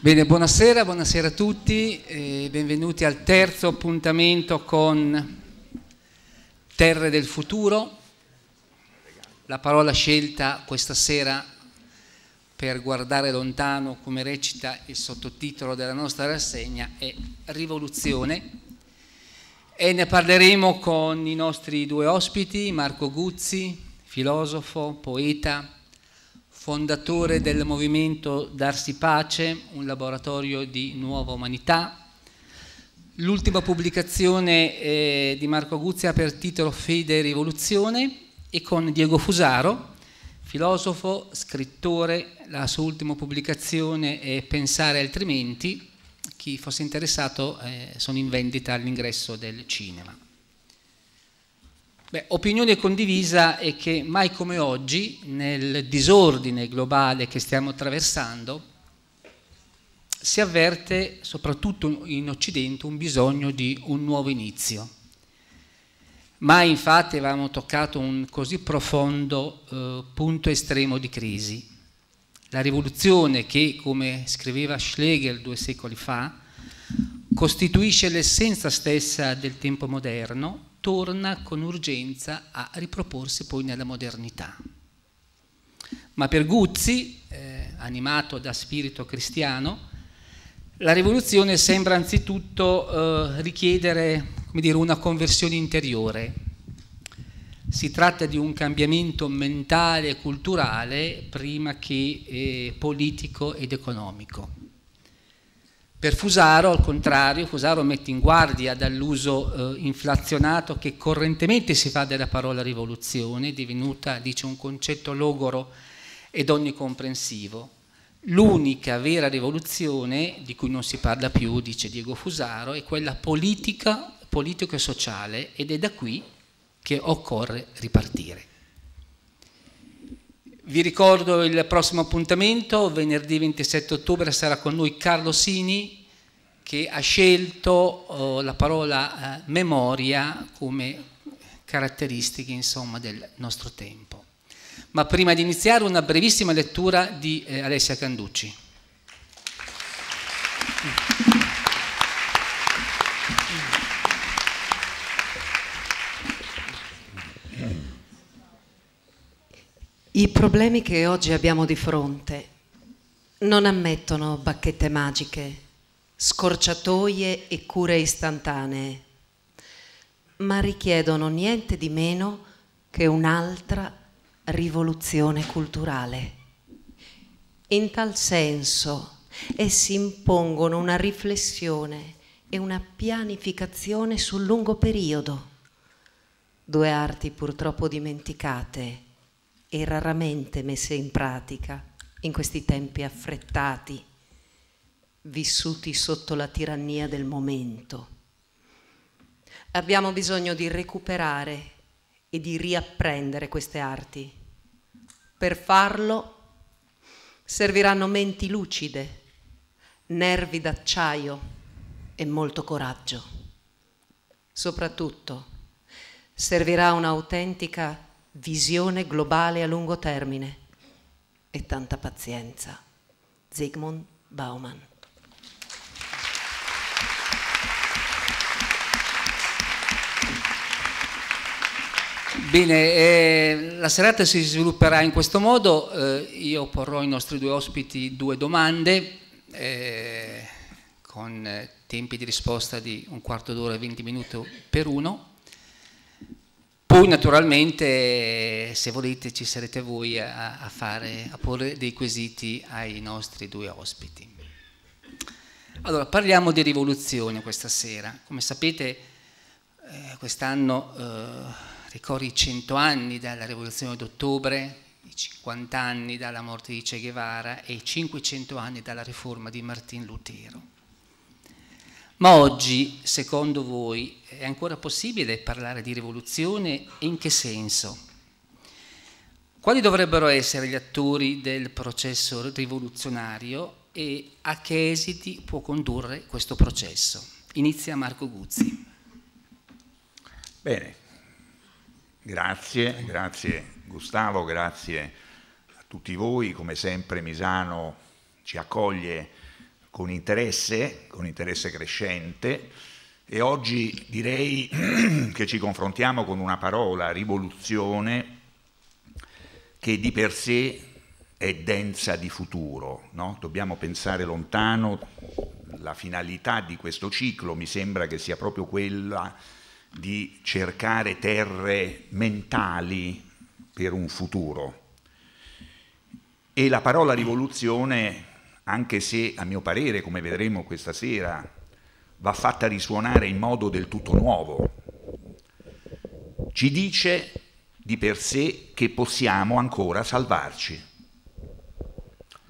Bene, buonasera, buonasera a tutti e benvenuti al terzo appuntamento con Terre del Futuro. La parola scelta questa sera per guardare lontano, come recita il sottotitolo della nostra rassegna, è Rivoluzione e ne parleremo con i nostri due ospiti, Marco Guzzi, filosofo, poeta, fondatore del movimento Darsi Pace, un laboratorio di nuova umanità. L'ultima pubblicazione eh, di Marco ha per titolo Fede e Rivoluzione e con Diego Fusaro, filosofo, scrittore, la sua ultima pubblicazione è Pensare altrimenti, chi fosse interessato eh, sono in vendita all'ingresso del cinema. Beh, opinione condivisa è che mai come oggi, nel disordine globale che stiamo attraversando, si avverte soprattutto in Occidente un bisogno di un nuovo inizio. Mai infatti avevamo toccato un così profondo eh, punto estremo di crisi. La rivoluzione che, come scriveva Schlegel due secoli fa, costituisce l'essenza stessa del tempo moderno torna con urgenza a riproporsi poi nella modernità. Ma per Guzzi, eh, animato da spirito cristiano, la rivoluzione sembra anzitutto eh, richiedere dire, una conversione interiore. Si tratta di un cambiamento mentale e culturale prima che eh, politico ed economico. Per Fusaro, al contrario, Fusaro mette in guardia dall'uso eh, inflazionato che correntemente si fa della parola rivoluzione, divenuta, dice, un concetto logoro ed onnicomprensivo. L'unica vera rivoluzione, di cui non si parla più, dice Diego Fusaro, è quella politica, politico e sociale ed è da qui che occorre ripartire. Vi ricordo il prossimo appuntamento, venerdì 27 ottobre sarà con noi Carlo Sini che ha scelto oh, la parola eh, memoria come caratteristica insomma, del nostro tempo. Ma prima di iniziare una brevissima lettura di eh, Alessia Canducci. Applausi. I problemi che oggi abbiamo di fronte non ammettono bacchette magiche, scorciatoie e cure istantanee, ma richiedono niente di meno che un'altra rivoluzione culturale. In tal senso essi impongono una riflessione e una pianificazione sul lungo periodo, due arti purtroppo dimenticate e raramente messe in pratica in questi tempi affrettati, vissuti sotto la tirannia del momento. Abbiamo bisogno di recuperare e di riapprendere queste arti. Per farlo serviranno menti lucide, nervi d'acciaio e molto coraggio. Soprattutto servirà un'autentica visione globale a lungo termine e tanta pazienza. Zygmunt Bauman. Bene, eh, la serata si svilupperà in questo modo, eh, io porrò ai nostri due ospiti due domande eh, con eh, tempi di risposta di un quarto d'ora e venti minuti per uno poi naturalmente, se volete, ci sarete voi a, a, fare, a porre dei quesiti ai nostri due ospiti. Allora, parliamo di rivoluzione questa sera. Come sapete, eh, quest'anno eh, ricorre i 100 anni dalla rivoluzione d'ottobre, i 50 anni dalla morte di Che Guevara e i 500 anni dalla riforma di Martin Lutero. Ma oggi, secondo voi, è ancora possibile parlare di rivoluzione e in che senso? Quali dovrebbero essere gli attori del processo rivoluzionario e a che esiti può condurre questo processo? Inizia Marco Guzzi. Bene, grazie, grazie Gustavo, grazie a tutti voi, come sempre Misano ci accoglie con interesse, con interesse crescente e oggi direi che ci confrontiamo con una parola, rivoluzione, che di per sé è densa di futuro, no? dobbiamo pensare lontano, la finalità di questo ciclo mi sembra che sia proprio quella di cercare terre mentali per un futuro. E la parola rivoluzione anche se a mio parere, come vedremo questa sera, va fatta risuonare in modo del tutto nuovo, ci dice di per sé che possiamo ancora salvarci.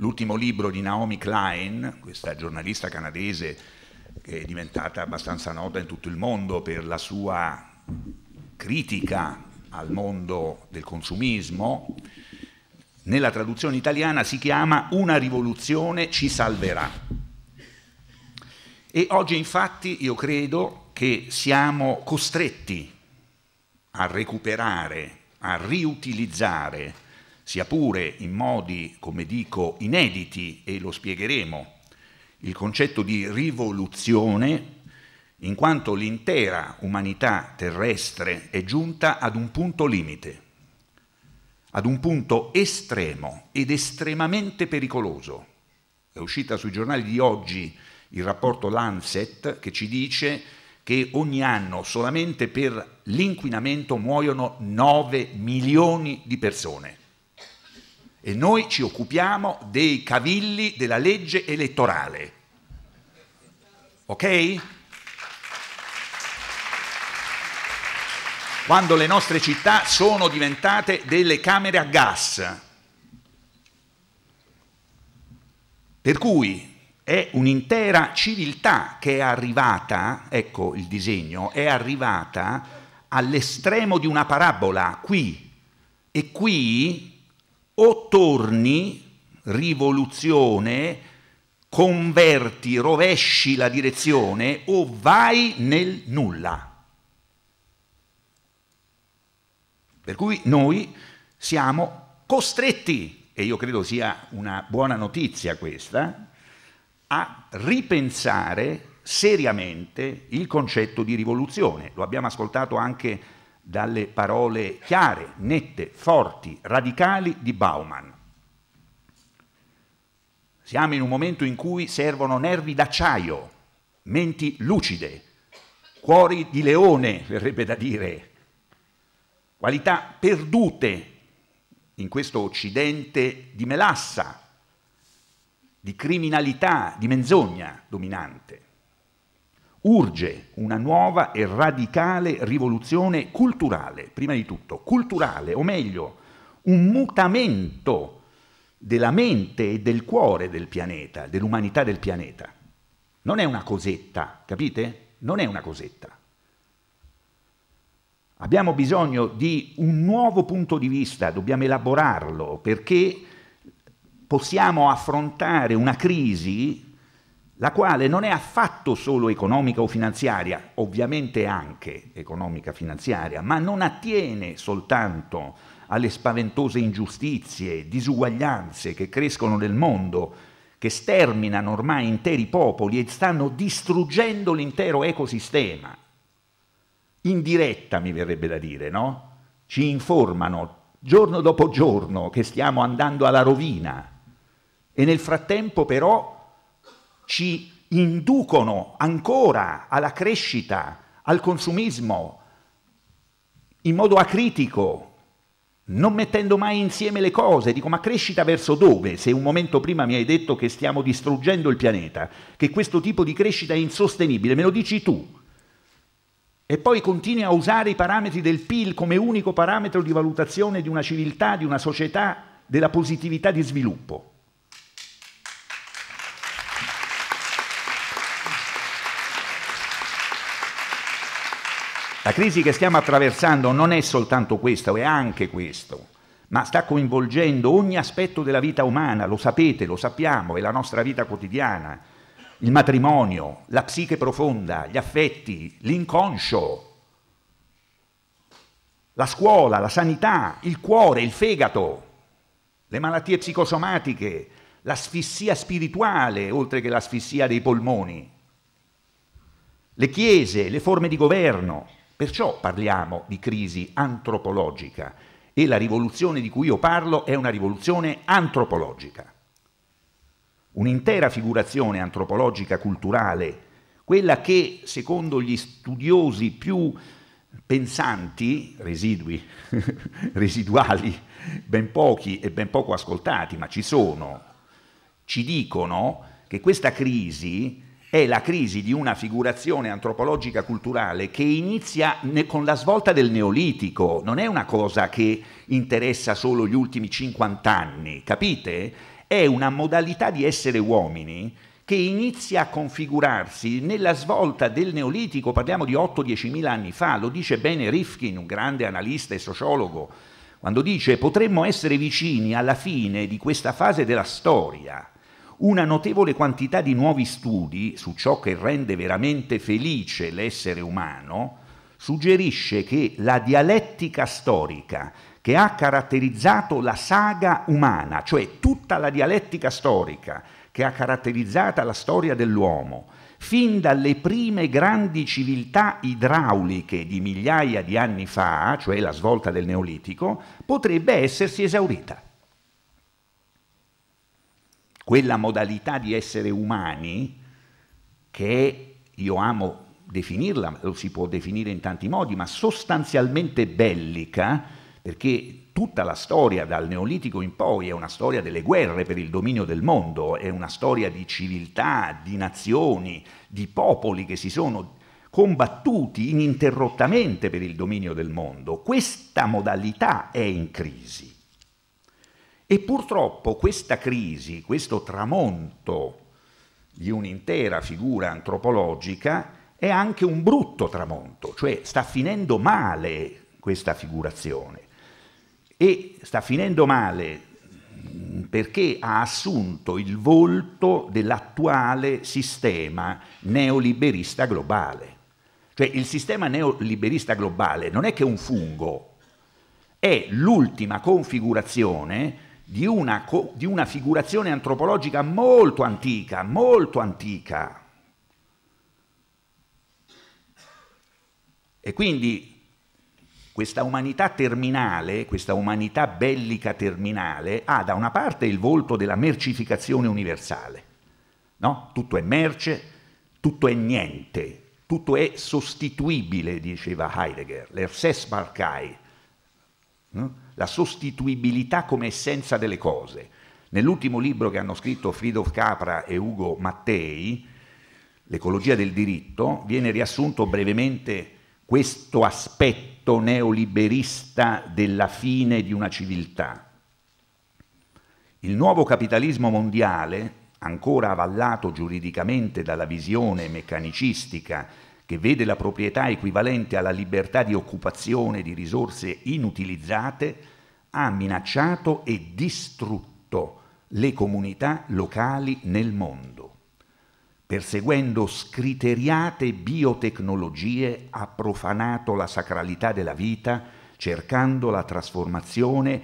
L'ultimo libro di Naomi Klein, questa giornalista canadese che è diventata abbastanza nota in tutto il mondo per la sua critica al mondo del consumismo, nella traduzione italiana si chiama Una rivoluzione ci salverà. E oggi infatti io credo che siamo costretti a recuperare, a riutilizzare, sia pure in modi, come dico, inediti, e lo spiegheremo, il concetto di rivoluzione, in quanto l'intera umanità terrestre è giunta ad un punto limite ad un punto estremo ed estremamente pericoloso. È uscita sui giornali di oggi il rapporto Lancet che ci dice che ogni anno solamente per l'inquinamento muoiono 9 milioni di persone. E noi ci occupiamo dei cavilli della legge elettorale. Ok? quando le nostre città sono diventate delle camere a gas. Per cui è un'intera civiltà che è arrivata, ecco il disegno, è arrivata all'estremo di una parabola, qui. E qui o torni, rivoluzione, converti, rovesci la direzione o vai nel nulla. Per cui noi siamo costretti, e io credo sia una buona notizia questa, a ripensare seriamente il concetto di rivoluzione. Lo abbiamo ascoltato anche dalle parole chiare, nette, forti, radicali di Bauman. Siamo in un momento in cui servono nervi d'acciaio, menti lucide, cuori di leone, verrebbe da dire, qualità perdute in questo Occidente di melassa, di criminalità, di menzogna dominante. Urge una nuova e radicale rivoluzione culturale, prima di tutto, culturale, o meglio, un mutamento della mente e del cuore del pianeta, dell'umanità del pianeta. Non è una cosetta, capite? Non è una cosetta. Abbiamo bisogno di un nuovo punto di vista, dobbiamo elaborarlo, perché possiamo affrontare una crisi la quale non è affatto solo economica o finanziaria, ovviamente anche economica finanziaria, ma non attiene soltanto alle spaventose ingiustizie, disuguaglianze che crescono nel mondo, che sterminano ormai interi popoli e stanno distruggendo l'intero ecosistema in diretta, mi verrebbe da dire, no? Ci informano giorno dopo giorno che stiamo andando alla rovina e nel frattempo però ci inducono ancora alla crescita, al consumismo, in modo acritico, non mettendo mai insieme le cose. Dico, ma crescita verso dove? Se un momento prima mi hai detto che stiamo distruggendo il pianeta, che questo tipo di crescita è insostenibile, me lo dici tu e poi continui a usare i parametri del PIL come unico parametro di valutazione di una civiltà, di una società, della positività di sviluppo. La crisi che stiamo attraversando non è soltanto questo, è anche questo, ma sta coinvolgendo ogni aspetto della vita umana, lo sapete, lo sappiamo, è la nostra vita quotidiana il matrimonio, la psiche profonda, gli affetti, l'inconscio, la scuola, la sanità, il cuore, il fegato, le malattie psicosomatiche, l'asfissia spirituale, oltre che l'asfissia dei polmoni, le chiese, le forme di governo. Perciò parliamo di crisi antropologica e la rivoluzione di cui io parlo è una rivoluzione antropologica un'intera figurazione antropologica culturale, quella che secondo gli studiosi più pensanti, residui, residuali, ben pochi e ben poco ascoltati, ma ci sono, ci dicono che questa crisi è la crisi di una figurazione antropologica culturale che inizia con la svolta del Neolitico, non è una cosa che interessa solo gli ultimi 50 anni, capite? è una modalità di essere uomini che inizia a configurarsi nella svolta del Neolitico, parliamo di 8-10 mila anni fa, lo dice bene Rifkin, un grande analista e sociologo, quando dice potremmo essere vicini alla fine di questa fase della storia. Una notevole quantità di nuovi studi su ciò che rende veramente felice l'essere umano suggerisce che la dialettica storica che ha caratterizzato la saga umana, cioè tutta la dialettica storica che ha caratterizzato la storia dell'uomo, fin dalle prime grandi civiltà idrauliche di migliaia di anni fa, cioè la svolta del Neolitico, potrebbe essersi esaurita. Quella modalità di essere umani, che io amo definirla, lo si può definire in tanti modi, ma sostanzialmente bellica, perché tutta la storia dal Neolitico in poi è una storia delle guerre per il dominio del mondo, è una storia di civiltà, di nazioni, di popoli che si sono combattuti ininterrottamente per il dominio del mondo. Questa modalità è in crisi. E purtroppo questa crisi, questo tramonto di un'intera figura antropologica è anche un brutto tramonto, cioè sta finendo male questa figurazione e sta finendo male perché ha assunto il volto dell'attuale sistema neoliberista globale. Cioè il sistema neoliberista globale non è che un fungo, è l'ultima configurazione di una, di una figurazione antropologica molto antica, molto antica. E quindi questa umanità terminale, questa umanità bellica terminale, ha da una parte il volto della mercificazione universale, no? tutto è merce, tutto è niente, tutto è sostituibile, diceva Heidegger, l'ersessbarkei, no? la sostituibilità come essenza delle cose. Nell'ultimo libro che hanno scritto Fridolf Capra e Ugo Mattei, L'ecologia del diritto, viene riassunto brevemente questo aspetto progetto neoliberista della fine di una civiltà. Il nuovo capitalismo mondiale, ancora avallato giuridicamente dalla visione meccanicistica che vede la proprietà equivalente alla libertà di occupazione di risorse inutilizzate, ha minacciato e distrutto le comunità locali nel mondo perseguendo scriteriate biotecnologie, ha profanato la sacralità della vita, cercando la trasformazione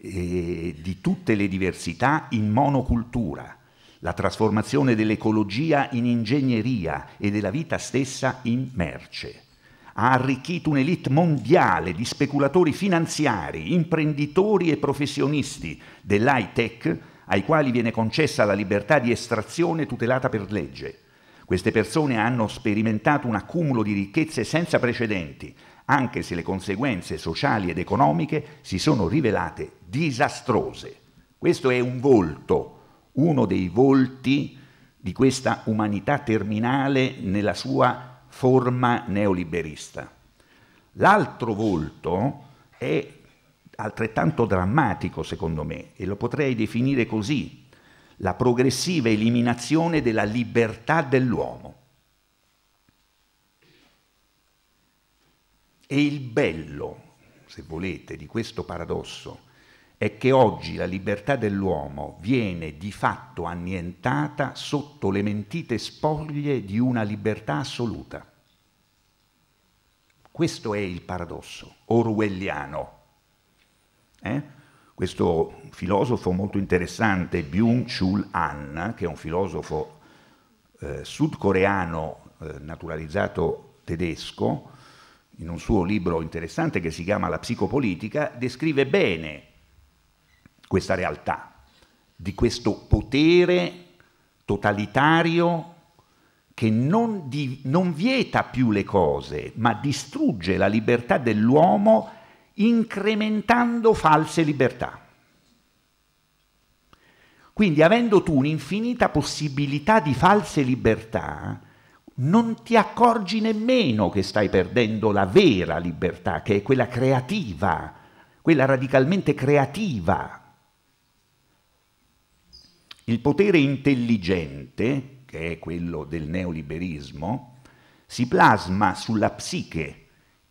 eh, di tutte le diversità in monocultura, la trasformazione dell'ecologia in ingegneria e della vita stessa in merce. Ha arricchito un'elite mondiale di speculatori finanziari, imprenditori e professionisti dell'high tech ai quali viene concessa la libertà di estrazione tutelata per legge. Queste persone hanno sperimentato un accumulo di ricchezze senza precedenti, anche se le conseguenze sociali ed economiche si sono rivelate disastrose. Questo è un volto, uno dei volti di questa umanità terminale nella sua forma neoliberista. L'altro volto è altrettanto drammatico secondo me, e lo potrei definire così, la progressiva eliminazione della libertà dell'uomo. E il bello, se volete, di questo paradosso è che oggi la libertà dell'uomo viene di fatto annientata sotto le mentite spoglie di una libertà assoluta. Questo è il paradosso orwelliano. Eh? Questo filosofo molto interessante, Byung-Chul Han, che è un filosofo eh, sudcoreano eh, naturalizzato tedesco, in un suo libro interessante che si chiama La psicopolitica, descrive bene questa realtà di questo potere totalitario che non, di, non vieta più le cose, ma distrugge la libertà dell'uomo incrementando false libertà. Quindi avendo tu un'infinita possibilità di false libertà, non ti accorgi nemmeno che stai perdendo la vera libertà, che è quella creativa, quella radicalmente creativa. Il potere intelligente, che è quello del neoliberismo, si plasma sulla psiche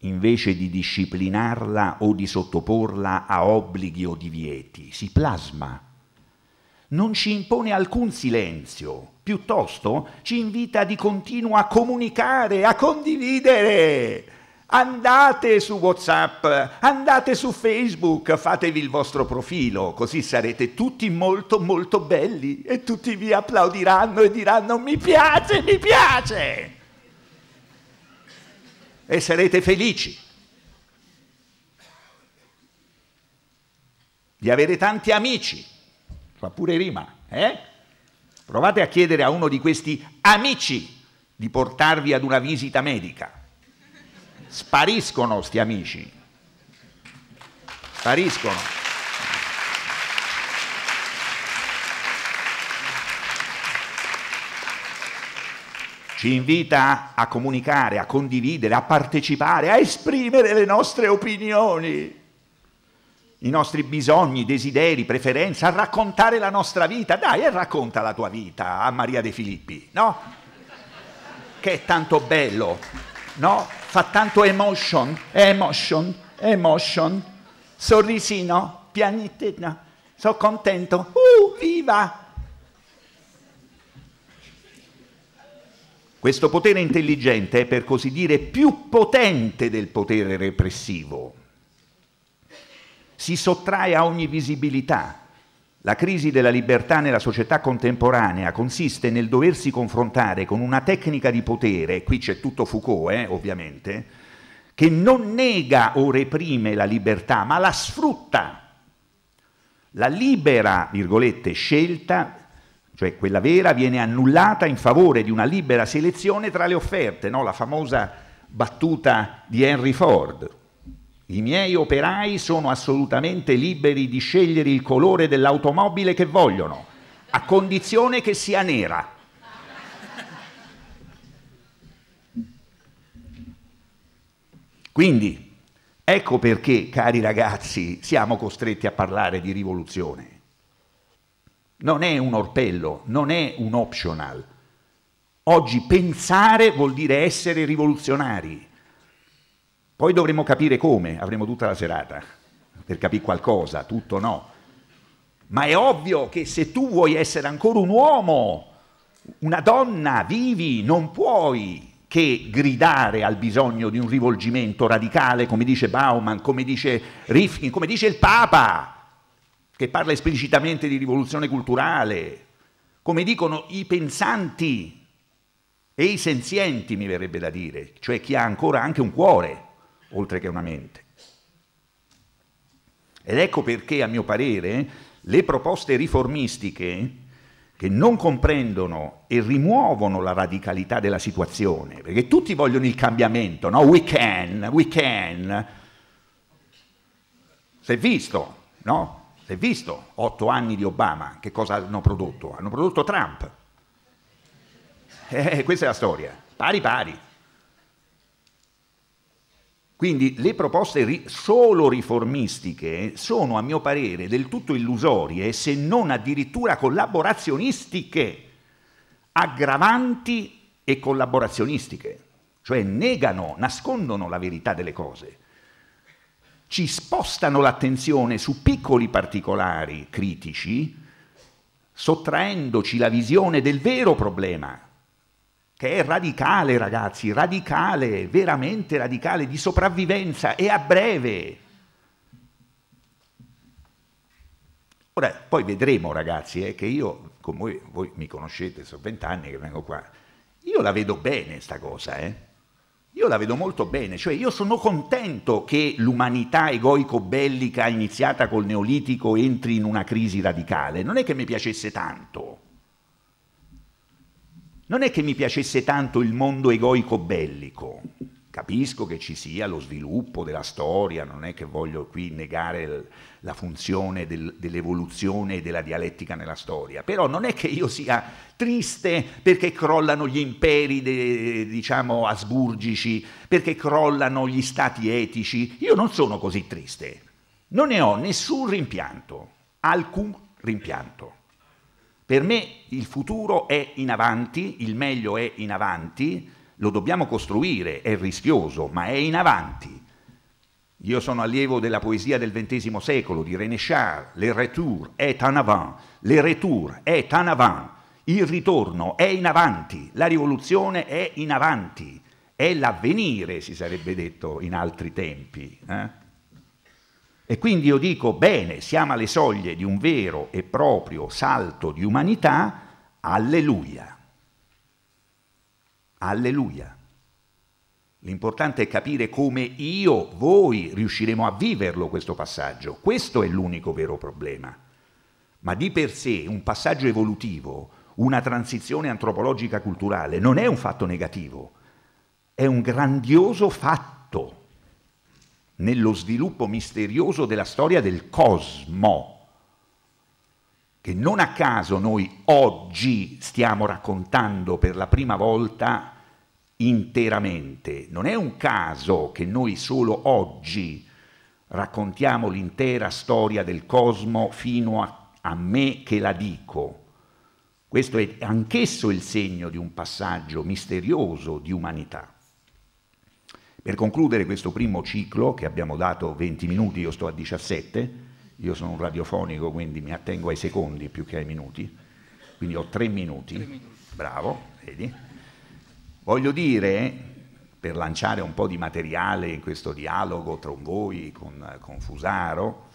invece di disciplinarla o di sottoporla a obblighi o divieti, si plasma. Non ci impone alcun silenzio, piuttosto ci invita di continuo a comunicare, a condividere. Andate su WhatsApp, andate su Facebook, fatevi il vostro profilo, così sarete tutti molto molto belli e tutti vi applaudiranno e diranno mi piace, mi piace e sarete felici di avere tanti amici, fa pure rima, eh? Provate a chiedere a uno di questi amici di portarvi ad una visita medica. Spariscono sti amici. Spariscono. ci invita a comunicare, a condividere, a partecipare, a esprimere le nostre opinioni, i nostri bisogni, desideri, preferenze, a raccontare la nostra vita. Dai, e racconta la tua vita a Maria De Filippi, no? Che è tanto bello, no? Fa tanto emotion, emotion, emotion, sorrisino, pianettina, sono contento, uh, viva! Questo potere intelligente è per così dire più potente del potere repressivo. Si sottrae a ogni visibilità. La crisi della libertà nella società contemporanea consiste nel doversi confrontare con una tecnica di potere, qui c'è tutto Foucault eh, ovviamente, che non nega o reprime la libertà, ma la sfrutta. La libera, virgolette, scelta cioè quella vera viene annullata in favore di una libera selezione tra le offerte, no? la famosa battuta di Henry Ford. I miei operai sono assolutamente liberi di scegliere il colore dell'automobile che vogliono, a condizione che sia nera. Quindi, ecco perché, cari ragazzi, siamo costretti a parlare di rivoluzione non è un orpello, non è un optional. Oggi pensare vuol dire essere rivoluzionari. Poi dovremo capire come, avremo tutta la serata per capire qualcosa, tutto no. Ma è ovvio che se tu vuoi essere ancora un uomo, una donna, vivi, non puoi che gridare al bisogno di un rivolgimento radicale, come dice Bauman, come dice Rifkin, come dice il Papa che parla esplicitamente di rivoluzione culturale, come dicono i pensanti e i senzienti, mi verrebbe da dire, cioè chi ha ancora anche un cuore, oltre che una mente. Ed ecco perché, a mio parere, le proposte riformistiche che non comprendono e rimuovono la radicalità della situazione, perché tutti vogliono il cambiamento, no? We can, we can. Si è visto, no? L'hai visto? Otto anni di Obama, che cosa hanno prodotto? Hanno prodotto Trump. Eh, questa è la storia, pari pari. Quindi le proposte ri- solo riformistiche sono, a mio parere, del tutto illusorie, se non addirittura collaborazionistiche, aggravanti e collaborazionistiche, cioè negano, nascondono la verità delle cose ci spostano l'attenzione su piccoli particolari critici, sottraendoci la visione del vero problema, che è radicale ragazzi, radicale, veramente radicale, di sopravvivenza e a breve. Ora, poi vedremo ragazzi, eh, che io, come voi, voi mi conoscete, sono vent'anni che vengo qua, io la vedo bene sta cosa, eh. Io la vedo molto bene, cioè io sono contento che l'umanità egoico-bellica iniziata col Neolitico entri in una crisi radicale, non è che mi piacesse tanto. Non è che mi piacesse tanto il mondo egoico-bellico. Capisco che ci sia lo sviluppo della storia, non è che voglio qui negare Il la funzione del, dell'evoluzione e della dialettica nella storia, però non è che io sia triste perché crollano gli imperi, de, diciamo, asburgici, perché crollano gli stati etici, io non sono così triste, non ne ho nessun rimpianto, alcun rimpianto. Per me il futuro è in avanti, il meglio è in avanti, lo dobbiamo costruire, è rischioso, ma è in avanti. Io sono allievo della poesia del XX secolo di René Char, le retour est en avant, le retour est en avant, il ritorno è in avanti, la rivoluzione è in avanti, è l'avvenire, si sarebbe detto in altri tempi. Eh? E quindi io dico, bene, siamo alle soglie di un vero e proprio salto di umanità, alleluia. Alleluia. L'importante è capire come io, voi, riusciremo a viverlo questo passaggio. Questo è l'unico vero problema. Ma di per sé un passaggio evolutivo, una transizione antropologica culturale, non è un fatto negativo, è un grandioso fatto nello sviluppo misterioso della storia del cosmo, che non a caso noi oggi stiamo raccontando per la prima volta interamente. Non è un caso che noi solo oggi raccontiamo l'intera storia del cosmo fino a, a me che la dico. Questo è anch'esso il segno di un passaggio misterioso di umanità. Per concludere questo primo ciclo, che abbiamo dato 20 minuti, io sto a 17, io sono un radiofonico quindi mi attengo ai secondi più che ai minuti, quindi ho tre minuti. 3 minuti. Bravo, vedi? Voglio dire, per lanciare un po' di materiale in questo dialogo tra voi con, con Fusaro,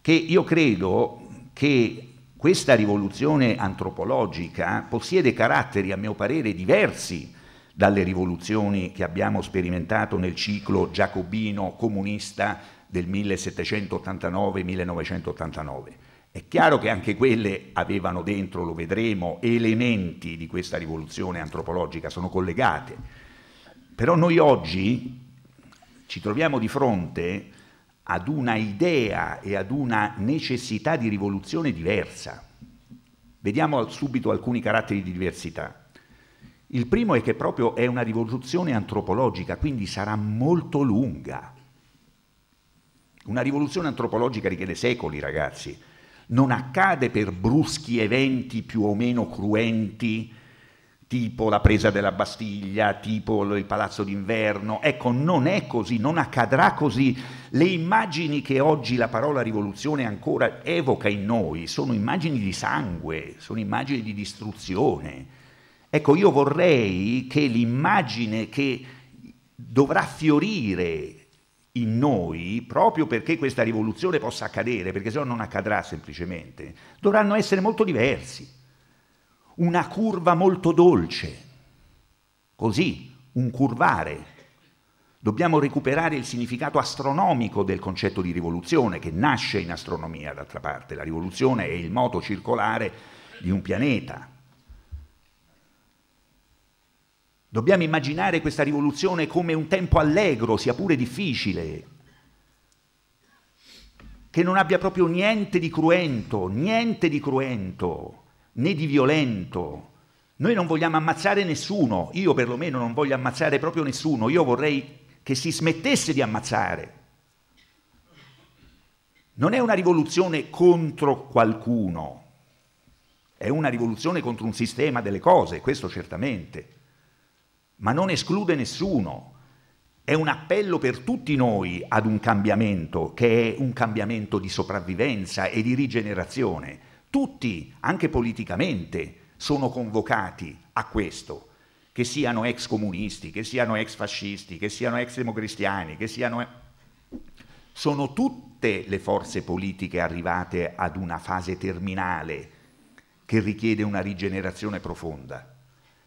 che io credo che questa rivoluzione antropologica possiede caratteri, a mio parere, diversi dalle rivoluzioni che abbiamo sperimentato nel ciclo giacobino comunista del 1789-1989. È chiaro che anche quelle avevano dentro, lo vedremo, elementi di questa rivoluzione antropologica, sono collegate. Però noi oggi ci troviamo di fronte ad una idea e ad una necessità di rivoluzione diversa. Vediamo subito alcuni caratteri di diversità. Il primo è che proprio è una rivoluzione antropologica, quindi sarà molto lunga. Una rivoluzione antropologica richiede secoli, ragazzi non accade per bruschi eventi più o meno cruenti, tipo la presa della Bastiglia, tipo il Palazzo d'Inverno. Ecco, non è così, non accadrà così. Le immagini che oggi la parola rivoluzione ancora evoca in noi sono immagini di sangue, sono immagini di distruzione. Ecco, io vorrei che l'immagine che dovrà fiorire in noi, proprio perché questa rivoluzione possa accadere, perché se no non accadrà semplicemente, dovranno essere molto diversi. Una curva molto dolce, così, un curvare. Dobbiamo recuperare il significato astronomico del concetto di rivoluzione, che nasce in astronomia, d'altra parte. La rivoluzione è il moto circolare di un pianeta, Dobbiamo immaginare questa rivoluzione come un tempo allegro, sia pure difficile, che non abbia proprio niente di cruento, niente di cruento, né di violento. Noi non vogliamo ammazzare nessuno, io perlomeno non voglio ammazzare proprio nessuno, io vorrei che si smettesse di ammazzare. Non è una rivoluzione contro qualcuno, è una rivoluzione contro un sistema delle cose, questo certamente ma non esclude nessuno. È un appello per tutti noi ad un cambiamento che è un cambiamento di sopravvivenza e di rigenerazione. Tutti, anche politicamente, sono convocati a questo, che siano ex comunisti, che siano ex fascisti, che siano ex democristiani, che siano... Sono tutte le forze politiche arrivate ad una fase terminale che richiede una rigenerazione profonda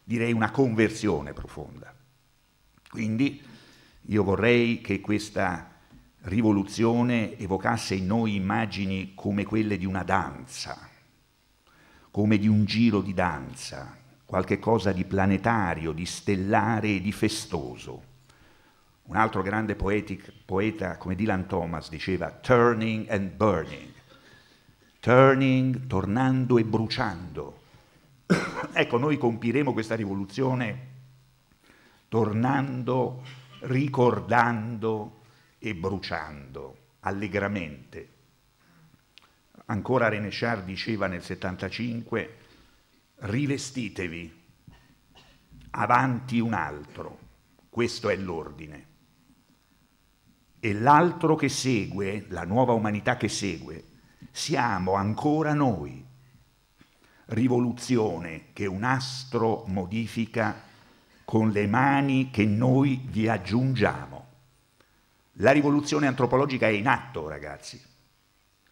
direi una conversione profonda. Quindi io vorrei che questa rivoluzione evocasse in noi immagini come quelle di una danza, come di un giro di danza, qualche cosa di planetario, di stellare e di festoso. Un altro grande poetic, poeta come Dylan Thomas diceva turning and burning, turning, tornando e bruciando, ecco, noi compiremo questa rivoluzione tornando, ricordando e bruciando allegramente. Ancora René Char diceva nel 75, rivestitevi, avanti un altro, questo è l'ordine. E l'altro che segue, la nuova umanità che segue, siamo ancora noi, rivoluzione che un astro modifica con le mani che noi vi aggiungiamo. La rivoluzione antropologica è in atto, ragazzi.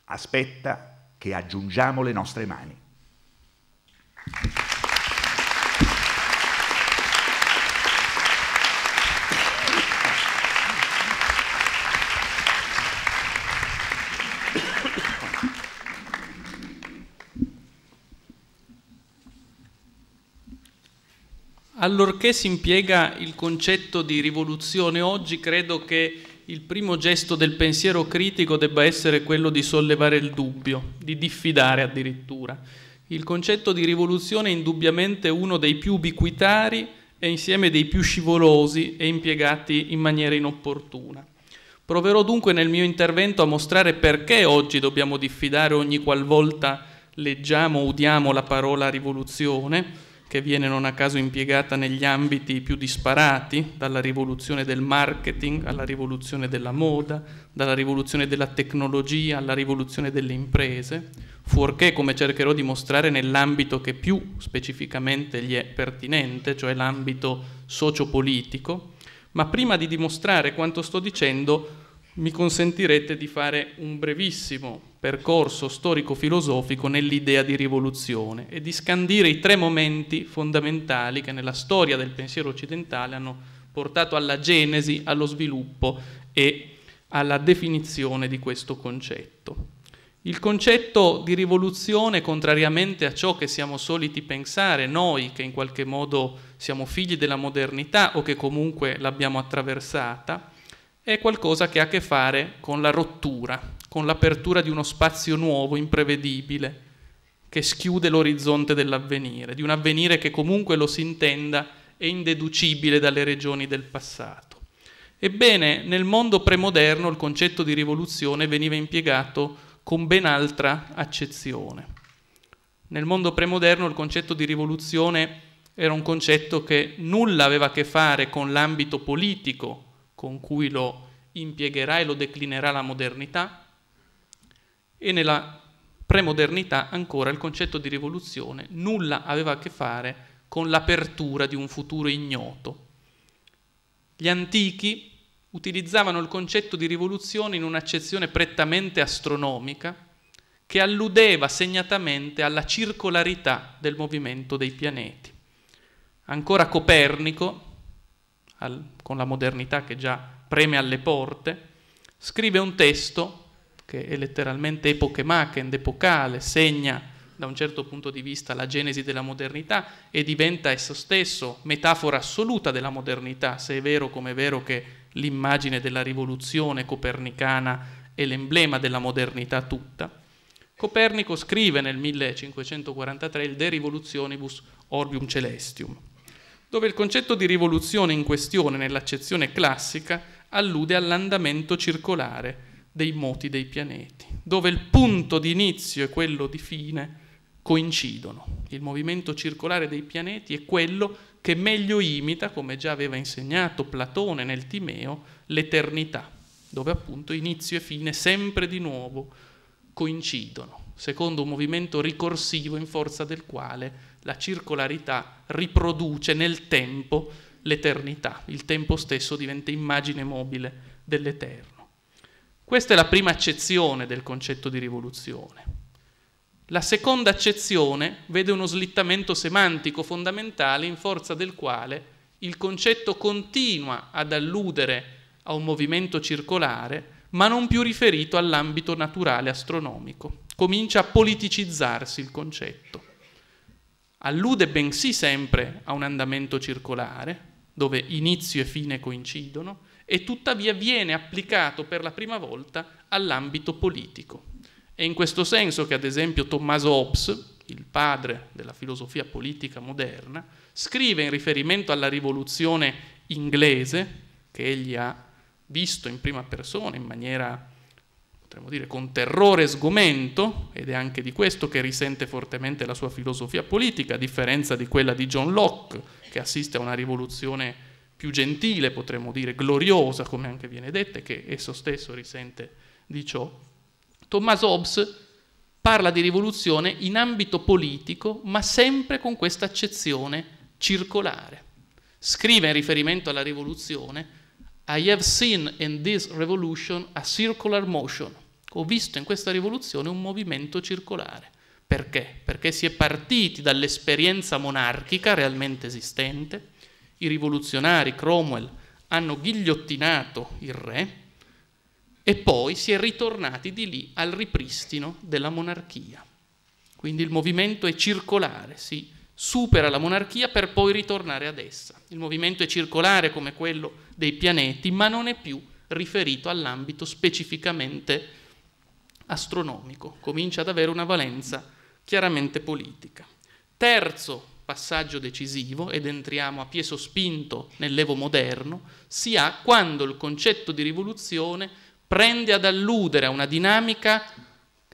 Aspetta che aggiungiamo le nostre mani. allorché si impiega il concetto di rivoluzione oggi, credo che il primo gesto del pensiero critico debba essere quello di sollevare il dubbio, di diffidare addirittura. Il concetto di rivoluzione è indubbiamente uno dei più ubiquitari e insieme dei più scivolosi e impiegati in maniera inopportuna. Proverò dunque nel mio intervento a mostrare perché oggi dobbiamo diffidare ogni qualvolta leggiamo o udiamo la parola rivoluzione che viene non a caso impiegata negli ambiti più disparati, dalla rivoluzione del marketing alla rivoluzione della moda, dalla rivoluzione della tecnologia alla rivoluzione delle imprese, fuorché, come cercherò di mostrare, nell'ambito che più specificamente gli è pertinente, cioè l'ambito sociopolitico. Ma prima di dimostrare quanto sto dicendo, mi consentirete di fare un brevissimo percorso storico-filosofico nell'idea di rivoluzione e di scandire i tre momenti fondamentali che nella storia del pensiero occidentale hanno portato alla genesi, allo sviluppo e alla definizione di questo concetto. Il concetto di rivoluzione, contrariamente a ciò che siamo soliti pensare noi, che in qualche modo siamo figli della modernità o che comunque l'abbiamo attraversata, è qualcosa che ha a che fare con la rottura, con l'apertura di uno spazio nuovo, imprevedibile, che schiude l'orizzonte dell'avvenire, di un avvenire che comunque lo si intenda è indeducibile dalle regioni del passato. Ebbene, nel mondo premoderno il concetto di rivoluzione veniva impiegato con ben altra accezione. Nel mondo premoderno il concetto di rivoluzione era un concetto che nulla aveva a che fare con l'ambito politico con cui lo impiegherà e lo declinerà la modernità, e nella premodernità ancora il concetto di rivoluzione nulla aveva a che fare con l'apertura di un futuro ignoto. Gli antichi utilizzavano il concetto di rivoluzione in un'accezione prettamente astronomica che alludeva segnatamente alla circolarità del movimento dei pianeti. Ancora Copernico, al, con la modernità che già preme alle porte, scrive un testo che è letteralmente epochemachend, epocale, segna da un certo punto di vista la genesi della modernità e diventa esso stesso metafora assoluta della modernità, se è vero come è vero che l'immagine della rivoluzione copernicana è l'emblema della modernità tutta. Copernico scrive nel 1543 il De Revolutionibus Orbium Celestium, dove il concetto di rivoluzione in questione nell'accezione classica allude all'andamento circolare dei moti dei pianeti, dove il punto di inizio e quello di fine coincidono. Il movimento circolare dei pianeti è quello che meglio imita, come già aveva insegnato Platone nel Timeo, l'eternità, dove appunto inizio e fine sempre di nuovo coincidono secondo un movimento ricorsivo in forza del quale la circolarità riproduce nel tempo l'eternità, il tempo stesso diventa immagine mobile dell'eterno. Questa è la prima accezione del concetto di rivoluzione. La seconda accezione vede uno slittamento semantico fondamentale in forza del quale il concetto continua ad alludere a un movimento circolare, ma non più riferito all'ambito naturale astronomico comincia a politicizzarsi il concetto. Allude bensì sempre a un andamento circolare, dove inizio e fine coincidono, e tuttavia viene applicato per la prima volta all'ambito politico. È in questo senso che ad esempio Tommaso Hobbes, il padre della filosofia politica moderna, scrive in riferimento alla rivoluzione inglese, che egli ha visto in prima persona in maniera potremmo dire con terrore e sgomento, ed è anche di questo che risente fortemente la sua filosofia politica, a differenza di quella di John Locke, che assiste a una rivoluzione più gentile, potremmo dire gloriosa, come anche viene detto, e che esso stesso risente di ciò. Thomas Hobbes parla di rivoluzione in ambito politico, ma sempre con questa accezione circolare. Scrive in riferimento alla rivoluzione i have seen in this revolution a circular motion. Ho visto in questa rivoluzione un movimento circolare. Perché? Perché si è partiti dall'esperienza monarchica realmente esistente. I rivoluzionari, Cromwell, hanno ghigliottinato il re e poi si è ritornati di lì al ripristino della monarchia. Quindi il movimento è circolare, si supera la monarchia per poi ritornare ad essa. Il movimento è circolare come quello dei pianeti, ma non è più riferito all'ambito specificamente astronomico, comincia ad avere una valenza chiaramente politica. Terzo passaggio decisivo, ed entriamo a pie sospinto nell'evo moderno, si ha quando il concetto di rivoluzione prende ad alludere a una dinamica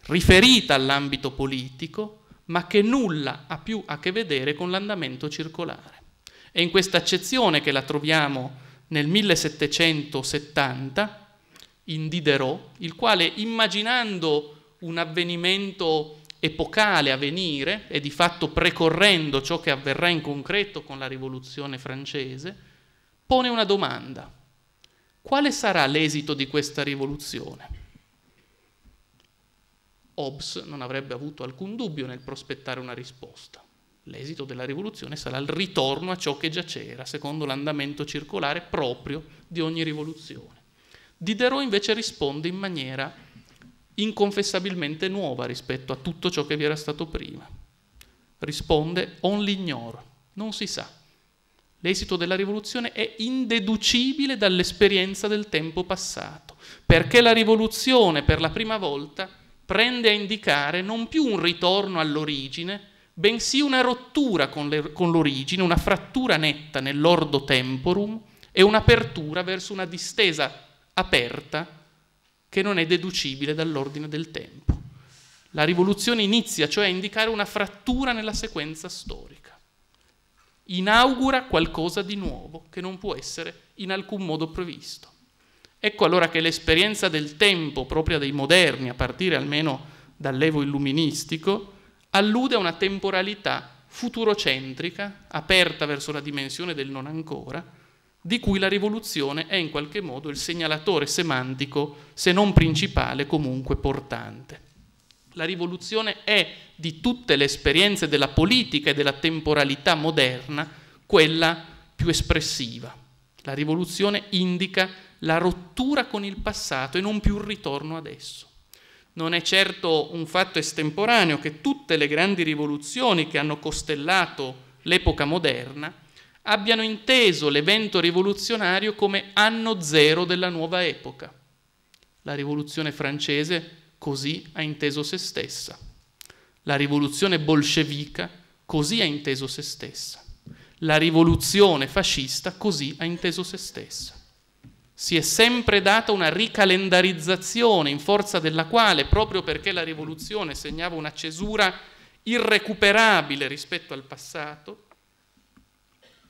riferita all'ambito politico, ma che nulla ha più a che vedere con l'andamento circolare. È in questa accezione che la troviamo nel 1770 in Diderot, il quale immaginando un avvenimento epocale a venire e di fatto precorrendo ciò che avverrà in concreto con la rivoluzione francese, pone una domanda. Quale sarà l'esito di questa rivoluzione? Hobbes non avrebbe avuto alcun dubbio nel prospettare una risposta. L'esito della rivoluzione sarà il ritorno a ciò che già c'era, secondo l'andamento circolare proprio di ogni rivoluzione. Diderot invece risponde in maniera inconfessabilmente nuova rispetto a tutto ciò che vi era stato prima. Risponde on l'ignore, non si sa. L'esito della rivoluzione è indeducibile dall'esperienza del tempo passato, perché la rivoluzione per la prima volta prende a indicare non più un ritorno all'origine, bensì una rottura con, le, con l'origine, una frattura netta nell'ordo temporum e un'apertura verso una distesa aperta che non è deducibile dall'ordine del tempo. La rivoluzione inizia cioè a indicare una frattura nella sequenza storica, inaugura qualcosa di nuovo che non può essere in alcun modo previsto. Ecco allora che l'esperienza del tempo, propria dei moderni, a partire almeno dall'evo illuministico, allude a una temporalità futurocentrica, aperta verso la dimensione del non ancora, di cui la rivoluzione è in qualche modo il segnalatore semantico, se non principale, comunque portante. La rivoluzione è, di tutte le esperienze della politica e della temporalità moderna, quella più espressiva. La rivoluzione indica la rottura con il passato e non più il ritorno ad esso. Non è certo un fatto estemporaneo che tutte le grandi rivoluzioni che hanno costellato l'epoca moderna abbiano inteso l'evento rivoluzionario come anno zero della nuova epoca. La rivoluzione francese così ha inteso se stessa. La rivoluzione bolscevica così ha inteso se stessa. La rivoluzione fascista così ha inteso se stessa si è sempre data una ricalendarizzazione in forza della quale, proprio perché la rivoluzione segnava una cesura irrecuperabile rispetto al passato,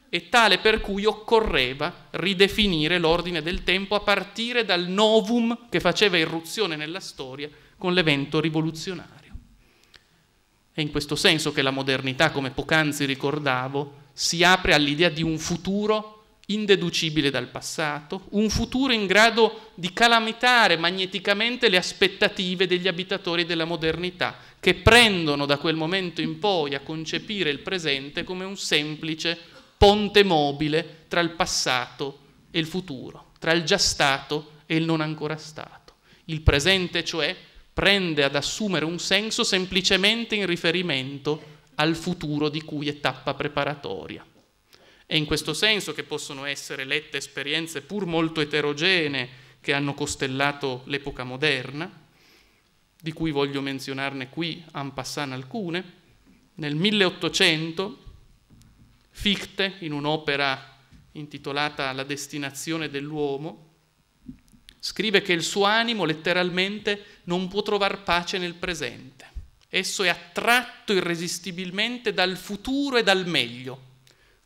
e tale per cui occorreva ridefinire l'ordine del tempo a partire dal novum che faceva irruzione nella storia con l'evento rivoluzionario. È in questo senso che la modernità, come poc'anzi ricordavo, si apre all'idea di un futuro indeducibile dal passato, un futuro in grado di calamitare magneticamente le aspettative degli abitatori della modernità, che prendono da quel momento in poi a concepire il presente come un semplice ponte mobile tra il passato e il futuro, tra il già stato e il non ancora stato. Il presente, cioè, prende ad assumere un senso semplicemente in riferimento al futuro di cui è tappa preparatoria. È in questo senso che possono essere lette esperienze pur molto eterogenee che hanno costellato l'epoca moderna, di cui voglio menzionarne qui en passant alcune. Nel 1800 Fichte, in un'opera intitolata La destinazione dell'uomo, scrive che il suo animo letteralmente non può trovar pace nel presente. Esso è attratto irresistibilmente dal futuro e dal meglio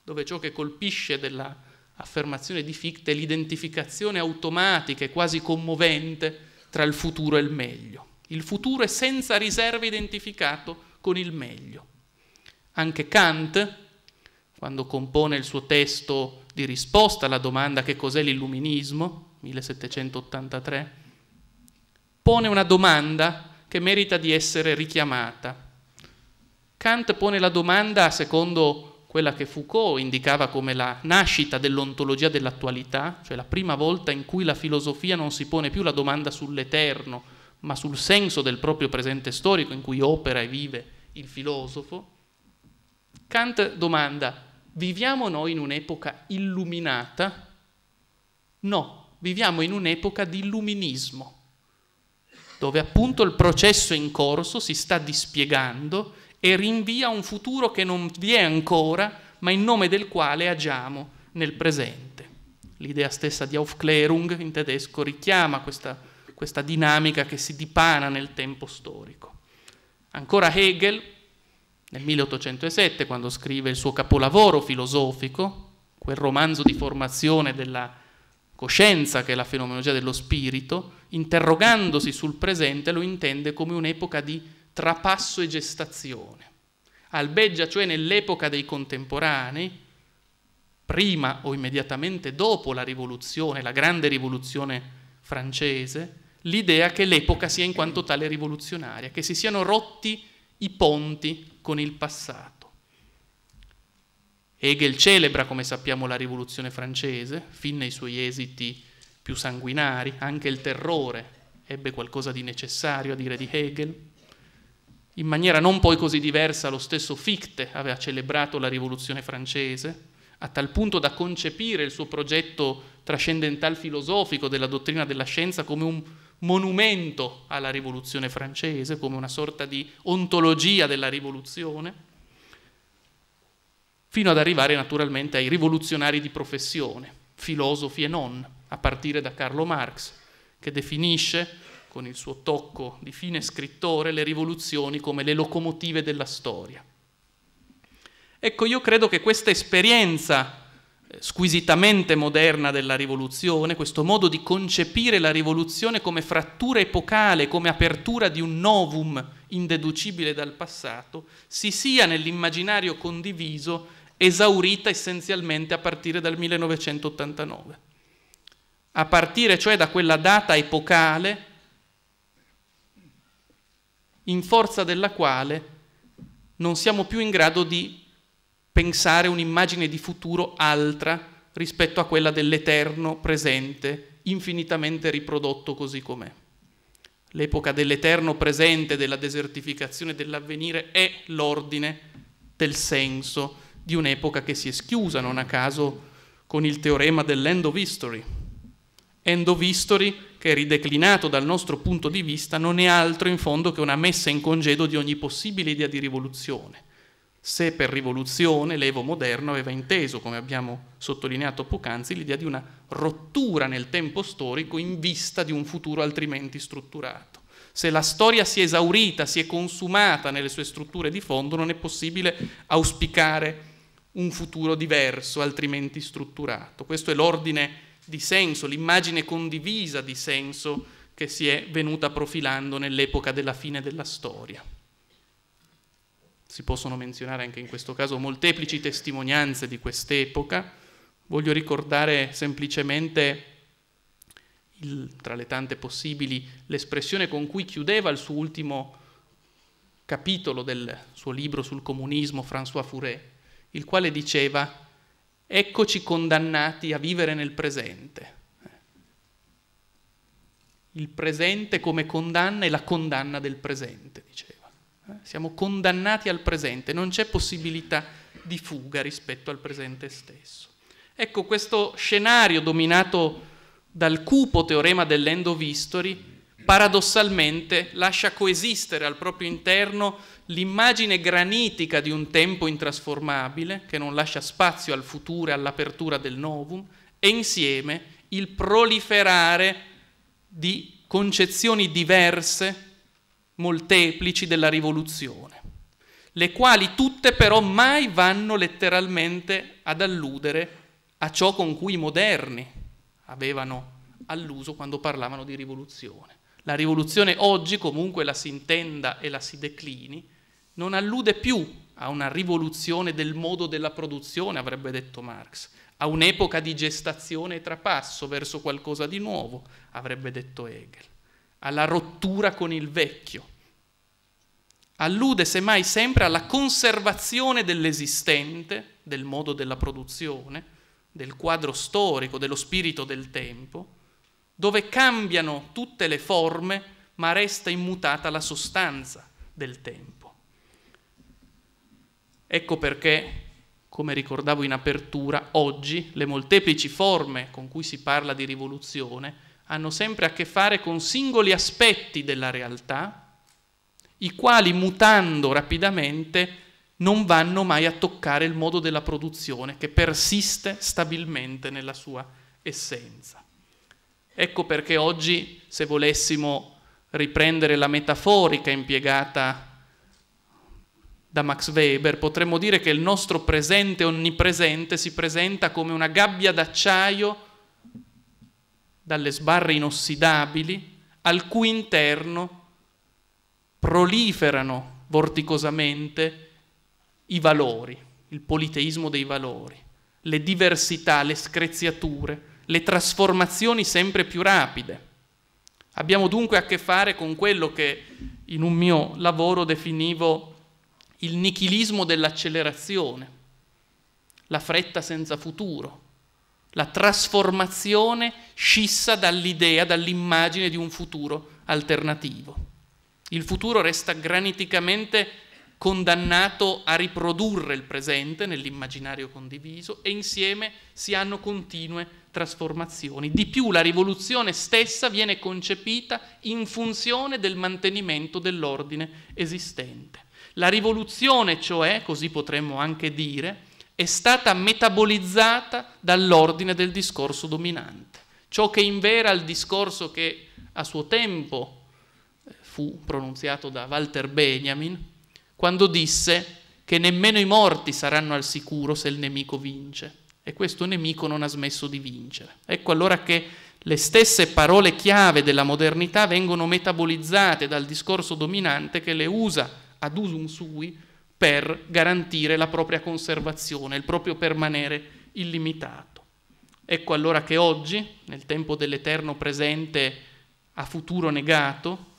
dove ciò che colpisce dell'affermazione di Fichte è l'identificazione automatica e quasi commovente tra il futuro e il meglio. Il futuro è senza riserve identificato con il meglio. Anche Kant, quando compone il suo testo di risposta alla domanda che cos'è l'illuminismo, 1783, pone una domanda che merita di essere richiamata. Kant pone la domanda, secondo quella che Foucault indicava come la nascita dell'ontologia dell'attualità, cioè la prima volta in cui la filosofia non si pone più la domanda sull'eterno, ma sul senso del proprio presente storico in cui opera e vive il filosofo, Kant domanda, viviamo noi in un'epoca illuminata? No, viviamo in un'epoca di illuminismo, dove appunto il processo in corso si sta dispiegando e rinvia un futuro che non vi è ancora, ma in nome del quale agiamo nel presente. L'idea stessa di Aufklärung in tedesco richiama questa, questa dinamica che si dipana nel tempo storico. Ancora Hegel, nel 1807, quando scrive il suo capolavoro filosofico, quel romanzo di formazione della coscienza che è la fenomenologia dello spirito, interrogandosi sul presente lo intende come un'epoca di trapasso e gestazione. Albeggia cioè nell'epoca dei contemporanei, prima o immediatamente dopo la rivoluzione, la grande rivoluzione francese, l'idea che l'epoca sia in quanto tale rivoluzionaria, che si siano rotti i ponti con il passato. Hegel celebra, come sappiamo, la rivoluzione francese, fin nei suoi esiti più sanguinari, anche il terrore ebbe qualcosa di necessario a dire di Hegel in maniera non poi così diversa lo stesso Fichte aveva celebrato la rivoluzione francese, a tal punto da concepire il suo progetto trascendental filosofico della dottrina della scienza come un monumento alla rivoluzione francese, come una sorta di ontologia della rivoluzione, fino ad arrivare naturalmente ai rivoluzionari di professione, filosofi e non, a partire da Carlo Marx, che definisce con il suo tocco di fine scrittore, le rivoluzioni come le locomotive della storia. Ecco, io credo che questa esperienza eh, squisitamente moderna della rivoluzione, questo modo di concepire la rivoluzione come frattura epocale, come apertura di un novum indeducibile dal passato, si sia nell'immaginario condiviso esaurita essenzialmente a partire dal 1989. A partire cioè da quella data epocale in forza della quale non siamo più in grado di pensare un'immagine di futuro altra rispetto a quella dell'eterno presente, infinitamente riprodotto così com'è. L'epoca dell'eterno presente, della desertificazione dell'avvenire è l'ordine del senso di un'epoca che si è schiusa, non a caso, con il teorema dell'end of history. End of history che rideclinato dal nostro punto di vista non è altro in fondo che una messa in congedo di ogni possibile idea di rivoluzione. Se per rivoluzione l'Evo moderno aveva inteso, come abbiamo sottolineato poc'anzi, l'idea di una rottura nel tempo storico in vista di un futuro altrimenti strutturato. Se la storia si è esaurita, si è consumata nelle sue strutture di fondo, non è possibile auspicare un futuro diverso, altrimenti strutturato. Questo è l'ordine di senso, l'immagine condivisa di senso che si è venuta profilando nell'epoca della fine della storia. Si possono menzionare anche in questo caso molteplici testimonianze di quest'epoca. Voglio ricordare semplicemente, il, tra le tante possibili, l'espressione con cui chiudeva il suo ultimo capitolo del suo libro sul comunismo François Fouret, il quale diceva eccoci condannati a vivere nel presente. Il presente come condanna è la condanna del presente, diceva. Eh, siamo condannati al presente, non c'è possibilità di fuga rispetto al presente stesso. Ecco, questo scenario dominato dal cupo teorema dell'endovistori paradossalmente lascia coesistere al proprio interno l'immagine granitica di un tempo intrasformabile, che non lascia spazio al futuro e all'apertura del novum, e insieme il proliferare di concezioni diverse, molteplici della rivoluzione, le quali tutte però mai vanno letteralmente ad alludere a ciò con cui i moderni avevano alluso quando parlavano di rivoluzione. La rivoluzione oggi, comunque la si intenda e la si declini, non allude più a una rivoluzione del modo della produzione, avrebbe detto Marx, a un'epoca di gestazione e trapasso verso qualcosa di nuovo, avrebbe detto Hegel, alla rottura con il vecchio. Allude semmai sempre alla conservazione dell'esistente, del modo della produzione, del quadro storico, dello spirito del tempo, dove cambiano tutte le forme ma resta immutata la sostanza del tempo. Ecco perché, come ricordavo in apertura, oggi le molteplici forme con cui si parla di rivoluzione hanno sempre a che fare con singoli aspetti della realtà, i quali mutando rapidamente non vanno mai a toccare il modo della produzione che persiste stabilmente nella sua essenza. Ecco perché oggi, se volessimo riprendere la metaforica impiegata da Max Weber, potremmo dire che il nostro presente onnipresente si presenta come una gabbia d'acciaio dalle sbarre inossidabili al cui interno proliferano vorticosamente i valori, il politeismo dei valori, le diversità, le screziature, le trasformazioni sempre più rapide. Abbiamo dunque a che fare con quello che in un mio lavoro definivo il nichilismo dell'accelerazione, la fretta senza futuro, la trasformazione scissa dall'idea, dall'immagine di un futuro alternativo. Il futuro resta graniticamente condannato a riprodurre il presente nell'immaginario condiviso e insieme si hanno continue trasformazioni. Di più la rivoluzione stessa viene concepita in funzione del mantenimento dell'ordine esistente. La rivoluzione, cioè, così potremmo anche dire, è stata metabolizzata dall'ordine del discorso dominante, ciò che invera il discorso che a suo tempo eh, fu pronunziato da Walter Benjamin, quando disse che nemmeno i morti saranno al sicuro se il nemico vince. E questo nemico non ha smesso di vincere. Ecco allora che le stesse parole chiave della modernità vengono metabolizzate dal discorso dominante che le usa ad usum sui per garantire la propria conservazione, il proprio permanere illimitato. Ecco allora che oggi, nel tempo dell'eterno presente a futuro negato,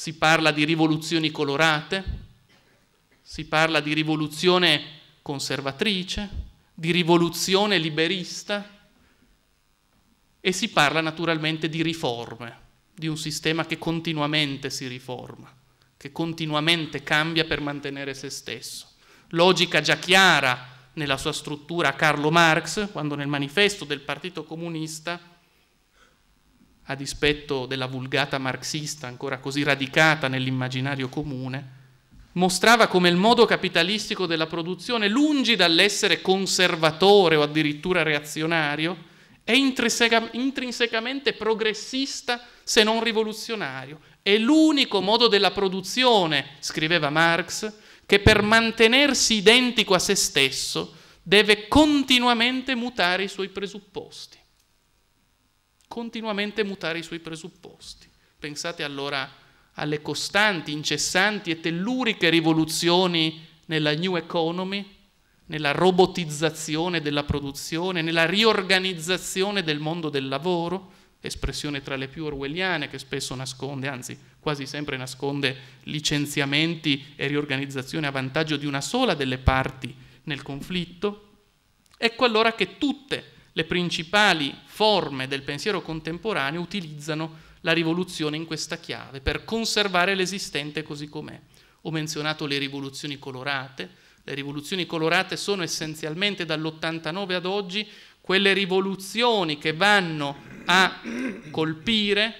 si parla di rivoluzioni colorate, si parla di rivoluzione conservatrice, di rivoluzione liberista e si parla naturalmente di riforme, di un sistema che continuamente si riforma, che continuamente cambia per mantenere se stesso. Logica già chiara nella sua struttura a Carlo Marx, quando nel manifesto del Partito Comunista a dispetto della vulgata marxista ancora così radicata nell'immaginario comune, mostrava come il modo capitalistico della produzione, lungi dall'essere conservatore o addirittura reazionario, è intrinsecamente progressista se non rivoluzionario. È l'unico modo della produzione, scriveva Marx, che per mantenersi identico a se stesso deve continuamente mutare i suoi presupposti continuamente mutare i suoi presupposti. Pensate allora alle costanti, incessanti e telluriche rivoluzioni nella New Economy, nella robotizzazione della produzione, nella riorganizzazione del mondo del lavoro, espressione tra le più orwelliane che spesso nasconde, anzi quasi sempre nasconde licenziamenti e riorganizzazione a vantaggio di una sola delle parti nel conflitto, ecco allora che tutte le principali forme del pensiero contemporaneo utilizzano la rivoluzione in questa chiave per conservare l'esistente così com'è. Ho menzionato le rivoluzioni colorate, le rivoluzioni colorate sono essenzialmente dall'89 ad oggi quelle rivoluzioni che vanno a colpire,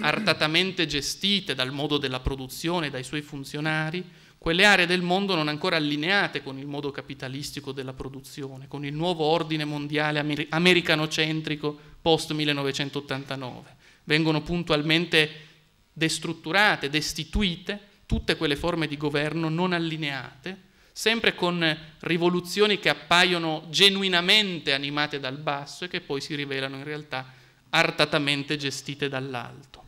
artatamente gestite dal modo della produzione, dai suoi funzionari, quelle aree del mondo non ancora allineate con il modo capitalistico della produzione, con il nuovo ordine mondiale amer- americanocentrico post 1989. Vengono puntualmente destrutturate, destituite tutte quelle forme di governo non allineate, sempre con rivoluzioni che appaiono genuinamente animate dal basso e che poi si rivelano in realtà artatamente gestite dall'alto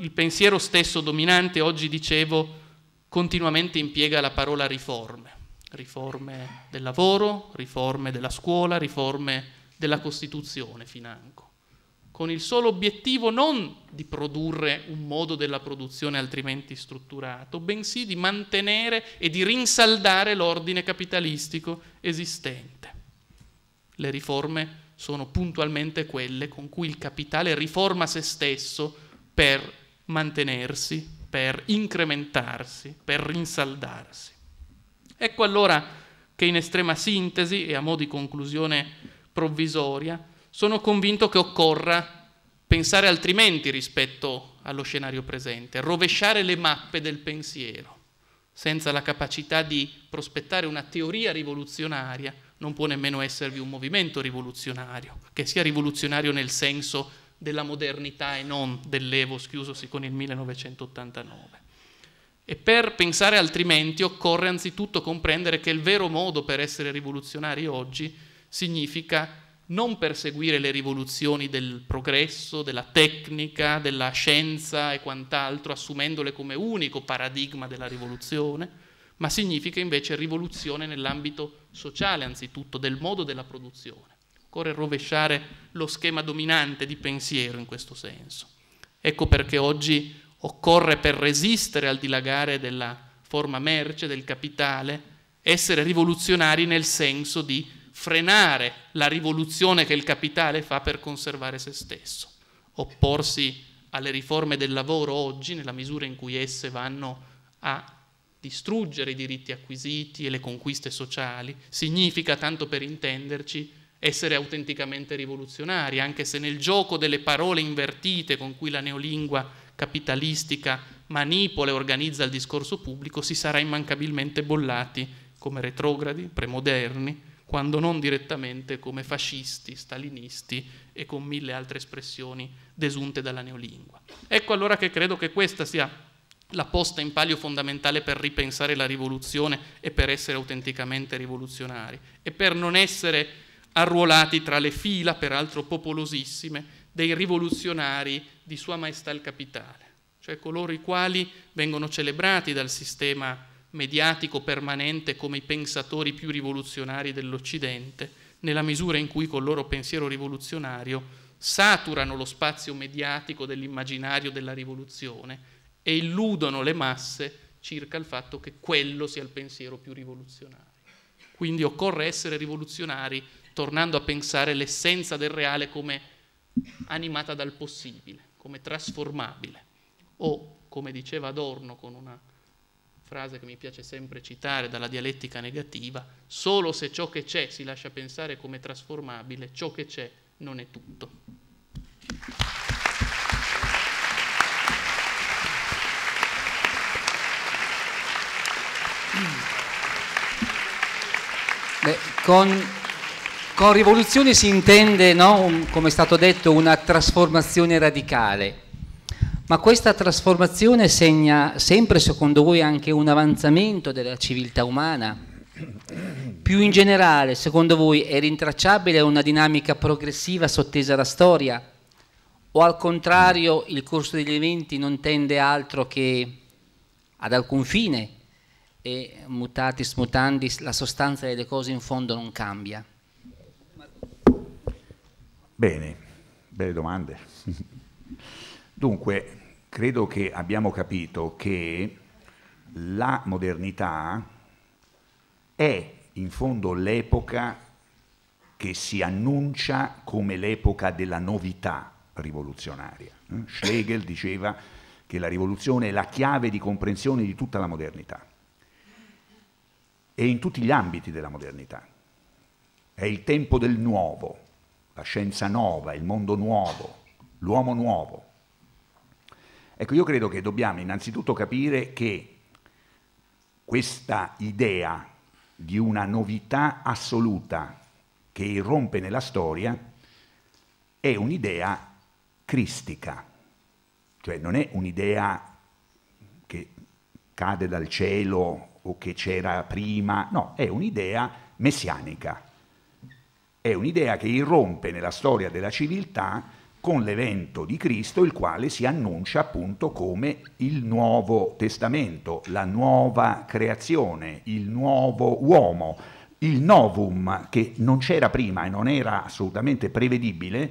il pensiero stesso dominante, oggi dicevo, continuamente impiega la parola riforme. Riforme del lavoro, riforme della scuola, riforme della Costituzione financo, con il solo obiettivo non di produrre un modo della produzione altrimenti strutturato, bensì di mantenere e di rinsaldare l'ordine capitalistico esistente. Le riforme sono puntualmente quelle con cui il capitale riforma se stesso per mantenersi, per incrementarsi, per rinsaldarsi. Ecco allora che in estrema sintesi e a mo' di conclusione provvisoria sono convinto che occorra pensare altrimenti rispetto allo scenario presente, rovesciare le mappe del pensiero. Senza la capacità di prospettare una teoria rivoluzionaria non può nemmeno esservi un movimento rivoluzionario, che sia rivoluzionario nel senso della modernità e non dell'Evo schiusosi con il 1989. E per pensare altrimenti occorre anzitutto comprendere che il vero modo per essere rivoluzionari oggi significa non perseguire le rivoluzioni del progresso, della tecnica, della scienza e quant'altro, assumendole come unico paradigma della rivoluzione, ma significa invece rivoluzione nell'ambito sociale anzitutto, del modo della produzione. Occorre rovesciare lo schema dominante di pensiero in questo senso. Ecco perché oggi occorre per resistere al dilagare della forma merce, del capitale, essere rivoluzionari nel senso di frenare la rivoluzione che il capitale fa per conservare se stesso, opporsi alle riforme del lavoro oggi nella misura in cui esse vanno a distruggere i diritti acquisiti e le conquiste sociali, significa, tanto per intenderci, essere autenticamente rivoluzionari, anche se nel gioco delle parole invertite con cui la neolingua capitalistica manipola e organizza il discorso pubblico, si sarà immancabilmente bollati come retrogradi, premoderni, quando non direttamente come fascisti, stalinisti e con mille altre espressioni desunte dalla neolingua. Ecco allora che credo che questa sia la posta in palio fondamentale per ripensare la rivoluzione e per essere autenticamente rivoluzionari e per non essere arruolati tra le fila, peraltro popolosissime, dei rivoluzionari di Sua Maestà il Capitale, cioè coloro i quali vengono celebrati dal sistema mediatico permanente come i pensatori più rivoluzionari dell'Occidente, nella misura in cui col loro pensiero rivoluzionario saturano lo spazio mediatico dell'immaginario della rivoluzione e illudono le masse circa il fatto che quello sia il pensiero più rivoluzionario. Quindi occorre essere rivoluzionari tornando a pensare l'essenza del reale come animata dal possibile, come trasformabile, o come diceva Adorno con una frase che mi piace sempre citare dalla dialettica negativa, solo se ciò che c'è si lascia pensare come trasformabile, ciò che c'è non è tutto. Beh, con con ecco, rivoluzione si intende, no, un, come è stato detto, una trasformazione radicale, ma questa trasformazione segna sempre, secondo voi, anche un avanzamento della civiltà umana? Più in generale, secondo voi, è rintracciabile una dinamica progressiva sottesa alla storia? O al contrario, il corso degli eventi non tende altro che ad alcun fine e mutatis mutandis la sostanza delle cose in fondo non cambia? Bene, belle domande. Dunque, credo che abbiamo capito che la modernità è in fondo l'epoca che si annuncia come l'epoca della novità rivoluzionaria. Schlegel diceva che la rivoluzione è la chiave di comprensione di tutta la modernità e in tutti gli ambiti della modernità. È il tempo del nuovo, la scienza nuova, il mondo nuovo, l'uomo nuovo. Ecco, io credo che dobbiamo innanzitutto capire che questa idea di una novità assoluta che irrompe nella storia è un'idea cristica, cioè non è un'idea che cade dal cielo o che c'era prima, no, è un'idea messianica. È un'idea che irrompe nella storia della civiltà con l'evento di Cristo, il quale si annuncia appunto come il Nuovo Testamento, la nuova creazione, il nuovo uomo, il novum che non c'era prima e non era assolutamente prevedibile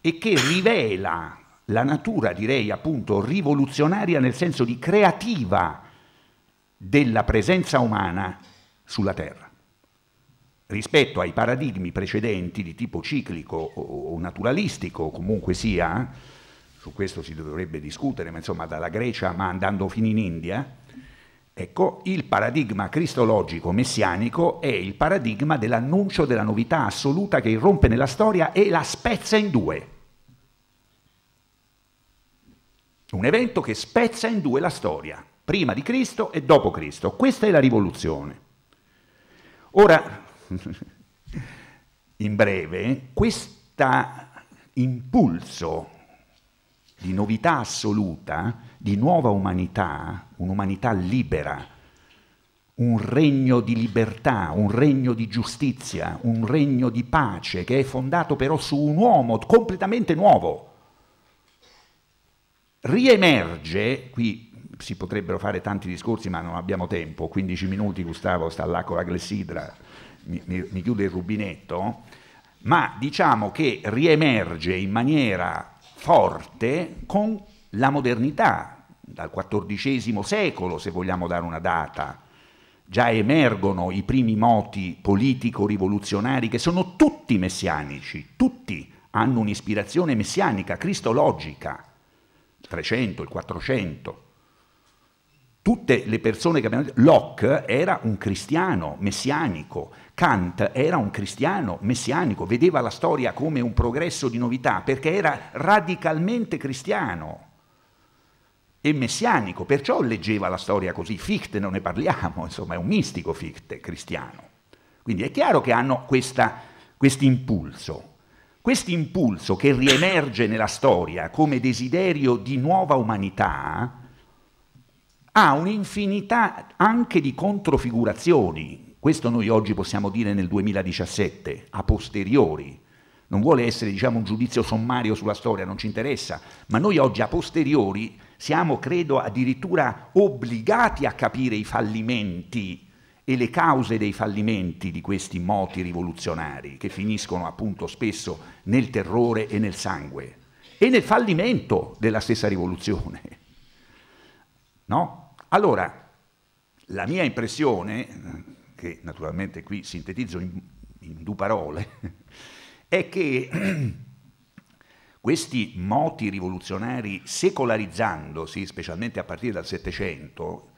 e che rivela la natura, direi appunto, rivoluzionaria nel senso di creativa della presenza umana sulla Terra rispetto ai paradigmi precedenti di tipo ciclico o naturalistico, comunque sia, su questo si dovrebbe discutere, ma insomma dalla Grecia ma andando fino in India, ecco, il paradigma cristologico messianico è il paradigma dell'annuncio della novità assoluta che irrompe nella storia e la spezza in due. Un evento che spezza in due la storia, prima di Cristo e dopo Cristo. Questa è la rivoluzione. Ora, in breve, questo impulso di novità assoluta, di nuova umanità, un'umanità libera, un regno di libertà, un regno di giustizia, un regno di pace che è fondato però su un uomo completamente nuovo. Riemerge, qui si potrebbero fare tanti discorsi ma non abbiamo tempo, 15 minuti Gustavo sta là con la clessidra, mi, mi chiude il rubinetto, ma diciamo che riemerge in maniera forte con la modernità, dal XIV secolo se vogliamo dare una data, già emergono i primi moti politico-rivoluzionari che sono tutti messianici, tutti hanno un'ispirazione messianica, cristologica, il 300, il 400. Tutte le persone che abbiamo detto, Locke era un cristiano messianico, Kant era un cristiano messianico, vedeva la storia come un progresso di novità perché era radicalmente cristiano e messianico, perciò leggeva la storia così. Fichte non ne parliamo, insomma è un mistico Fichte cristiano. Quindi è chiaro che hanno questo impulso. Questo impulso che riemerge nella storia come desiderio di nuova umanità ha un'infinità anche di controfigurazioni questo noi oggi possiamo dire nel 2017, a posteriori. Non vuole essere diciamo, un giudizio sommario sulla storia, non ci interessa, ma noi oggi a posteriori siamo, credo, addirittura obbligati a capire i fallimenti e le cause dei fallimenti di questi moti rivoluzionari che finiscono appunto spesso nel terrore e nel sangue e nel fallimento della stessa rivoluzione. No? Allora, la mia impressione, che naturalmente qui sintetizzo in, in due parole, è che questi moti rivoluzionari secolarizzandosi, specialmente a partire dal Settecento,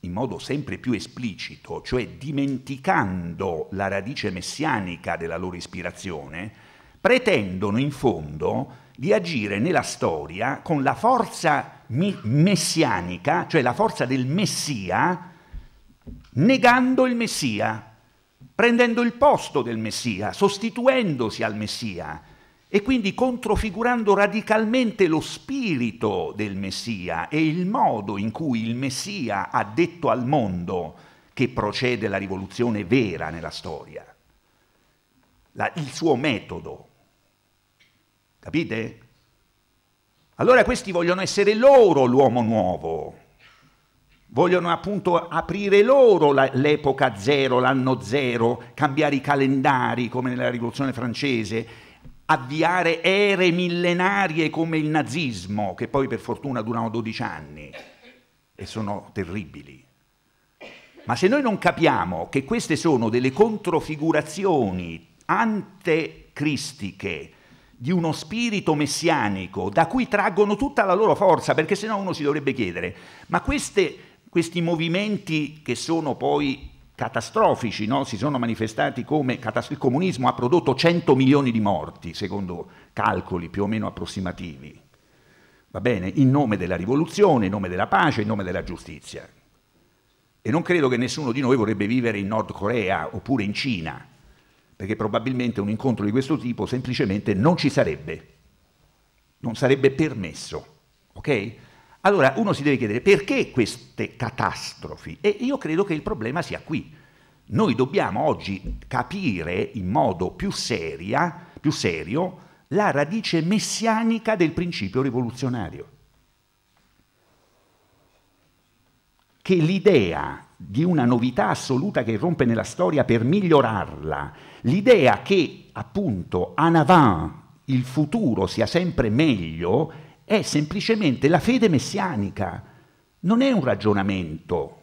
in modo sempre più esplicito, cioè dimenticando la radice messianica della loro ispirazione, pretendono in fondo di agire nella storia con la forza messianica, cioè la forza del Messia, negando il Messia, prendendo il posto del Messia, sostituendosi al Messia e quindi controfigurando radicalmente lo spirito del Messia e il modo in cui il Messia ha detto al mondo che procede la rivoluzione vera nella storia, la, il suo metodo. Capite? Allora questi vogliono essere loro l'uomo nuovo, vogliono appunto aprire loro l'epoca zero, l'anno zero, cambiare i calendari come nella rivoluzione francese, avviare ere millenarie come il nazismo, che poi per fortuna durano 12 anni e sono terribili. Ma se noi non capiamo che queste sono delle controfigurazioni antecristiche di uno spirito messianico da cui traggono tutta la loro forza, perché se no uno si dovrebbe chiedere, ma queste questi movimenti che sono poi catastrofici, no? si sono manifestati come il comunismo ha prodotto 100 milioni di morti, secondo calcoli più o meno approssimativi, va bene, in nome della rivoluzione, in nome della pace, in nome della giustizia. E non credo che nessuno di noi vorrebbe vivere in Nord Corea oppure in Cina, perché probabilmente un incontro di questo tipo semplicemente non ci sarebbe, non sarebbe permesso, ok? Allora uno si deve chiedere perché queste catastrofi? E io credo che il problema sia qui. Noi dobbiamo oggi capire in modo più, seria, più serio la radice messianica del principio rivoluzionario. Che l'idea di una novità assoluta che rompe nella storia per migliorarla, l'idea che appunto en avant il futuro sia sempre meglio è semplicemente la fede messianica, non è un ragionamento,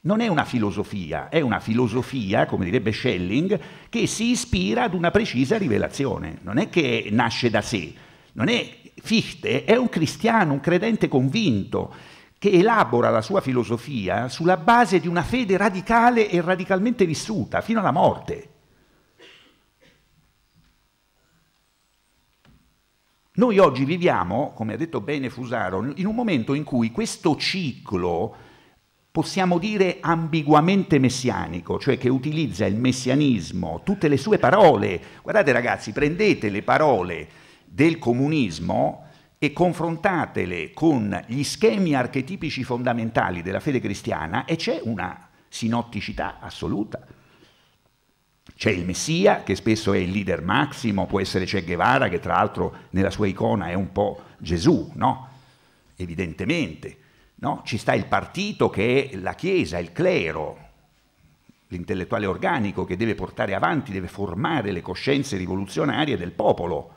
non è una filosofia, è una filosofia, come direbbe Schelling, che si ispira ad una precisa rivelazione, non è che nasce da sé, non è Fichte, è un cristiano, un credente convinto che elabora la sua filosofia sulla base di una fede radicale e radicalmente vissuta fino alla morte. Noi oggi viviamo, come ha detto bene Fusaro, in un momento in cui questo ciclo possiamo dire ambiguamente messianico, cioè che utilizza il messianismo, tutte le sue parole. Guardate ragazzi, prendete le parole del comunismo e confrontatele con gli schemi archetipici fondamentali della fede cristiana e c'è una sinotticità assoluta. C'è il Messia, che spesso è il leader massimo, può essere Che Guevara, che tra l'altro nella sua icona è un po' Gesù, no? Evidentemente. No? Ci sta il partito che è la Chiesa, il clero, l'intellettuale organico che deve portare avanti, deve formare le coscienze rivoluzionarie del popolo.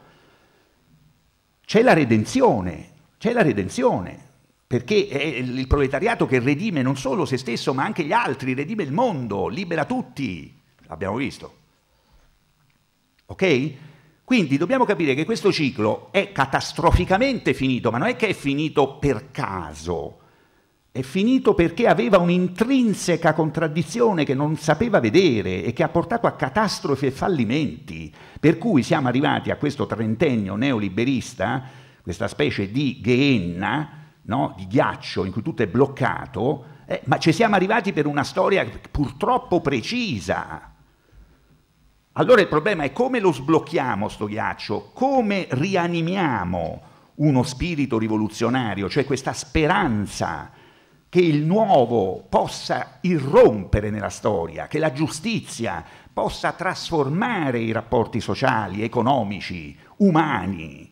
C'è la redenzione, c'è la redenzione, perché è il proletariato che redime non solo se stesso ma anche gli altri, redime il mondo, libera tutti abbiamo visto. Ok? Quindi dobbiamo capire che questo ciclo è catastroficamente finito, ma non è che è finito per caso, è finito perché aveva un'intrinseca contraddizione che non sapeva vedere e che ha portato a catastrofi e fallimenti, per cui siamo arrivati a questo trentennio neoliberista, questa specie di ghenna, no? di ghiaccio in cui tutto è bloccato, eh, ma ci siamo arrivati per una storia purtroppo precisa, allora il problema è come lo sblocchiamo sto ghiaccio, come rianimiamo uno spirito rivoluzionario, cioè questa speranza che il nuovo possa irrompere nella storia, che la giustizia possa trasformare i rapporti sociali, economici, umani.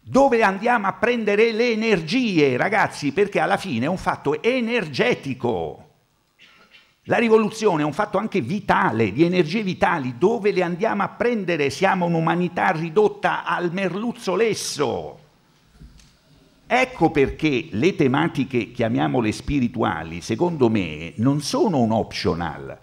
Dove andiamo a prendere le energie, ragazzi? Perché alla fine è un fatto energetico. La rivoluzione è un fatto anche vitale, di energie vitali, dove le andiamo a prendere? Siamo un'umanità ridotta al merluzzo lesso. Ecco perché le tematiche, chiamiamole spirituali, secondo me non sono un optional.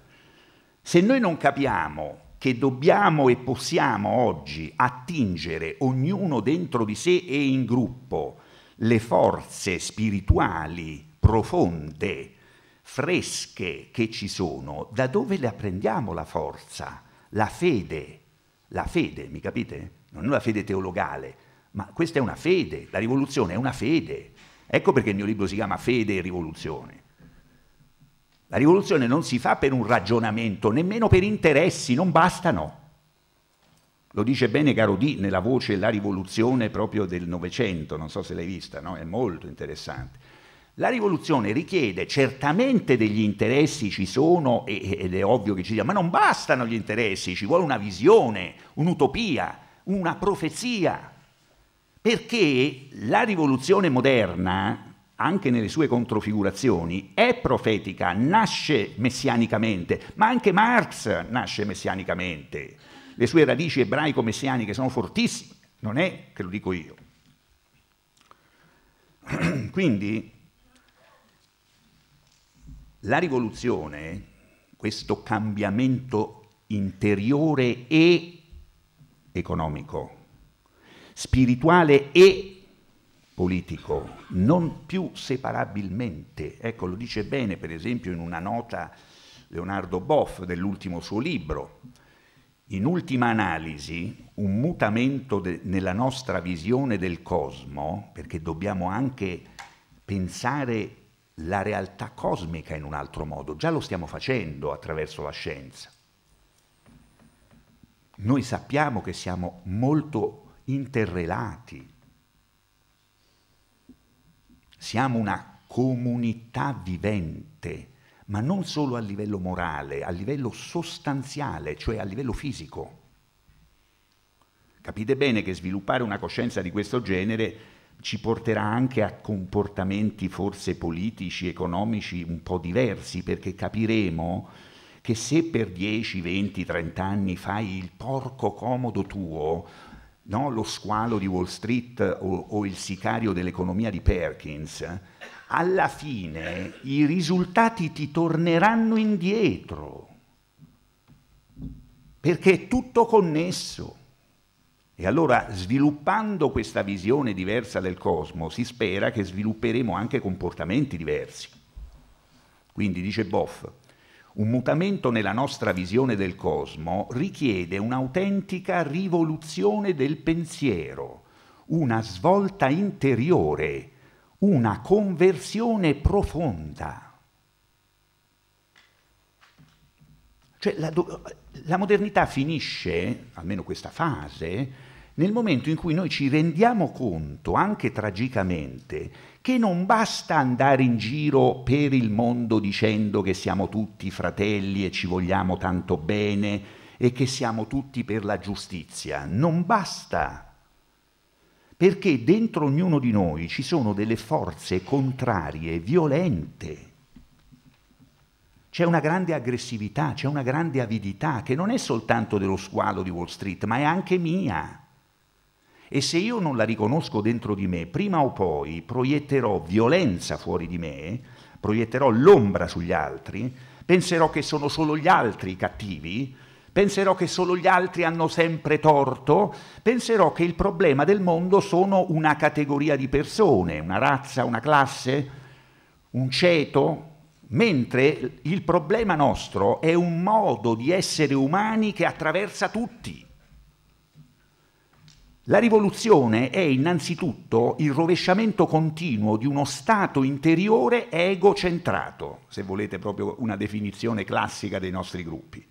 Se noi non capiamo che dobbiamo e possiamo oggi attingere ognuno dentro di sé e in gruppo le forze spirituali profonde, fresche che ci sono, da dove le apprendiamo la forza, la fede? La fede, mi capite? Non è una fede teologale, ma questa è una fede, la rivoluzione è una fede. Ecco perché il mio libro si chiama Fede e rivoluzione. La rivoluzione non si fa per un ragionamento, nemmeno per interessi, non bastano. Lo dice bene Caro D nella voce La rivoluzione proprio del Novecento, non so se l'hai vista, no? è molto interessante. La rivoluzione richiede certamente degli interessi, ci sono ed è ovvio che ci siano, ma non bastano gli interessi, ci vuole una visione, un'utopia, una profezia, perché la rivoluzione moderna, anche nelle sue controfigurazioni, è profetica, nasce messianicamente, ma anche Marx nasce messianicamente. Le sue radici ebraico-messianiche sono fortissime, non è che lo dico io. Quindi la rivoluzione, questo cambiamento interiore e economico, spirituale e politico, non più separabilmente. Ecco, lo dice bene, per esempio, in una nota Leonardo Boff dell'ultimo suo libro. In ultima analisi, un mutamento nella nostra visione del cosmo, perché dobbiamo anche pensare la realtà cosmica in un altro modo, già lo stiamo facendo attraverso la scienza. Noi sappiamo che siamo molto interrelati, siamo una comunità vivente, ma non solo a livello morale, a livello sostanziale, cioè a livello fisico. Capite bene che sviluppare una coscienza di questo genere ci porterà anche a comportamenti forse politici, economici un po' diversi, perché capiremo che se per 10, 20, 30 anni fai il porco comodo tuo, no? lo squalo di Wall Street o, o il sicario dell'economia di Perkins, alla fine i risultati ti torneranno indietro, perché è tutto connesso. E allora sviluppando questa visione diversa del cosmo si spera che svilupperemo anche comportamenti diversi. Quindi dice Boff, un mutamento nella nostra visione del cosmo richiede un'autentica rivoluzione del pensiero, una svolta interiore, una conversione profonda. Cioè la, la modernità finisce, almeno questa fase, nel momento in cui noi ci rendiamo conto, anche tragicamente, che non basta andare in giro per il mondo dicendo che siamo tutti fratelli e ci vogliamo tanto bene e che siamo tutti per la giustizia, non basta. Perché dentro ognuno di noi ci sono delle forze contrarie, violente. C'è una grande aggressività, c'è una grande avidità che non è soltanto dello squalo di Wall Street, ma è anche mia e se io non la riconosco dentro di me, prima o poi proietterò violenza fuori di me, proietterò l'ombra sugli altri, penserò che sono solo gli altri i cattivi, penserò che solo gli altri hanno sempre torto, penserò che il problema del mondo sono una categoria di persone, una razza, una classe, un ceto, mentre il problema nostro è un modo di essere umani che attraversa tutti. La rivoluzione è innanzitutto il rovesciamento continuo di uno stato interiore egocentrato, se volete proprio una definizione classica dei nostri gruppi.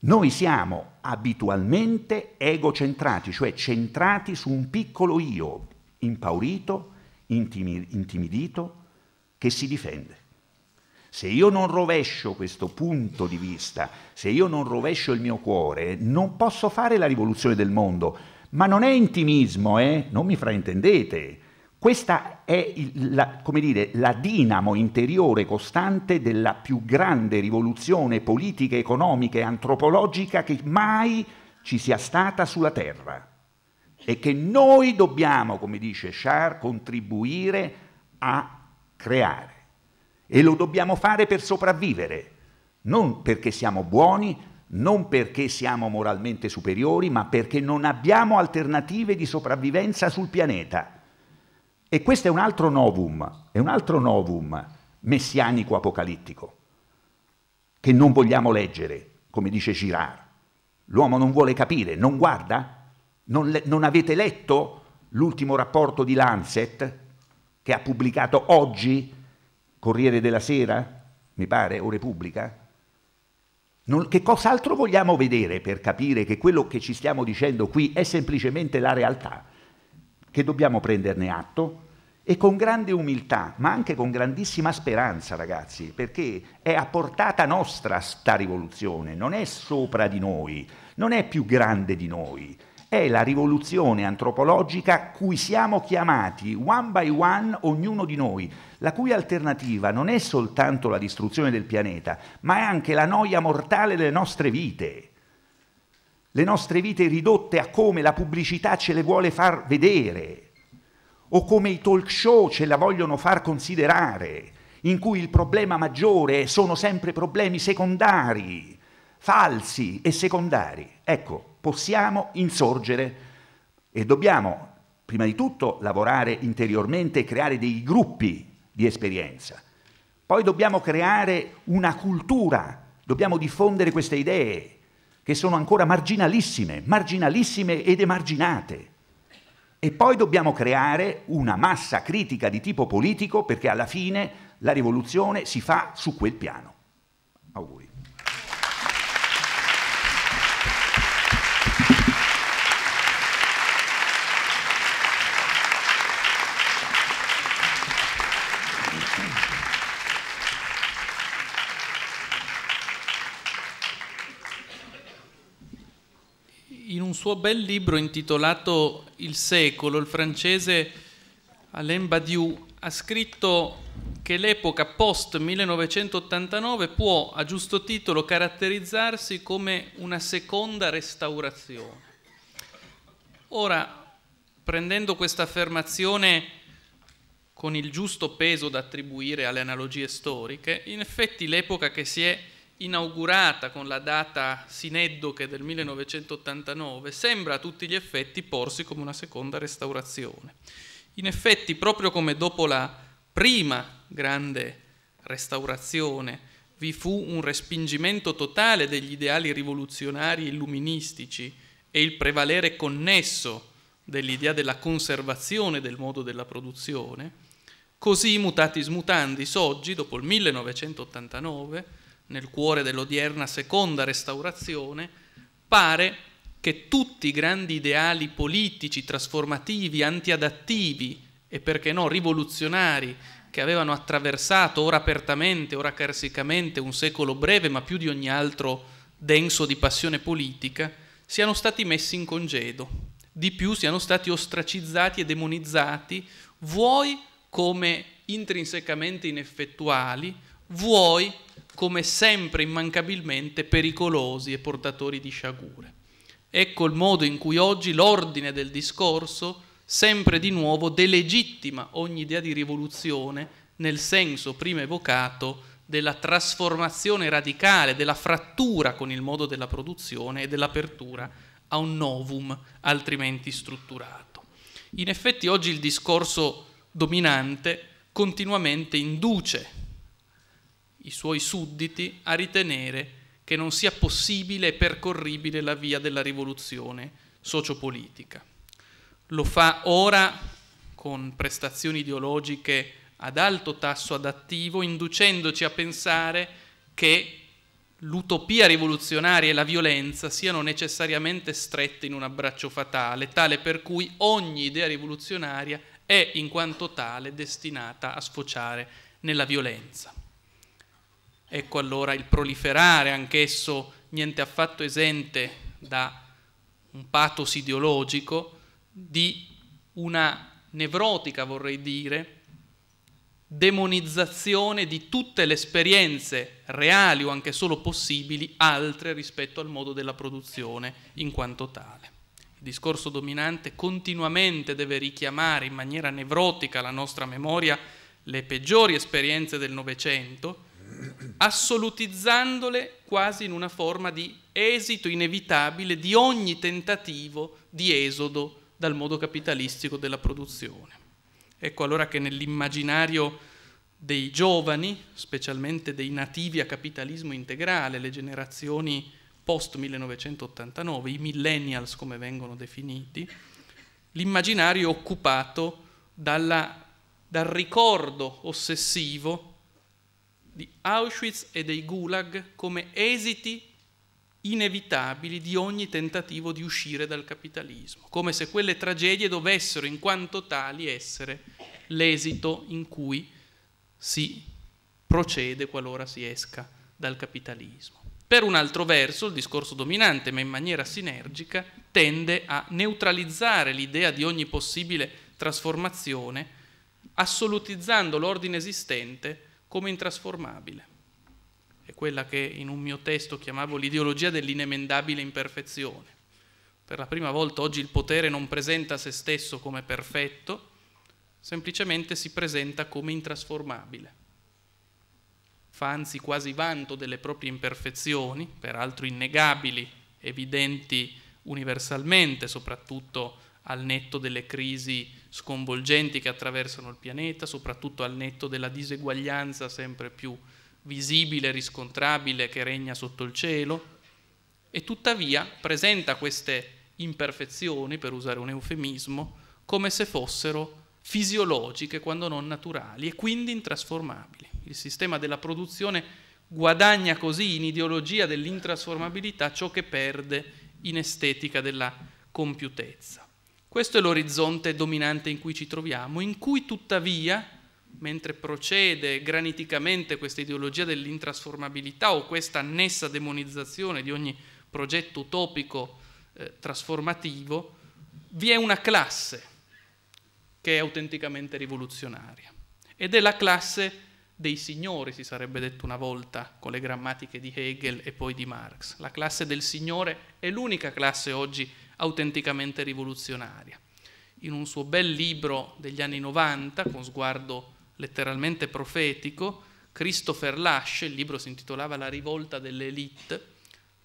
Noi siamo abitualmente egocentrati, cioè centrati su un piccolo io, impaurito, intimidito, che si difende. Se io non rovescio questo punto di vista, se io non rovescio il mio cuore, non posso fare la rivoluzione del mondo. Ma non è intimismo, eh? non mi fraintendete. Questa è il, la, dire, la dinamo interiore costante della più grande rivoluzione politica, economica e antropologica che mai ci sia stata sulla Terra e che noi dobbiamo, come dice Char, contribuire a creare e lo dobbiamo fare per sopravvivere, non perché siamo buoni, non perché siamo moralmente superiori, ma perché non abbiamo alternative di sopravvivenza sul pianeta. E questo è un altro novum, è un altro novum messianico-apocalittico, che non vogliamo leggere, come dice Girard. L'uomo non vuole capire, non guarda, non, non avete letto l'ultimo rapporto di Lancet che ha pubblicato oggi Corriere della Sera, mi pare, o Repubblica? Non, che cos'altro vogliamo vedere per capire che quello che ci stiamo dicendo qui è semplicemente la realtà, che dobbiamo prenderne atto e con grande umiltà, ma anche con grandissima speranza, ragazzi, perché è a portata nostra sta rivoluzione, non è sopra di noi, non è più grande di noi, è la rivoluzione antropologica cui siamo chiamati, one by one, ognuno di noi, la cui alternativa non è soltanto la distruzione del pianeta, ma è anche la noia mortale delle nostre vite. Le nostre vite ridotte a come la pubblicità ce le vuole far vedere, o come i talk show ce la vogliono far considerare, in cui il problema maggiore sono sempre problemi secondari, falsi e secondari. Ecco, possiamo insorgere e dobbiamo prima di tutto lavorare interiormente e creare dei gruppi di esperienza. Poi dobbiamo creare una cultura, dobbiamo diffondere queste idee che sono ancora marginalissime, marginalissime ed emarginate. E poi dobbiamo creare una massa critica di tipo politico perché alla fine la rivoluzione si fa su quel piano. Auguri. suo bel libro intitolato Il secolo, il francese Alain Badiou ha scritto che l'epoca post 1989 può a giusto titolo caratterizzarsi come una seconda restaurazione. Ora, prendendo questa affermazione con il giusto peso da attribuire alle analogie storiche, in effetti l'epoca che si è inaugurata con la data sineddoche del 1989, sembra a tutti gli effetti porsi come una seconda restaurazione. In effetti, proprio come dopo la prima grande restaurazione vi fu un respingimento totale degli ideali rivoluzionari illuministici e il prevalere connesso dell'idea della conservazione del modo della produzione, così mutatis mutandis oggi, dopo il 1989, nel cuore dell'odierna seconda restaurazione, pare che tutti i grandi ideali politici, trasformativi, antiadattivi e perché no rivoluzionari che avevano attraversato ora apertamente, ora carsicamente un secolo breve, ma più di ogni altro denso di passione politica, siano stati messi in congedo. Di più siano stati ostracizzati e demonizzati, vuoi come intrinsecamente ineffettuali, vuoi come sempre immancabilmente pericolosi e portatori di sciagure. Ecco il modo in cui oggi l'ordine del discorso sempre di nuovo delegittima ogni idea di rivoluzione nel senso prima evocato della trasformazione radicale, della frattura con il modo della produzione e dell'apertura a un novum altrimenti strutturato. In effetti oggi il discorso dominante continuamente induce i suoi sudditi a ritenere che non sia possibile e percorribile la via della rivoluzione sociopolitica. Lo fa ora con prestazioni ideologiche ad alto tasso adattivo, inducendoci a pensare che l'utopia rivoluzionaria e la violenza siano necessariamente strette in un abbraccio fatale, tale per cui ogni idea rivoluzionaria è in quanto tale destinata a sfociare nella violenza. Ecco allora il proliferare anch'esso niente affatto esente da un pathos ideologico di una nevrotica, vorrei dire, demonizzazione di tutte le esperienze reali o anche solo possibili altre rispetto al modo della produzione in quanto tale. Il discorso dominante continuamente deve richiamare in maniera nevrotica la nostra memoria le peggiori esperienze del Novecento, assolutizzandole quasi in una forma di esito inevitabile di ogni tentativo di esodo dal modo capitalistico della produzione. Ecco allora che nell'immaginario dei giovani, specialmente dei nativi a capitalismo integrale, le generazioni post 1989, i millennials come vengono definiti, l'immaginario è occupato dalla, dal ricordo ossessivo di Auschwitz e dei Gulag come esiti inevitabili di ogni tentativo di uscire dal capitalismo, come se quelle tragedie dovessero in quanto tali essere l'esito in cui si procede qualora si esca dal capitalismo. Per un altro verso, il discorso dominante, ma in maniera sinergica, tende a neutralizzare l'idea di ogni possibile trasformazione, assolutizzando l'ordine esistente come intrasformabile. È quella che in un mio testo chiamavo l'ideologia dell'inemendabile imperfezione. Per la prima volta oggi il potere non presenta se stesso come perfetto, semplicemente si presenta come intrasformabile. Fa anzi quasi vanto delle proprie imperfezioni, peraltro innegabili, evidenti universalmente, soprattutto al netto delle crisi sconvolgenti che attraversano il pianeta, soprattutto al netto della diseguaglianza sempre più visibile, riscontrabile che regna sotto il cielo, e tuttavia presenta queste imperfezioni, per usare un eufemismo, come se fossero fisiologiche quando non naturali e quindi intrasformabili. Il sistema della produzione guadagna così in ideologia dell'intrasformabilità ciò che perde in estetica della compiutezza. Questo è l'orizzonte dominante in cui ci troviamo, in cui tuttavia, mentre procede graniticamente questa ideologia dell'intrasformabilità o questa annessa demonizzazione di ogni progetto utopico eh, trasformativo, vi è una classe che è autenticamente rivoluzionaria ed è la classe dei signori, si sarebbe detto una volta con le grammatiche di Hegel e poi di Marx. La classe del signore è l'unica classe oggi autenticamente rivoluzionaria. In un suo bel libro degli anni 90, con sguardo letteralmente profetico, Christopher Lash, il libro si intitolava La rivolta dell'elite,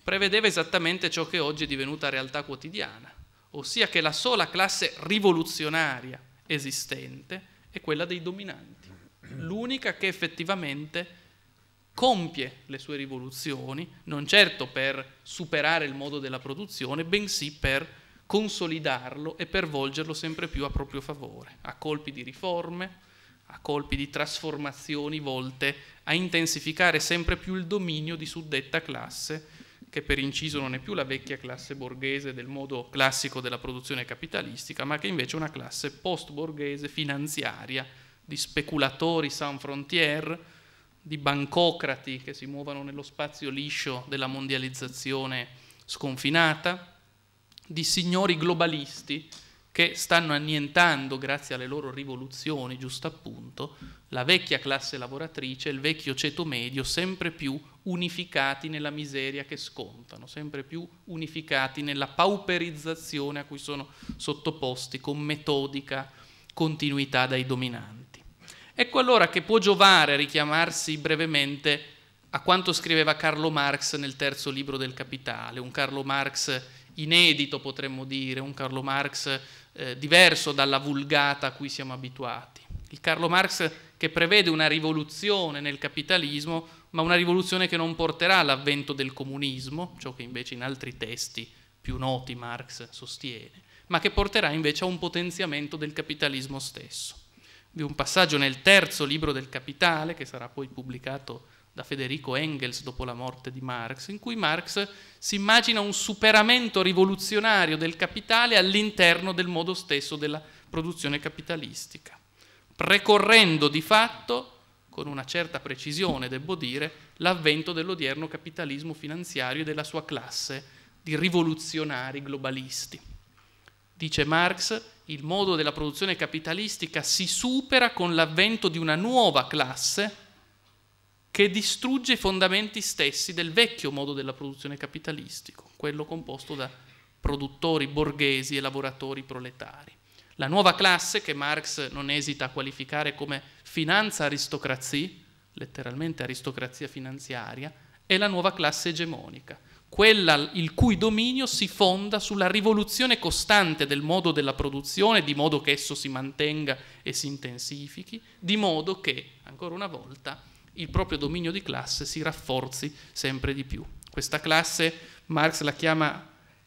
prevedeva esattamente ciò che oggi è divenuta realtà quotidiana, ossia che la sola classe rivoluzionaria esistente è quella dei dominanti, l'unica che effettivamente compie le sue rivoluzioni, non certo per superare il modo della produzione, bensì per consolidarlo e per volgerlo sempre più a proprio favore, a colpi di riforme, a colpi di trasformazioni volte a intensificare sempre più il dominio di suddetta classe, che per inciso non è più la vecchia classe borghese del modo classico della produzione capitalistica, ma che invece è una classe post-borghese finanziaria, di speculatori sans frontières, di bancocrati che si muovono nello spazio liscio della mondializzazione sconfinata, di signori globalisti che stanno annientando, grazie alle loro rivoluzioni, giusto appunto, la vecchia classe lavoratrice, il vecchio ceto medio, sempre più unificati nella miseria che scontano, sempre più unificati nella pauperizzazione a cui sono sottoposti con metodica continuità dai dominanti. Ecco allora che può giovare richiamarsi brevemente a quanto scriveva Carlo Marx nel terzo libro del Capitale, un Carlo Marx inedito potremmo dire, un Carlo Marx eh, diverso dalla vulgata a cui siamo abituati. Il Carlo Marx che prevede una rivoluzione nel capitalismo, ma una rivoluzione che non porterà all'avvento del comunismo, ciò che invece in altri testi più noti Marx sostiene, ma che porterà invece a un potenziamento del capitalismo stesso. Vi un passaggio nel terzo libro del Capitale, che sarà poi pubblicato da Federico Engels dopo la morte di Marx, in cui Marx si immagina un superamento rivoluzionario del capitale all'interno del modo stesso della produzione capitalistica, precorrendo di fatto, con una certa precisione devo dire, l'avvento dell'odierno capitalismo finanziario e della sua classe di rivoluzionari globalisti dice Marx, il modo della produzione capitalistica si supera con l'avvento di una nuova classe che distrugge i fondamenti stessi del vecchio modo della produzione capitalistico, quello composto da produttori borghesi e lavoratori proletari. La nuova classe, che Marx non esita a qualificare come finanza aristocrazia, letteralmente aristocrazia finanziaria, è la nuova classe egemonica quella il cui dominio si fonda sulla rivoluzione costante del modo della produzione, di modo che esso si mantenga e si intensifichi, di modo che, ancora una volta, il proprio dominio di classe si rafforzi sempre di più. Questa classe Marx la chiama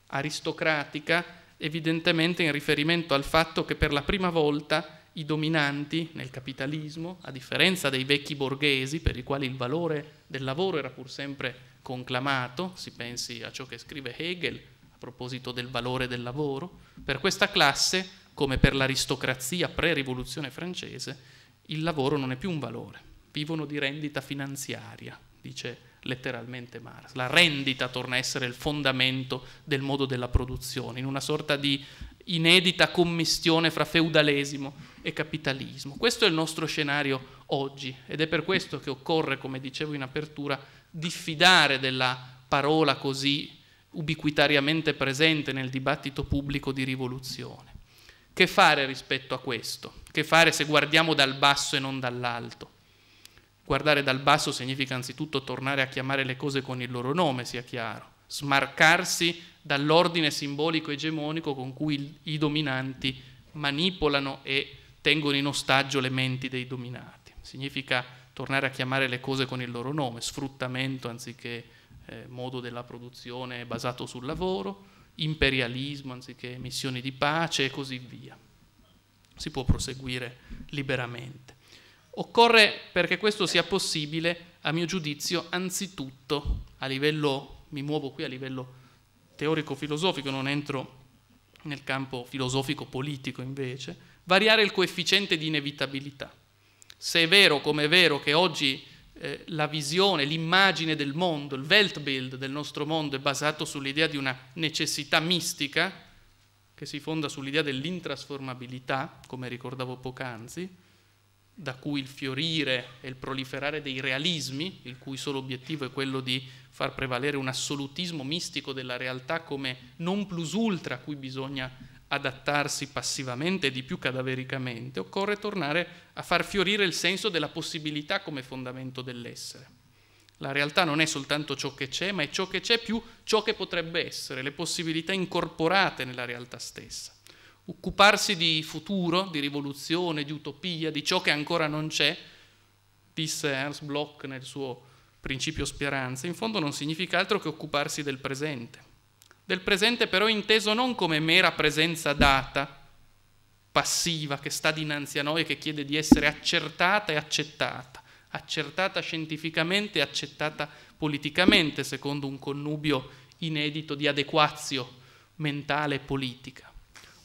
aristocratica evidentemente in riferimento al fatto che per la prima volta i dominanti nel capitalismo, a differenza dei vecchi borghesi per i quali il valore del lavoro era pur sempre conclamato, si pensi a ciò che scrive Hegel a proposito del valore del lavoro, per questa classe, come per l'aristocrazia pre-rivoluzione francese, il lavoro non è più un valore, vivono di rendita finanziaria, dice letteralmente Marx. La rendita torna a essere il fondamento del modo della produzione, in una sorta di inedita commistione fra feudalesimo e capitalismo. Questo è il nostro scenario oggi ed è per questo che occorre, come dicevo in apertura, diffidare della parola così ubiquitariamente presente nel dibattito pubblico di rivoluzione. Che fare rispetto a questo? Che fare se guardiamo dal basso e non dall'alto? Guardare dal basso significa anzitutto tornare a chiamare le cose con il loro nome, sia chiaro smarcarsi dall'ordine simbolico egemonico con cui i dominanti manipolano e tengono in ostaggio le menti dei dominati. Significa tornare a chiamare le cose con il loro nome, sfruttamento anziché eh, modo della produzione basato sul lavoro, imperialismo anziché missioni di pace e così via. Si può proseguire liberamente. Occorre, perché questo sia possibile, a mio giudizio, anzitutto a livello mi muovo qui a livello teorico-filosofico, non entro nel campo filosofico-politico invece, variare il coefficiente di inevitabilità. Se è vero, come è vero, che oggi eh, la visione, l'immagine del mondo, il Weltbild del nostro mondo è basato sull'idea di una necessità mistica, che si fonda sull'idea dell'intrasformabilità, come ricordavo poc'anzi, da cui il fiorire e il proliferare dei realismi, il cui solo obiettivo è quello di far prevalere un assolutismo mistico della realtà come non plus ultra a cui bisogna adattarsi passivamente e di più cadavericamente, occorre tornare a far fiorire il senso della possibilità come fondamento dell'essere. La realtà non è soltanto ciò che c'è, ma è ciò che c'è più ciò che potrebbe essere, le possibilità incorporate nella realtà stessa. Occuparsi di futuro, di rivoluzione, di utopia, di ciò che ancora non c'è, disse Ernst Bloch nel suo principio speranza, in fondo non significa altro che occuparsi del presente. Del presente però inteso non come mera presenza data, passiva, che sta dinanzi a noi e che chiede di essere accertata e accettata, accertata scientificamente e accettata politicamente, secondo un connubio inedito di adequazio mentale e politica.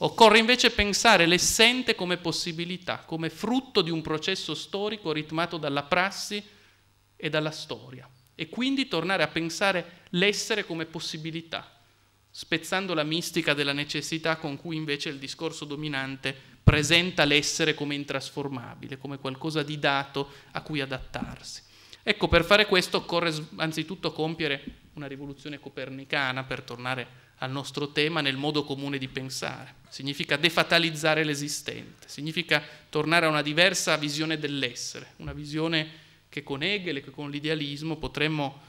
Occorre invece pensare l'essente come possibilità, come frutto di un processo storico ritmato dalla prassi e dalla storia, e quindi tornare a pensare l'essere come possibilità, spezzando la mistica della necessità con cui invece il discorso dominante presenta l'essere come intrasformabile, come qualcosa di dato a cui adattarsi. Ecco, per fare questo occorre anzitutto compiere una rivoluzione copernicana per tornare a al nostro tema nel modo comune di pensare, significa defatalizzare l'esistente, significa tornare a una diversa visione dell'essere, una visione che con Hegel e con l'idealismo potremmo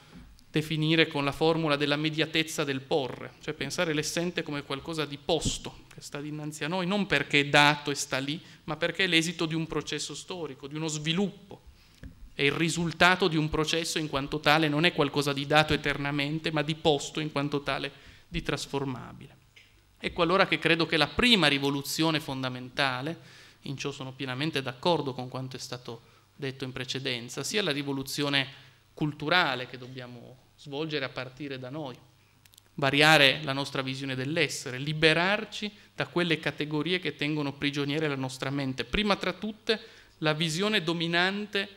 definire con la formula della mediatezza del porre, cioè pensare l'essente come qualcosa di posto, che sta dinanzi a noi, non perché è dato e sta lì, ma perché è l'esito di un processo storico, di uno sviluppo, è il risultato di un processo in quanto tale, non è qualcosa di dato eternamente, ma di posto in quanto tale di trasformabile. Ecco allora che credo che la prima rivoluzione fondamentale, in ciò sono pienamente d'accordo con quanto è stato detto in precedenza, sia la rivoluzione culturale che dobbiamo svolgere a partire da noi, variare la nostra visione dell'essere, liberarci da quelle categorie che tengono prigioniere la nostra mente, prima tra tutte la visione dominante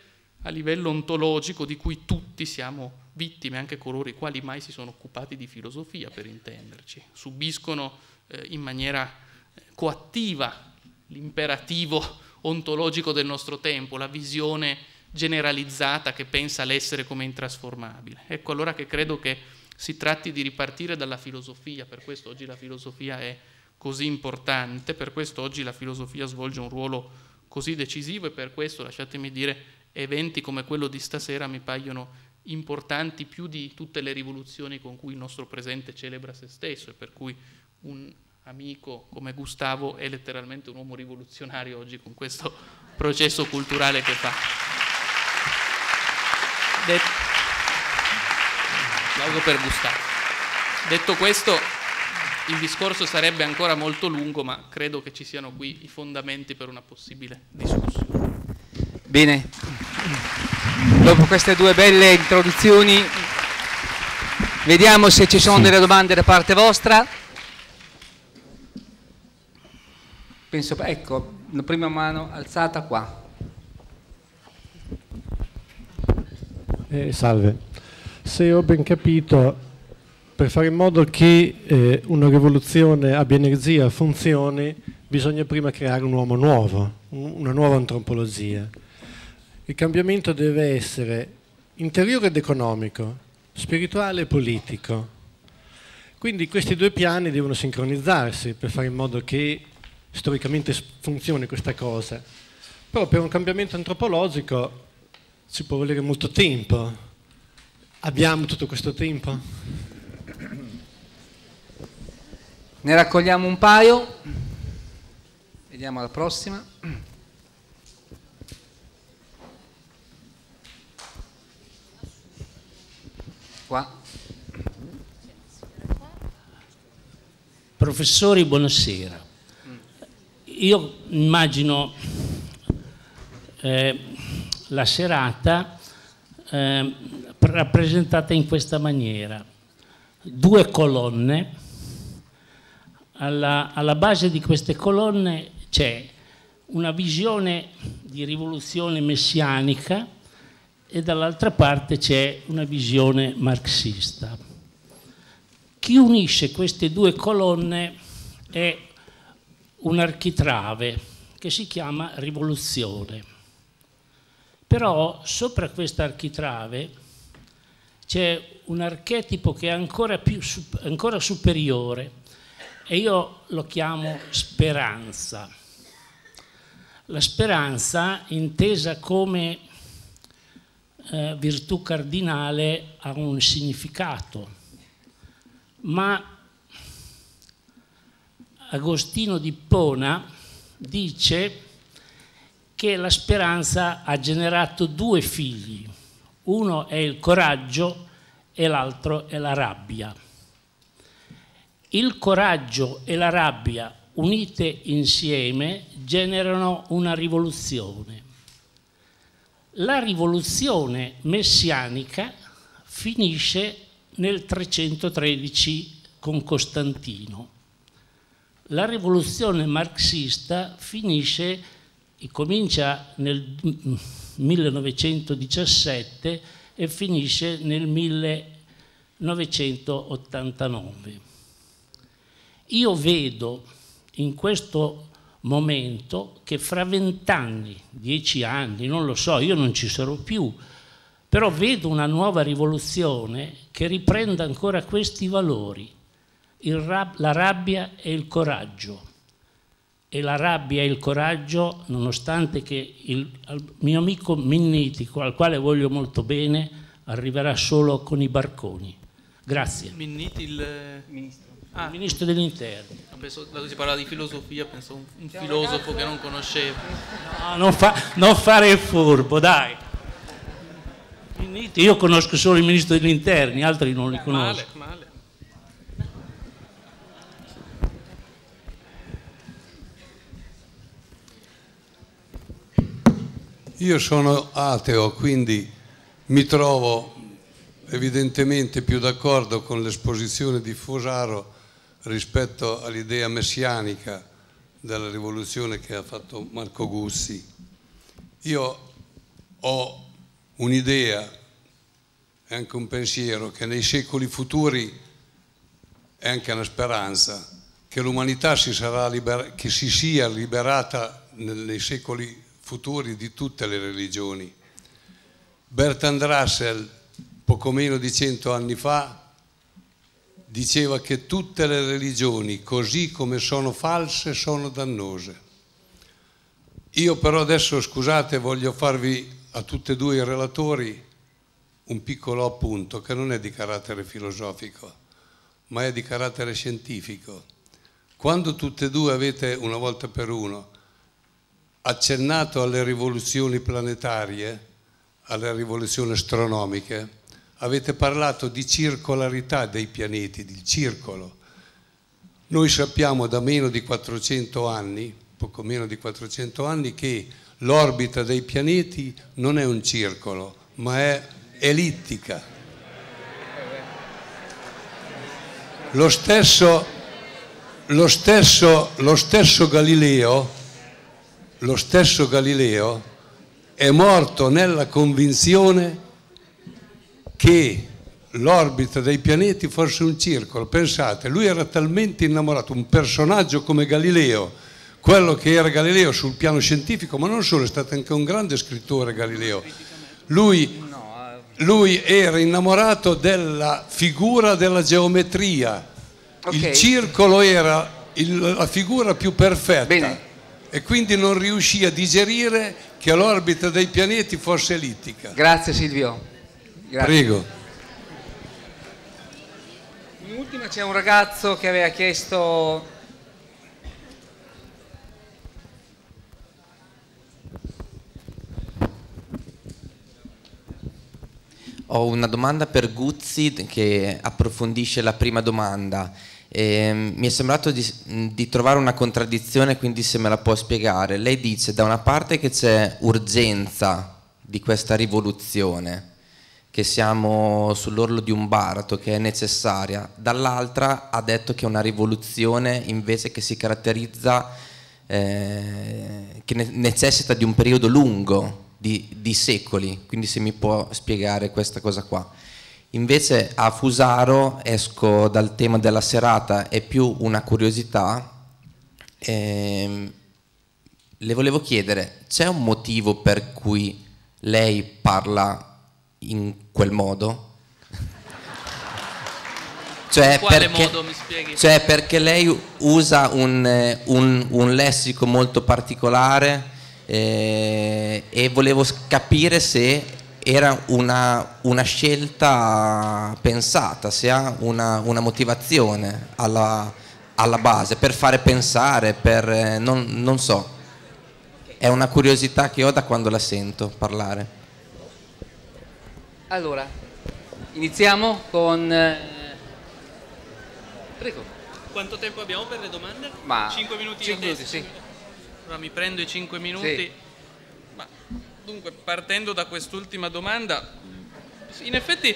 a livello ontologico di cui tutti siamo vittime anche coloro i quali mai si sono occupati di filosofia, per intenderci, subiscono eh, in maniera eh, coattiva l'imperativo ontologico del nostro tempo, la visione generalizzata che pensa l'essere come intrasformabile. Ecco allora che credo che si tratti di ripartire dalla filosofia, per questo oggi la filosofia è così importante, per questo oggi la filosofia svolge un ruolo così decisivo e per questo, lasciatemi dire, eventi come quello di stasera mi paiono importanti più di tutte le rivoluzioni con cui il nostro presente celebra se stesso e per cui un amico come Gustavo è letteralmente un uomo rivoluzionario oggi con questo processo culturale che fa. applauso per Gustavo. Detto questo, il discorso sarebbe ancora molto lungo, ma credo che ci siano qui i fondamenti per una possibile discussione. Bene. Dopo queste due belle introduzioni vediamo se ci sono delle domande da parte vostra. Penso, ecco, la prima mano alzata qua. Eh, salve, se ho ben capito, per fare in modo che eh, una rivoluzione abbia energia, funzioni, bisogna prima creare un uomo nuovo, una nuova antropologia. Il cambiamento deve essere interiore ed economico, spirituale e politico. Quindi questi due piani devono sincronizzarsi per fare in modo che storicamente funzioni questa cosa. Però per un cambiamento antropologico ci può volere molto tempo. Abbiamo tutto questo tempo? Ne raccogliamo un paio. Vediamo alla prossima. qua. Professori, buonasera. Io immagino eh, la serata eh, rappresentata in questa maniera. Due colonne, alla, alla base di queste colonne c'è una visione di rivoluzione messianica e dall'altra parte c'è una visione marxista. Chi unisce queste due colonne è un architrave che si chiama rivoluzione. Però sopra questa architrave c'è un archetipo che è ancora, più, ancora superiore e io lo chiamo speranza. La speranza intesa come eh, virtù cardinale ha un significato, ma Agostino di Pona dice che la speranza ha generato due figli, uno è il coraggio e l'altro è la rabbia. Il coraggio e la rabbia unite insieme generano una rivoluzione la rivoluzione messianica finisce nel 313 con Costantino. La rivoluzione marxista finisce e comincia nel 1917 e finisce nel 1989. Io vedo in questo momento che fra vent'anni, dieci anni, non lo so, io non ci sarò più, però vedo una nuova rivoluzione che riprenda ancora questi valori, rab la rabbia e il coraggio. E la rabbia e il coraggio, nonostante che il, il mio amico Minnitico, al quale voglio molto bene, arriverà solo con i barconi. Grazie. Minniti il eh, ministro. Ah. ministro degli interni. Penso, dato si parla di filosofia, penso un, un filosofo che non conoscevo. No, non, fa, non fare il furbo, dai. Io conosco solo il ministro degli interni, altri non li eh, conosco. Male, male. Io sono ateo, quindi mi trovo evidentemente più d'accordo con l'esposizione di Fosaro rispetto all'idea messianica della rivoluzione che ha fatto Marco Gussi. Io ho un'idea e anche un pensiero che nei secoli futuri è anche una speranza, che l'umanità si, che si sia liberata nei secoli futuri di tutte le religioni. Bertrand Russell, poco meno di cento anni fa, diceva che tutte le religioni, così come sono false, sono dannose. Io però adesso, scusate, voglio farvi a tutti e due i relatori un piccolo appunto che non è di carattere filosofico, ma è di carattere scientifico. Quando tutte e due avete, una volta per uno, accennato alle rivoluzioni planetarie, alle rivoluzioni astronomiche, avete parlato di circolarità dei pianeti, del circolo. Noi sappiamo da meno di 400 anni, poco meno di 400 anni, che l'orbita dei pianeti non è un circolo, ma è ellittica. Lo stesso, lo stesso, lo stesso Galileo, lo stesso Galileo è morto nella convinzione che che l'orbita dei pianeti fosse un circolo. Pensate, lui era talmente innamorato, un personaggio come Galileo, quello che era Galileo sul piano scientifico, ma non solo, è stato anche un grande scrittore Galileo. Lui, lui era innamorato della figura della geometria. Okay. Il circolo era il, la figura più perfetta. Bene. E quindi non riuscì a digerire che l'orbita dei pianeti fosse ellittica. Grazie Silvio. Grazie. Prego. In ultima c'è un ragazzo che aveva chiesto... Ho una domanda per Guzzi che approfondisce la prima domanda. Eh, mi è sembrato di, di, trovare una contraddizione, quindi se me la può spiegare. Lei dice da una parte che c'è urgenza di questa rivoluzione, che siamo sull'orlo di un baratro, che è necessaria, dall'altra ha detto che è una rivoluzione invece che si caratterizza, eh, che ne necessita di un periodo lungo, di, di, secoli, quindi se mi può spiegare questa cosa qua. Invece a Fusaro esco dal tema della serata, è più una curiosità. Eh, le volevo chiedere, c'è un motivo per cui lei parla in quel modo? Cioè perché, modo, cioè perché, lei usa un, eh, un, un lessico molto particolare eh, e volevo capire se era una, una scelta pensata, se ha una, una motivazione alla, alla, base, per fare pensare, per, eh, non, non so, è una curiosità che ho da quando la sento parlare. Allora, iniziamo con... Eh, prego. Quanto tempo abbiamo per le domande? Ma 5 minuti 5 minuti, sì. Allora mi prendo i 5 minuti. Sì. Ma, dunque, partendo da quest'ultima domanda, in effetti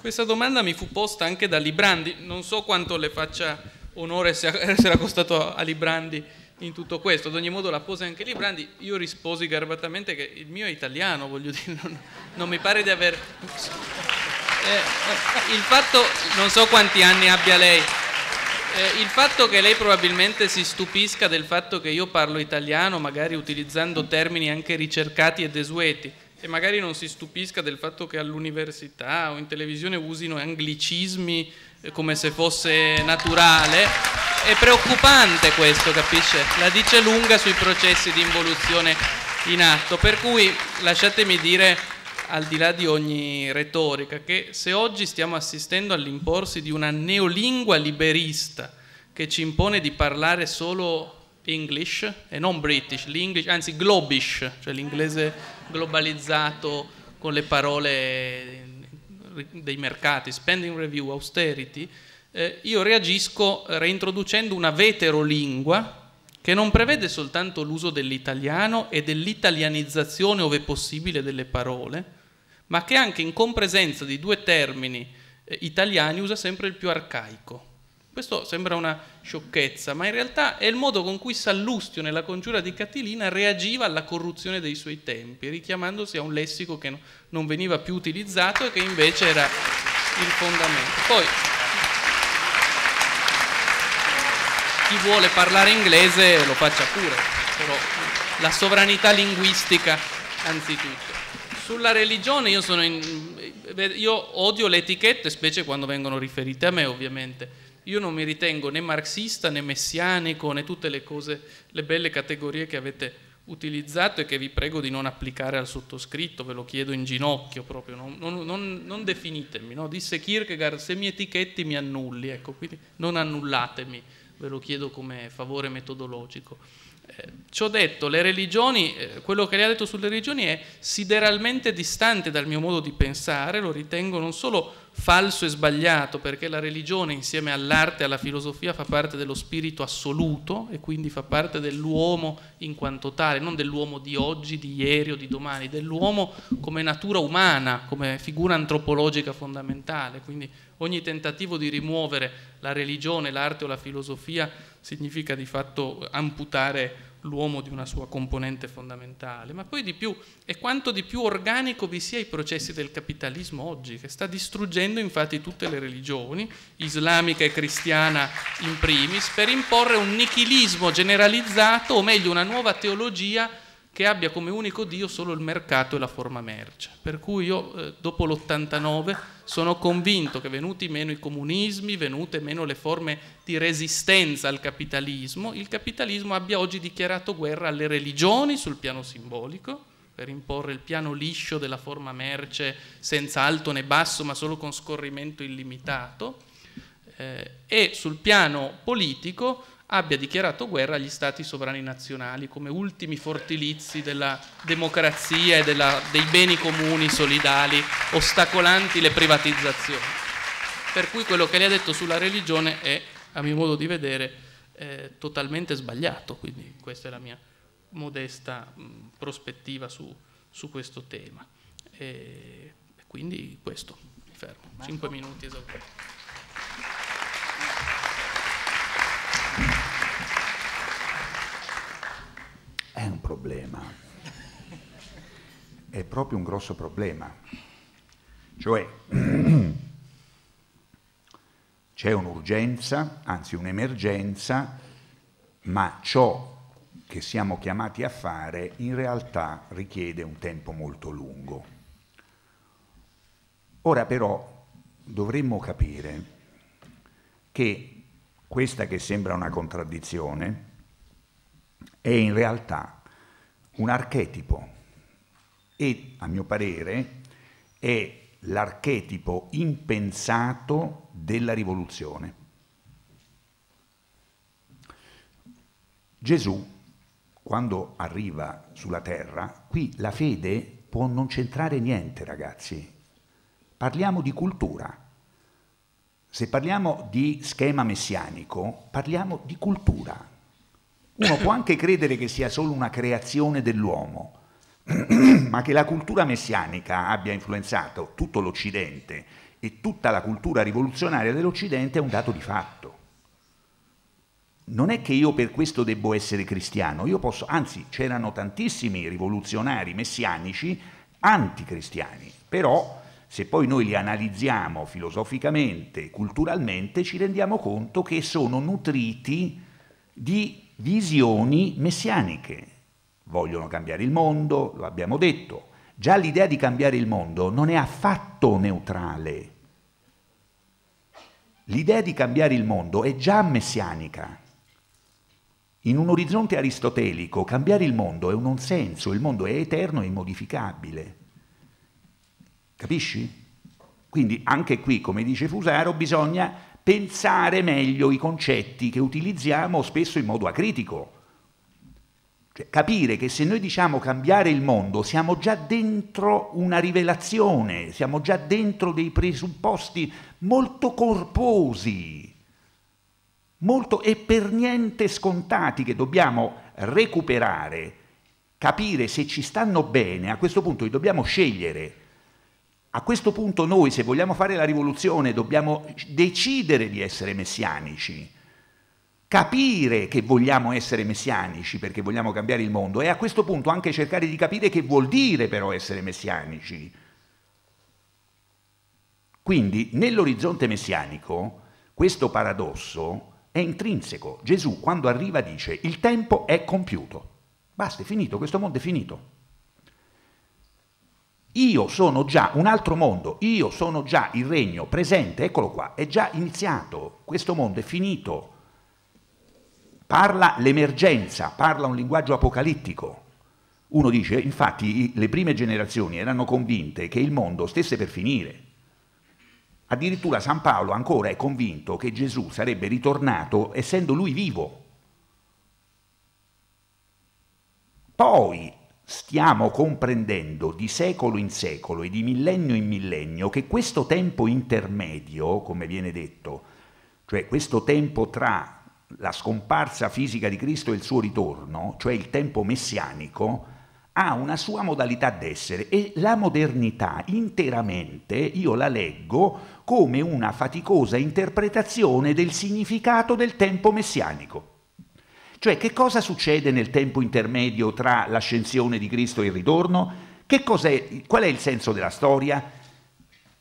questa domanda mi fu posta anche da Librandi, non so quanto le faccia onore se, era costato a Librandi in tutto questo. Ad ogni modo la pose anche lì Brandi, io risposi garbatamente che il mio è italiano, voglio dire, non, non mi pare di aver... Eh, eh, il fatto, non so quanti anni abbia lei, eh, il fatto che lei probabilmente si stupisca del fatto che io parlo italiano, magari utilizzando termini anche ricercati e desueti, e magari non si stupisca del fatto che all'università o in televisione usino anglicismi eh, come se fosse naturale è preoccupante questo, capisce? La dice lunga sui processi di involuzione in atto, per cui lasciatemi dire al di là di ogni retorica, che se oggi stiamo assistendo all'imporsi di una neolingua liberista che ci impone di parlare solo English e non British, anzi globish, cioè l'inglese globalizzato con le parole dei mercati, spending review, austerity, eh, io reagisco reintroducendo una veterolingua che non prevede soltanto l'uso dell'italiano e dell'italianizzazione, ove possibile, delle parole, ma che anche in compresenza di due termini eh, italiani usa sempre il più arcaico. Questo sembra una sciocchezza, ma in realtà è il modo con cui Sallustio nella congiura di Catilina reagiva alla corruzione dei suoi tempi, richiamandosi a un lessico che non veniva più utilizzato e che invece era il fondamento. Poi, chi vuole parlare inglese lo faccia pure, però la sovranità linguistica anzitutto. Sulla religione io, in, io odio le etichette, specie quando vengono riferite a me ovviamente. Io non mi ritengo né marxista né messianico né tutte le cose, le belle categorie che avete utilizzato e che vi prego di non applicare al sottoscritto, ve lo chiedo in ginocchio proprio, non, non, non, non definitemi, no? disse Kierkegaard se mi etichetti mi annulli, ecco, quindi non annullatemi ve lo chiedo come favore metodologico. Eh, Ciò detto, le religioni, eh, quello che lei ha detto sulle religioni è sideralmente distante dal mio modo di pensare, lo ritengo non solo falso e sbagliato, perché la religione insieme all'arte e alla filosofia fa parte dello spirito assoluto e quindi fa parte dell'uomo in quanto tale, non dell'uomo di oggi, di ieri o di domani, dell'uomo come natura umana, come figura antropologica fondamentale, quindi Ogni tentativo di rimuovere la religione, l'arte o la filosofia significa di fatto amputare l'uomo di una sua componente fondamentale, ma poi di più è quanto di più organico vi sia i processi del capitalismo oggi, che sta distruggendo infatti tutte le religioni, islamica e cristiana in primis, per imporre un nichilismo generalizzato, o meglio una nuova teologia che abbia come unico Dio solo il mercato e la forma merce. Per cui io eh, dopo l'89 sono convinto che venuti meno i comunismi, venute meno le forme di resistenza al capitalismo, il capitalismo abbia oggi dichiarato guerra alle religioni sul piano simbolico, per imporre il piano liscio della forma merce senza alto né basso ma solo con scorrimento illimitato, eh, e sul piano politico abbia dichiarato guerra agli stati sovrani nazionali come ultimi fortilizi della democrazia e della, dei beni comuni solidali, ostacolanti le privatizzazioni. Per cui quello che lei ha detto sulla religione è, a mio modo di vedere, eh, totalmente sbagliato, quindi questa è la mia modesta mh, prospettiva su, su, questo tema. E quindi questo, mi fermo. cinque minuti esattamente. è un problema, è proprio un grosso problema. Cioè c'è un'urgenza, anzi un'emergenza, ma ciò che siamo chiamati a fare in realtà richiede un tempo molto lungo. Ora però dovremmo capire che questa che sembra una contraddizione è in realtà un archetipo e, a mio parere, è l'archetipo impensato della rivoluzione. Gesù, quando arriva sulla terra, qui la fede può non c'entrare niente, ragazzi. Parliamo di cultura. Se parliamo di schema messianico, parliamo di cultura. Uno può anche credere che sia solo una creazione dell'uomo, ma che la cultura messianica abbia influenzato tutto l'Occidente e tutta la cultura rivoluzionaria dell'Occidente è un dato di fatto. Non è che io per questo debbo essere cristiano, io posso, anzi c'erano tantissimi rivoluzionari messianici anticristiani, però se poi noi li analizziamo filosoficamente, culturalmente, ci rendiamo conto che sono nutriti di visioni messianiche. Vogliono cambiare il mondo, lo abbiamo detto. Già l'idea di cambiare il mondo non è affatto neutrale. L'idea di cambiare il mondo è già messianica. In un orizzonte aristotelico cambiare il mondo è un non senso, il mondo è eterno e immodificabile. Capisci? Quindi anche qui, come dice Fusaro, bisogna pensare meglio i concetti che utilizziamo spesso in modo acritico. Cioè, capire che se noi diciamo cambiare il mondo siamo già dentro una rivelazione, siamo già dentro dei presupposti molto corposi, molto e per niente scontati che dobbiamo recuperare, capire se ci stanno bene, a questo punto li dobbiamo scegliere a questo punto noi, se vogliamo fare la rivoluzione, dobbiamo decidere di essere messianici, capire che vogliamo essere messianici perché vogliamo cambiare il mondo e a questo punto anche cercare di capire che vuol dire però essere messianici. Quindi nell'orizzonte messianico questo paradosso è intrinseco. Gesù quando arriva dice il tempo è compiuto, basta, è finito, questo mondo è finito. Io sono già un altro mondo, io sono già il regno presente, eccolo qua, è già iniziato, questo mondo è finito. Parla l'emergenza, parla un linguaggio apocalittico. Uno dice, infatti le prime generazioni erano convinte che il mondo stesse per finire. Addirittura San Paolo ancora è convinto che Gesù sarebbe ritornato essendo lui vivo. Poi Stiamo comprendendo di secolo in secolo e di millennio in millennio che questo tempo intermedio, come viene detto, cioè questo tempo tra la scomparsa fisica di Cristo e il suo ritorno, cioè il tempo messianico, ha una sua modalità d'essere e la modernità interamente io la leggo come una faticosa interpretazione del significato del tempo messianico. Cioè che cosa succede nel tempo intermedio tra l'ascensione di Cristo e il ritorno? È, qual è il senso della storia?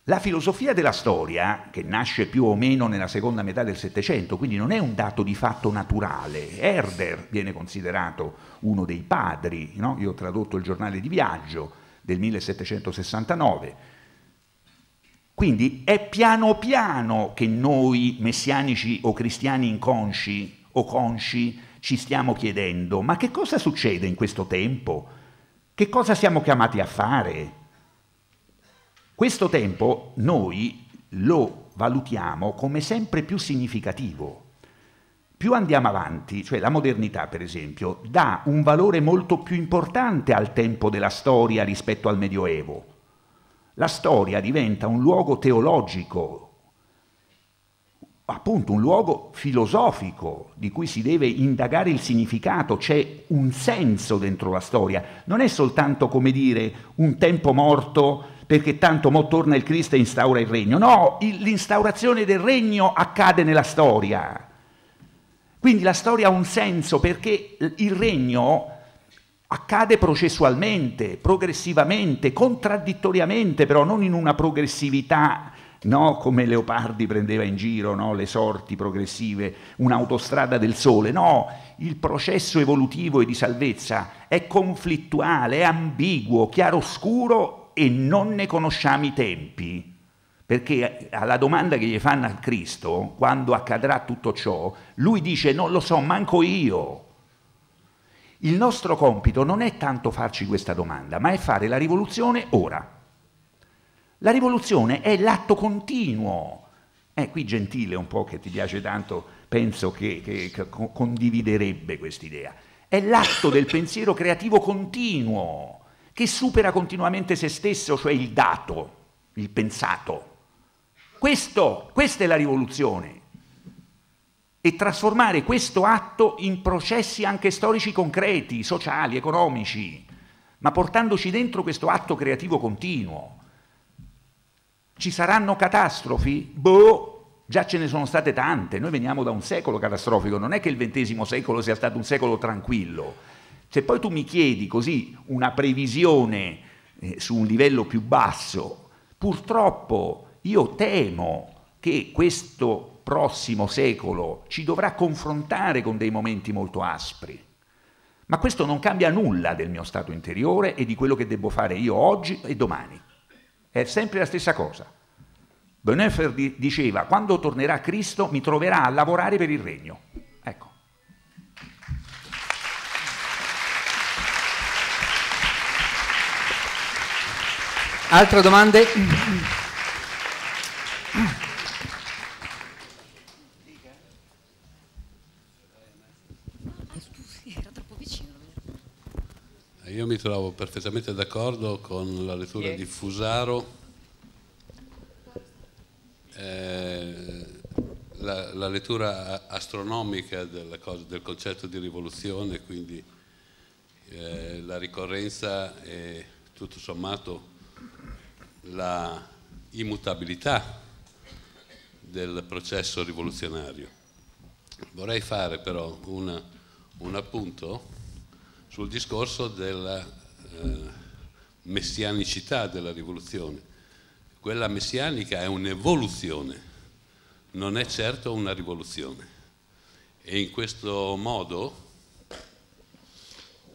La filosofia della storia, che nasce più o meno nella seconda metà del Settecento, quindi non è un dato di fatto naturale, Herder viene considerato uno dei padri, no? io ho tradotto il giornale di viaggio del 1769, quindi è piano piano che noi messianici o cristiani inconsci o consci ci stiamo chiedendo, ma che cosa succede in questo tempo? Che cosa siamo chiamati a fare? Questo tempo noi lo valutiamo come sempre più significativo. Più andiamo avanti, cioè la modernità per esempio, dà un valore molto più importante al tempo della storia rispetto al Medioevo. La storia diventa un luogo teologico, appunto un luogo filosofico di cui si deve indagare il significato, c'è un senso dentro la storia, non è soltanto come dire un tempo morto perché tanto mo torna il Cristo e instaura il regno, no, l'instaurazione del regno accade nella storia. Quindi la storia ha un senso perché il regno accade processualmente, progressivamente, contraddittoriamente, però non in una progressività no? come Leopardi prendeva in giro no? le sorti progressive, un'autostrada del sole, no, il processo evolutivo e di salvezza è conflittuale, è ambiguo, chiaroscuro e non ne conosciamo i tempi. Perché eh, alla domanda che gli fanno a Cristo, quando accadrà tutto ciò, lui dice non lo so, manco io. Il nostro compito non è tanto farci questa domanda, ma è fare la rivoluzione ora. La rivoluzione è l'atto continuo. Eh, qui Gentile un po' che ti piace tanto, penso che, che, che condividerebbe quest'idea. È l'atto del pensiero creativo continuo, che supera continuamente se stesso, cioè il dato, il pensato. Questo, questa è la rivoluzione. E trasformare questo atto in processi anche storici concreti, sociali, economici, ma portandoci dentro questo atto creativo continuo. Ci saranno catastrofi? Boh, Già ce ne sono state tante, noi veniamo da un secolo catastrofico, non è che il XX secolo sia stato un secolo tranquillo. Se poi tu mi chiedi così una previsione eh, su un livello più basso, purtroppo io temo che questo prossimo secolo ci dovrà confrontare con dei momenti molto aspri. Ma questo non cambia nulla del mio stato interiore e di quello che devo fare io oggi e domani. È sempre la stessa cosa. Bonhoeffer diceva, quando tornerà Cristo mi troverà a lavorare per il regno. Ecco. Altre domande? Eh, io mi trovo perfettamente d'accordo con la lettura di Fusaro. Eh, la, la, lettura astronomica cosa, del concetto di rivoluzione, quindi eh, la ricorrenza e tutto sommato la immutabilità del processo rivoluzionario. Vorrei fare però una, un appunto sul discorso della eh, messianicità della rivoluzione. Quella messianica è un'evoluzione, non è certo una rivoluzione. E in questo modo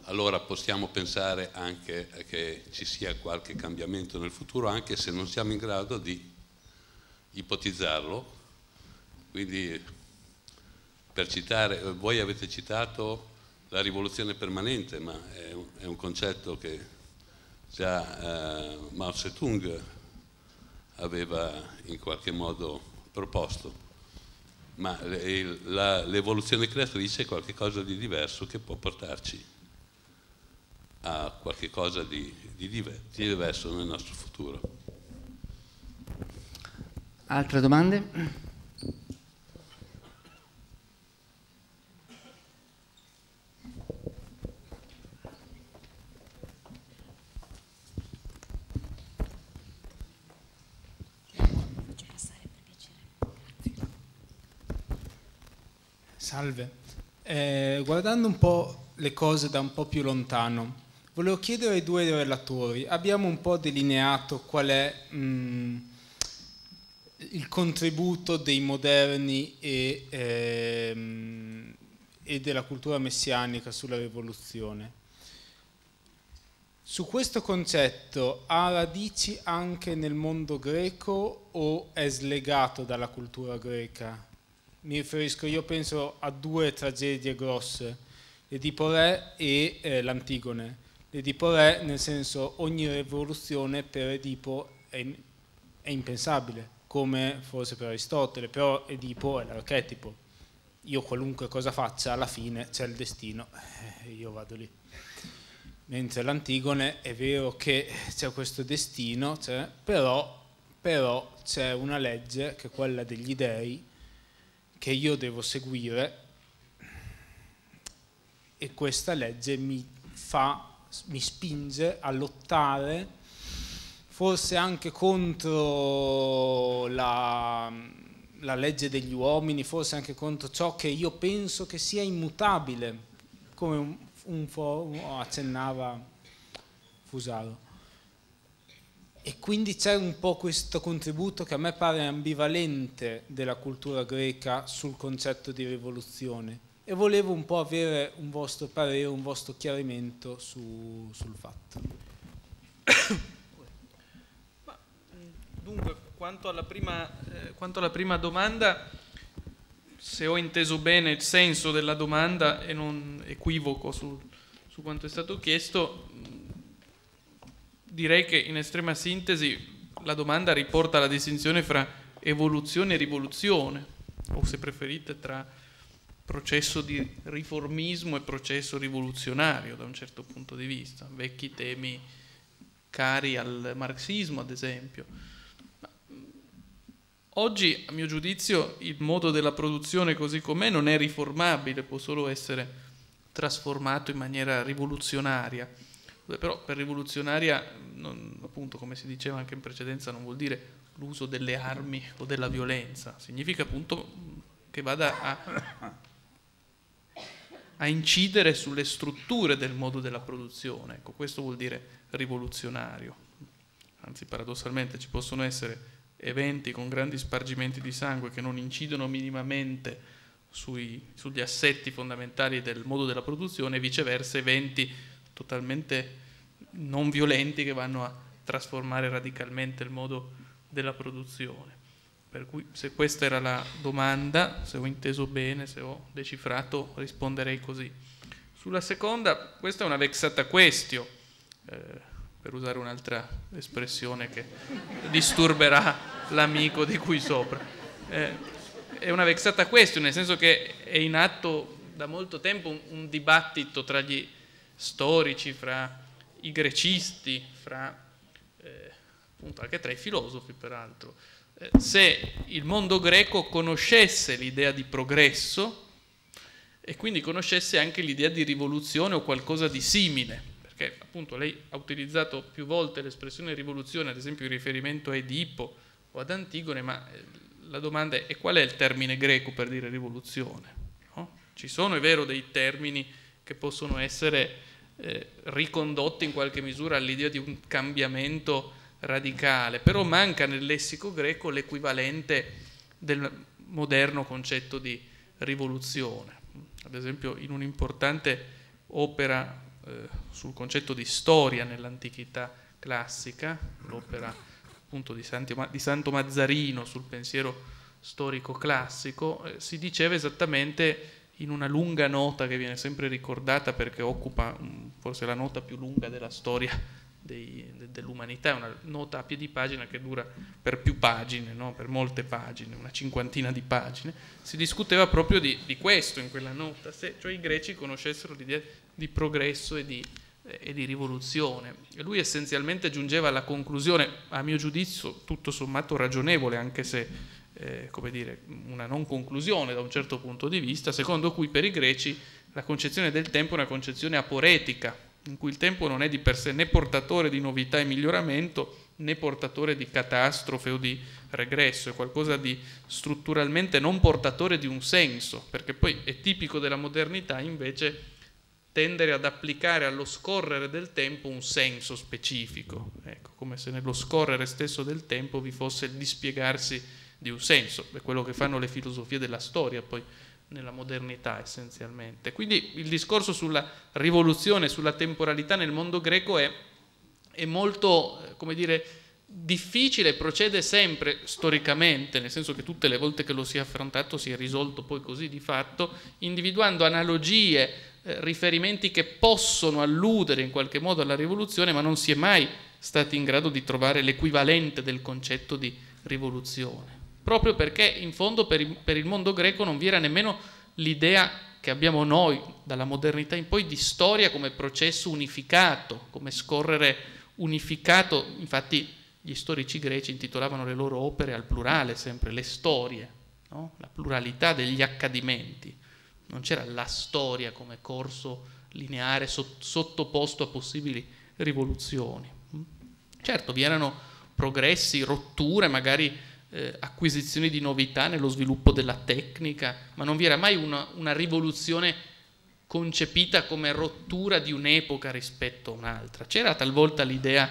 allora possiamo pensare anche che ci sia qualche cambiamento nel futuro, anche se non siamo in grado di ipotizzarlo. Quindi, per citare, voi avete citato la rivoluzione permanente, ma è un, è un concetto che già eh, Mao Zedong aveva in qualche modo proposto, ma l'evoluzione creatrice è qualcosa di diverso che può portarci a qualcosa di, di, di diverso nel nostro futuro. Altre domande? Salve. Eh, guardando un po' le cose da un po' più lontano, volevo chiedere ai due relatori, abbiamo un po' delineato qual è mh, mm, il contributo dei moderni e, eh, e della cultura messianica sulla rivoluzione. Su questo concetto ha radici anche nel mondo greco o è slegato dalla cultura greca? mi riferisco io penso a due tragedie grosse, l'Edipo Re e eh, l'Antigone. L'Edipo Re nel senso ogni rivoluzione per Edipo è, in, è impensabile, come forse per Aristotele, però Edipo è l'archetipo. Io qualunque cosa faccia alla fine c'è il destino, eh, io vado lì. Mentre l'Antigone è vero che c'è questo destino, cioè, però, però c'è una legge che è quella degli dèi, che io devo seguire e questa legge mi, fa, mi spinge a lottare forse anche contro la, la legge degli uomini, forse anche contro ciò che io penso che sia immutabile, come un, un po' accennava Fusaro. E quindi c'è un po' questo contributo che a me pare ambivalente della cultura greca sul concetto di rivoluzione e volevo un po' avere un vostro parere, un vostro chiarimento su, sul fatto. Ma, dunque, quanto alla, prima, eh, quanto alla prima domanda, se ho inteso bene il senso della domanda e non equivoco su, su quanto è stato chiesto, direi che in estrema sintesi la domanda riporta la distinzione fra evoluzione e rivoluzione, o se preferite tra processo di riformismo e processo rivoluzionario da un certo punto di vista, vecchi temi cari al marxismo ad esempio. Oggi, a mio giudizio, il modo della produzione così com'è non è riformabile, può solo essere trasformato in maniera rivoluzionaria però per rivoluzionaria, non, appunto come si diceva anche in precedenza, non vuol dire l'uso delle armi o della violenza, significa appunto che vada a, a incidere sulle strutture del modo della produzione, ecco, questo vuol dire rivoluzionario. Anzi, paradossalmente ci possono essere eventi con grandi spargimenti di sangue che non incidono minimamente sui, sugli assetti fondamentali del modo della produzione e viceversa eventi totalmente non violenti che vanno a trasformare radicalmente il modo della produzione. Per cui se questa era la domanda, se ho inteso bene, se ho decifrato, risponderei così. Sulla seconda, questa è una vexata questio, eh, per usare un'altra espressione che disturberà l'amico di qui sopra. Eh, è una vexata questio, nel senso che è in atto da molto tempo un, un dibattito tra gli storici, fra i grecisti, fra eh, appunto anche tra i filosofi peraltro, eh, se il mondo greco conoscesse l'idea di progresso e quindi conoscesse anche l'idea di rivoluzione o qualcosa di simile, perché appunto lei ha utilizzato più volte l'espressione rivoluzione, ad esempio in riferimento a Edipo o ad Antigone, ma eh, la domanda è qual è il termine greco per dire rivoluzione? No? Ci sono, è vero, dei termini che possono essere eh, ricondotte in qualche misura all'idea di un cambiamento radicale, però manca nel lessico greco l'equivalente del moderno concetto di rivoluzione. Ad esempio in un'importante opera eh, sul concetto di storia nell'antichità classica, l'opera appunto di, Santi, di, Santo Mazzarino sul pensiero storico classico, eh, si diceva esattamente in una lunga nota che viene sempre ricordata perché occupa mm, forse la nota più lunga della storia dei, de, dell'umanità, una nota a piedi pagina che dura per più pagine, no? per molte pagine, una cinquantina di pagine, si discuteva proprio di, di questo in quella nota, se cioè i greci conoscessero l'idea di progresso e di, e di rivoluzione. E lui essenzialmente giungeva alla conclusione, a mio giudizio tutto sommato ragionevole, anche se eh, come dire, una non conclusione da un certo punto di vista, secondo cui per i greci la concezione del tempo è una concezione aporetica, in cui il tempo non è di per sé né portatore di novità e miglioramento, né portatore di catastrofe o di regresso, è qualcosa di strutturalmente non portatore di un senso, perché poi è tipico della modernità invece tendere ad applicare allo scorrere del tempo un senso specifico, ecco, come se nello scorrere stesso del tempo vi fosse il dispiegarsi di un senso, è quello che fanno le filosofie della storia poi nella modernità essenzialmente. Quindi il discorso sulla rivoluzione, sulla temporalità nel mondo greco è, è molto, come dire, difficile, procede sempre storicamente, nel senso che tutte le volte che lo si è affrontato si è risolto poi così di fatto, individuando analogie, eh, riferimenti che possono alludere in qualche modo alla rivoluzione, ma non si è mai stati in grado di trovare l'equivalente del concetto di rivoluzione proprio perché in fondo per il, mondo greco non vi era nemmeno l'idea che abbiamo noi dalla modernità in poi di storia come processo unificato, come scorrere unificato, infatti gli storici greci intitolavano le loro opere al plurale sempre, le storie, no? la pluralità degli accadimenti, non c'era la storia come corso lineare sottoposto a possibili rivoluzioni. Certo, vi erano progressi, rotture, magari eh, acquisizioni di novità nello sviluppo della tecnica, ma non vi era mai una, una rivoluzione concepita come rottura di un'epoca rispetto a un'altra. C'era talvolta l'idea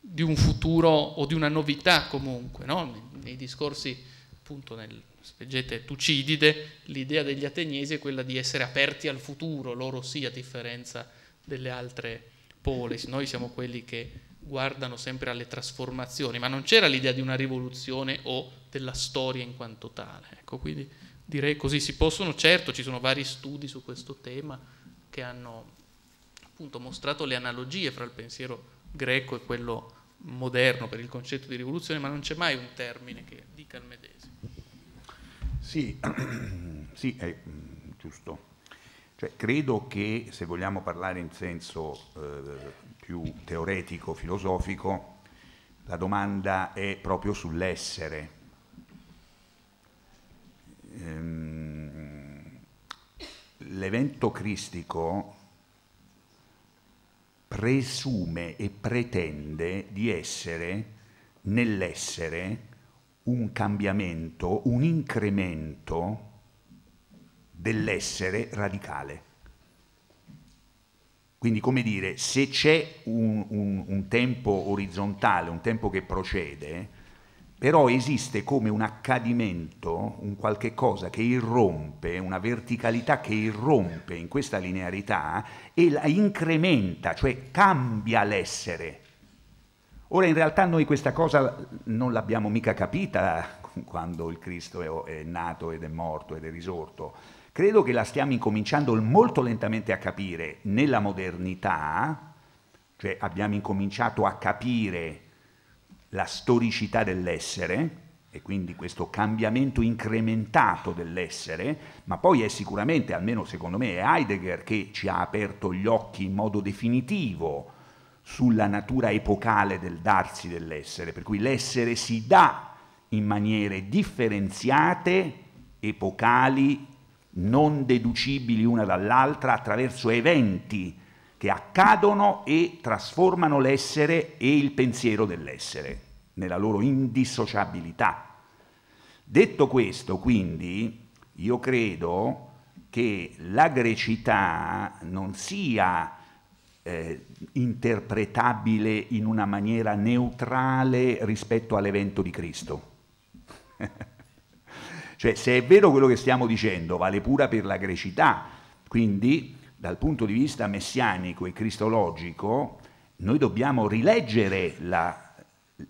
di un futuro o di una novità comunque, no? nei discorsi appunto nel, leggete Tucidide, l'idea degli ateniesi è quella di essere aperti al futuro, loro sì, a differenza delle altre polis. Noi siamo quelli che guardano sempre alle trasformazioni, ma non c'era l'idea di una rivoluzione o della storia in quanto tale. Ecco, quindi direi così si possono, certo ci sono vari studi su questo tema che hanno appunto mostrato le analogie fra il pensiero greco e quello moderno per il concetto di rivoluzione, ma non c'è mai un termine che dica il medesimo. Sì, sì è mm, giusto. Cioè, credo che se vogliamo parlare in senso eh, più teoretico, filosofico, la domanda è proprio sull'essere. Ehm, l'evento cristico presume e pretende di essere nell'essere un cambiamento, un incremento dell'essere radicale. Quindi come dire, se c'è un, un, un tempo orizzontale, un tempo che procede, però esiste come un accadimento, un qualche cosa che irrompe, una verticalità che irrompe in questa linearità e la incrementa, cioè cambia l'essere. Ora in realtà noi questa cosa non l'abbiamo mica capita quando il Cristo è nato ed è morto ed è risorto, credo che la stiamo incominciando molto lentamente a capire nella modernità, cioè abbiamo incominciato a capire la storicità dell'essere e quindi questo cambiamento incrementato dell'essere, ma poi è sicuramente, almeno secondo me, è Heidegger che ci ha aperto gli occhi in modo definitivo sulla natura epocale del darsi dell'essere, per cui l'essere si dà in maniere differenziate, epocali non deducibili una dall'altra attraverso eventi che accadono e trasformano l'essere e il pensiero dell'essere nella loro indissociabilità. Detto questo, quindi, io credo che la grecità non sia eh, interpretabile in una maniera neutrale rispetto all'evento di Cristo. Cioè se è vero quello che stiamo dicendo vale pure per la grecità, quindi dal punto di vista messianico e cristologico noi dobbiamo rileggere la,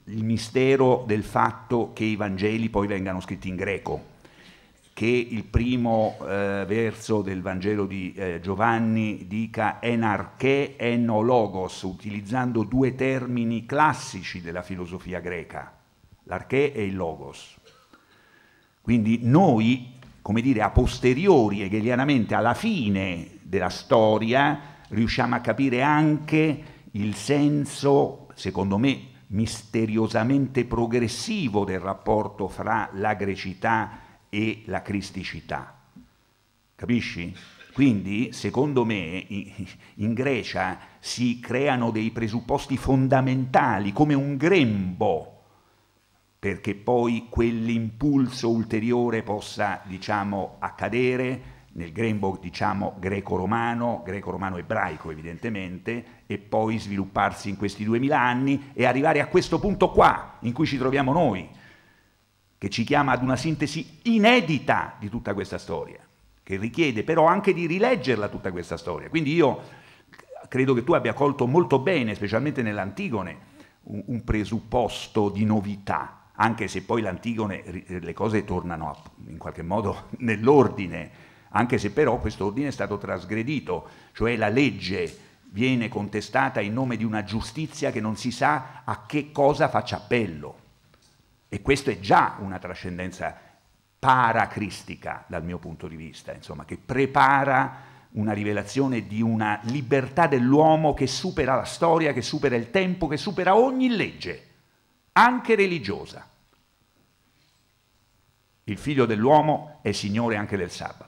il mistero del fatto che i Vangeli poi vengano scritti in greco che il primo eh, verso del Vangelo di eh, Giovanni dica enarché enologos, utilizzando due termini classici della filosofia greca, l'arché e il logos. Quindi noi, come dire, a posteriori, hegelianamente, alla fine della storia, riusciamo a capire anche il senso, secondo me, misteriosamente progressivo del rapporto fra la grecità e la cristicità. Capisci? Quindi, secondo me, in Grecia si creano dei presupposti fondamentali, come un grembo perché poi quell'impulso ulteriore possa, diciamo, accadere nel grembo, diciamo, greco-romano, greco-romano-ebraico evidentemente, e poi svilupparsi in questi duemila anni e arrivare a questo punto qua, in cui ci troviamo noi, che ci chiama ad una sintesi inedita di tutta questa storia, che richiede però anche di rileggerla tutta questa storia. Quindi io credo che tu abbia colto molto bene, specialmente nell'Antigone, un presupposto di novità anche se poi l'Antigone eh, le cose tornano a, in qualche modo nell'ordine, anche se però questo ordine è stato trasgredito, cioè la legge viene contestata in nome di una giustizia che non si sa a che cosa faccia appello. E questa è già una trascendenza paracristica dal mio punto di vista, insomma, che prepara una rivelazione di una libertà dell'uomo che supera la storia, che supera il tempo, che supera ogni legge anche religiosa. Il figlio dell'uomo è signore anche del sabato.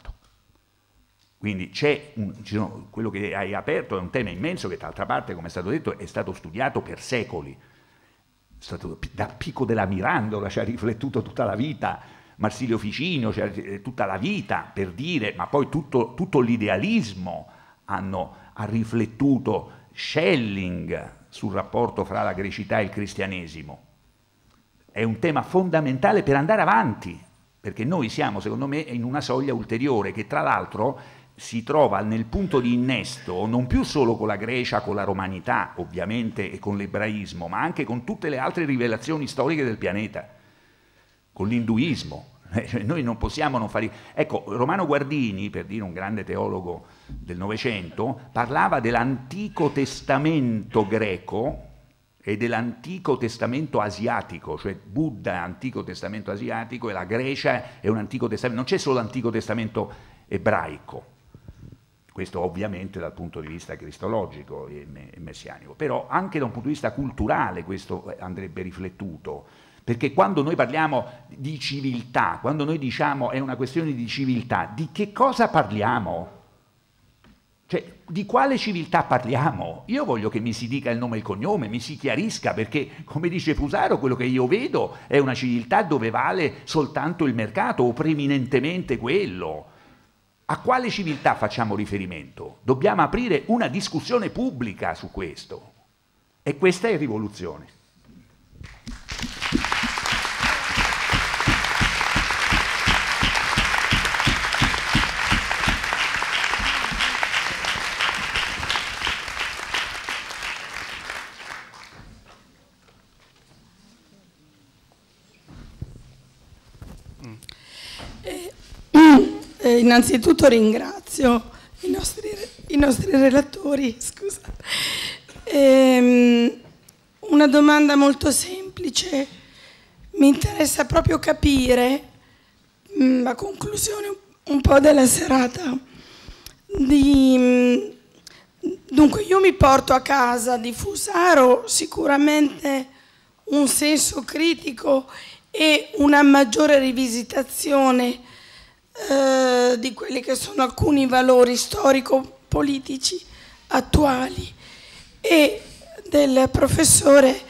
Quindi un, sono, quello che hai aperto è un tema immenso che d'altra parte, come è stato detto, è stato studiato per secoli. È Stato, da Pico della Mirandola ci ha riflettuto tutta la vita, Marsilio Ficino ci ha eh, tutta la vita per dire, ma poi tutto, tutto l'idealismo hanno, ha riflettuto Schelling sul rapporto fra la grecità e il cristianesimo è un tema fondamentale per andare avanti, perché noi siamo, secondo me, in una soglia ulteriore che tra l'altro si trova nel punto di innesto non più solo con la Grecia, con la romanità ovviamente e con l'ebraismo, ma anche con tutte le altre rivelazioni storiche del pianeta, con l'induismo. Eh, noi non possiamo non fare... Ecco, Romano Guardini, per dire un grande teologo del Novecento, parlava dell'Antico Testamento greco e dell'Antico Testamento asiatico, cioè Buddha è Antico Testamento asiatico e la Grecia è un Antico Testamento, non c'è solo l'Antico Testamento ebraico, questo ovviamente dal punto di vista cristologico e messianico, però anche da un punto di vista culturale questo eh, andrebbe riflettuto, perché quando noi parliamo di civiltà, quando noi diciamo è una questione di civiltà, di che cosa parliamo? di quale civiltà parliamo? Io voglio che mi si dica il nome e il cognome, mi si chiarisca, perché come dice Fusaro, quello che io vedo è una civiltà dove vale soltanto il mercato o preminentemente quello. A quale civiltà facciamo riferimento? Dobbiamo aprire una discussione pubblica su questo. E questa è rivoluzione. eh, innanzitutto ringrazio i nostri, i nostri relatori. Scusa. Ehm, una domanda molto semplice. Mi interessa proprio capire mh, mm, la conclusione un po' della serata. Di, mh, mm, dunque io mi porto a casa di Fusaro sicuramente un senso critico e una maggiore rivisitazione eh, di quelli che sono alcuni valori storico-politici attuali e del professore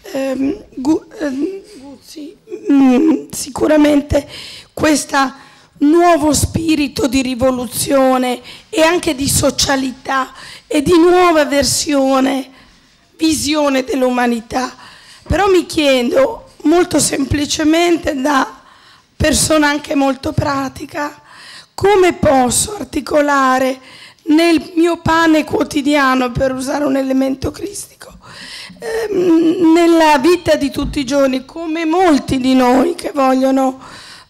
ehm, Gu ehm, Guzzi, mm, sicuramente questo nuovo spirito di rivoluzione e anche di socialità e di nuova versione, visione dell'umanità. Però mi chiedo molto semplicemente da persona anche molto pratica, come posso articolare nel mio pane quotidiano, per usare un elemento cristico, ehm, nella vita di tutti i giorni, come molti di noi che vogliono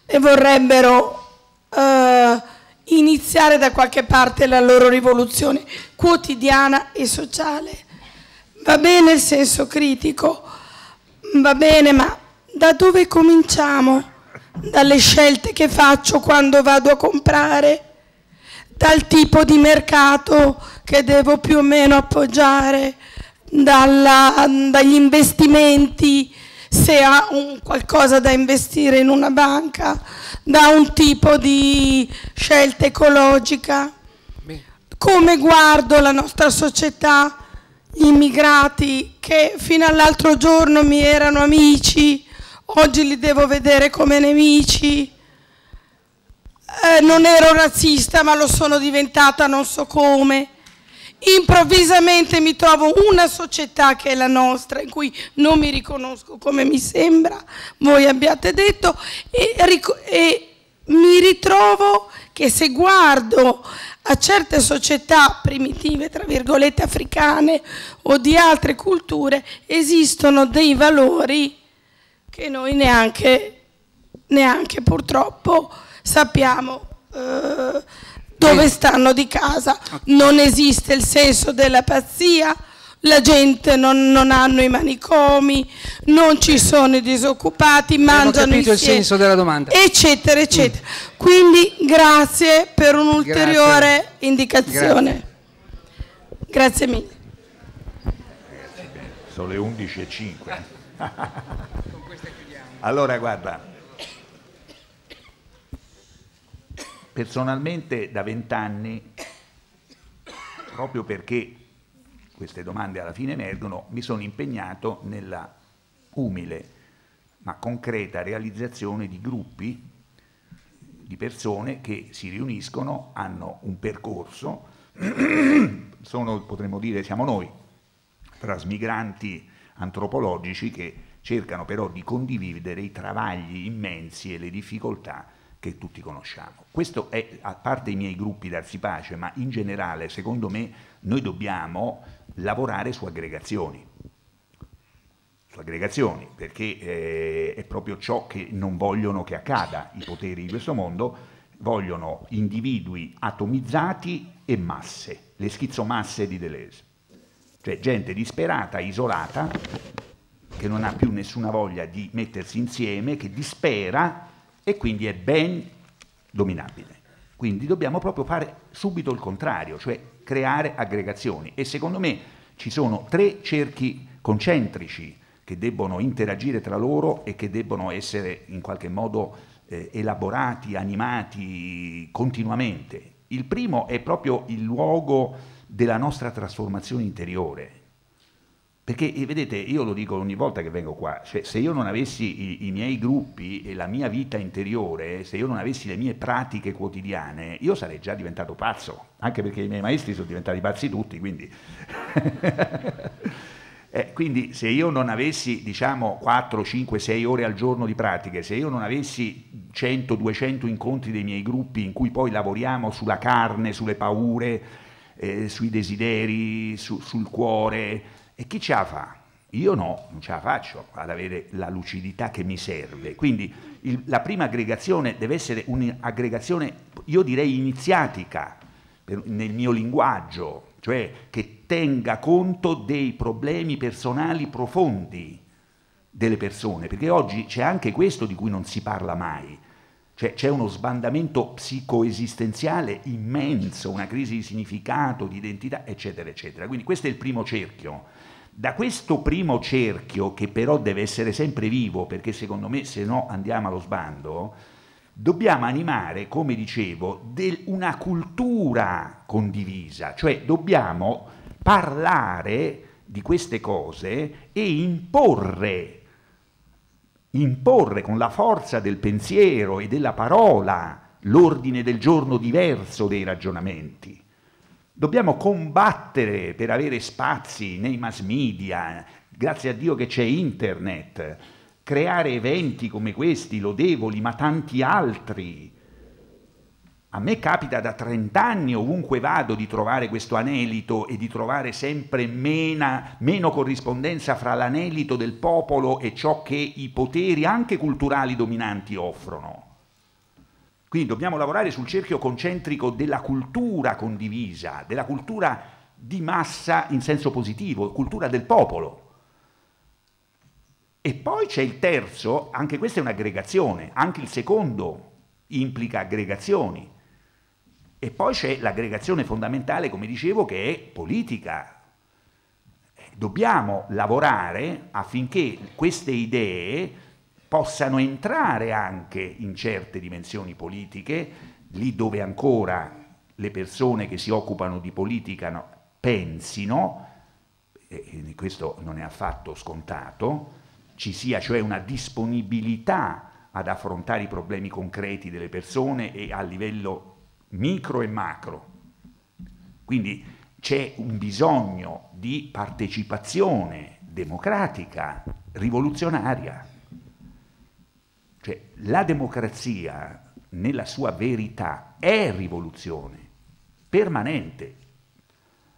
e vorrebbero eh, iniziare da qualche parte la loro rivoluzione quotidiana e sociale. Va bene il senso critico, va bene, ma da dove cominciamo? dalle scelte che faccio quando vado a comprare, dal tipo di mercato che devo più o meno appoggiare, dalla, dagli investimenti, se ha un, qualcosa da investire in una banca, da un tipo di scelta ecologica, come guardo la nostra società, gli immigrati che fino all'altro giorno mi erano amici, oggi li devo vedere come nemici. Eh, non ero razzista ma lo sono diventata non so come. Improvvisamente mi trovo una società che è la nostra, in cui non mi riconosco come mi sembra, voi abbiate detto, e, e mi ritrovo che se guardo a certe società primitive, tra virgolette, africane o di altre culture, esistono dei valori che noi neanche, neanche purtroppo sappiamo eh, dove stanno di casa. Non esiste il senso della pazzia, la gente non, non hanno i manicomi, non ci sono i disoccupati, mangiano insieme, il senso della domanda. eccetera, mm. eccetera. Quindi grazie per un'ulteriore indicazione. Grazie. grazie mille. Sono le 11.05. Allora, guarda, personalmente da vent'anni, proprio perché queste domande alla fine emergono, mi sono impegnato nella umile ma concreta realizzazione di gruppi di persone che si riuniscono, hanno un percorso, sono, potremmo dire, siamo noi, trasmigranti antropologici che cercano però di condividere i travagli immensi e le difficoltà che tutti conosciamo. Questo è, a parte i miei gruppi darsi pace, ma in generale, secondo me, noi dobbiamo lavorare su aggregazioni. Su aggregazioni, perché eh, è proprio ciò che non vogliono che accada i poteri di questo mondo, vogliono individui atomizzati e masse, le schizomasse di Deleuze. Cioè gente disperata, isolata, che non ha più nessuna voglia di mettersi insieme, che dispera e quindi è ben dominabile. Quindi dobbiamo proprio fare subito il contrario, cioè creare aggregazioni. E secondo me ci sono tre cerchi concentrici che debbono interagire tra loro e che debbono essere in qualche modo eh, elaborati, animati continuamente. Il primo è proprio il luogo della nostra trasformazione interiore, perché eh, vedete, io lo dico ogni volta che vengo qua, cioè, se io non avessi i, i, miei gruppi e la mia vita interiore, se io non avessi le mie pratiche quotidiane, io sarei già diventato pazzo, anche perché i miei maestri sono diventati pazzi tutti, quindi... eh, quindi se io non avessi diciamo 4, 5, 6 ore al giorno di pratiche, se io non avessi 100, 200 incontri dei miei gruppi in cui poi lavoriamo sulla carne, sulle paure, eh, sui desideri, su, sul cuore, e chi ce la fa? Io no, non ce la faccio ad avere la lucidità che mi serve. Quindi il, la prima aggregazione deve essere un'aggregazione, io direi iniziatica, per, nel mio linguaggio, cioè che tenga conto dei problemi personali profondi delle persone, perché oggi c'è anche questo di cui non si parla mai. Cioè, c'è uno sbandamento psicoesistenziale immenso, una crisi di significato, di identità, eccetera, eccetera. Quindi questo è il primo cerchio da questo primo cerchio, che però deve essere sempre vivo, perché secondo me se no andiamo allo sbando, dobbiamo animare, come dicevo, una cultura condivisa, cioè dobbiamo parlare di queste cose e imporre, imporre con la forza del pensiero e della parola l'ordine del giorno diverso dei ragionamenti. Dobbiamo combattere per avere spazi nei mass media, grazie a Dio che c'è internet, creare eventi come questi, lodevoli, ma tanti altri. A me capita da 30 anni ovunque vado di trovare questo anelito e di trovare sempre mena, meno corrispondenza fra l'anelito del popolo e ciò che i poteri anche culturali dominanti offrono. Quindi dobbiamo lavorare sul cerchio concentrico della cultura condivisa, della cultura di massa in senso positivo, cultura del popolo. E poi c'è il terzo, anche questa è un'aggregazione, anche il secondo implica aggregazioni. E poi c'è l'aggregazione fondamentale, come dicevo, che è politica. Dobbiamo lavorare affinché queste idee possano entrare anche in certe dimensioni politiche, lì dove ancora le persone che si occupano di politica no, pensino, e questo non è affatto scontato, ci sia cioè una disponibilità ad affrontare i problemi concreti delle persone e a livello micro e macro. Quindi c'è un bisogno di partecipazione democratica, rivoluzionaria. Cioè, la democrazia nella sua verità è rivoluzione permanente.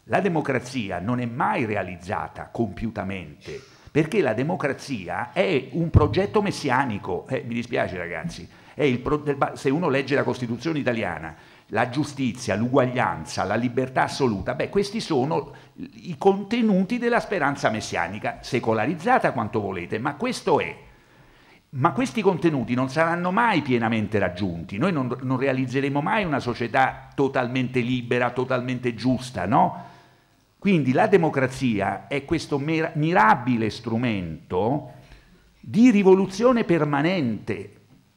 La democrazia non è mai realizzata compiutamente, perché la democrazia è un progetto messianico. Eh, mi dispiace ragazzi, del, se uno legge la Costituzione italiana, la giustizia, l'uguaglianza, la libertà assoluta, beh, questi sono i contenuti della speranza messianica, secolarizzata quanto volete, ma questo è ma questi contenuti non saranno mai pienamente raggiunti, noi non, non realizzeremo mai una società totalmente libera, totalmente giusta, no? Quindi la democrazia è questo mirabile strumento di rivoluzione permanente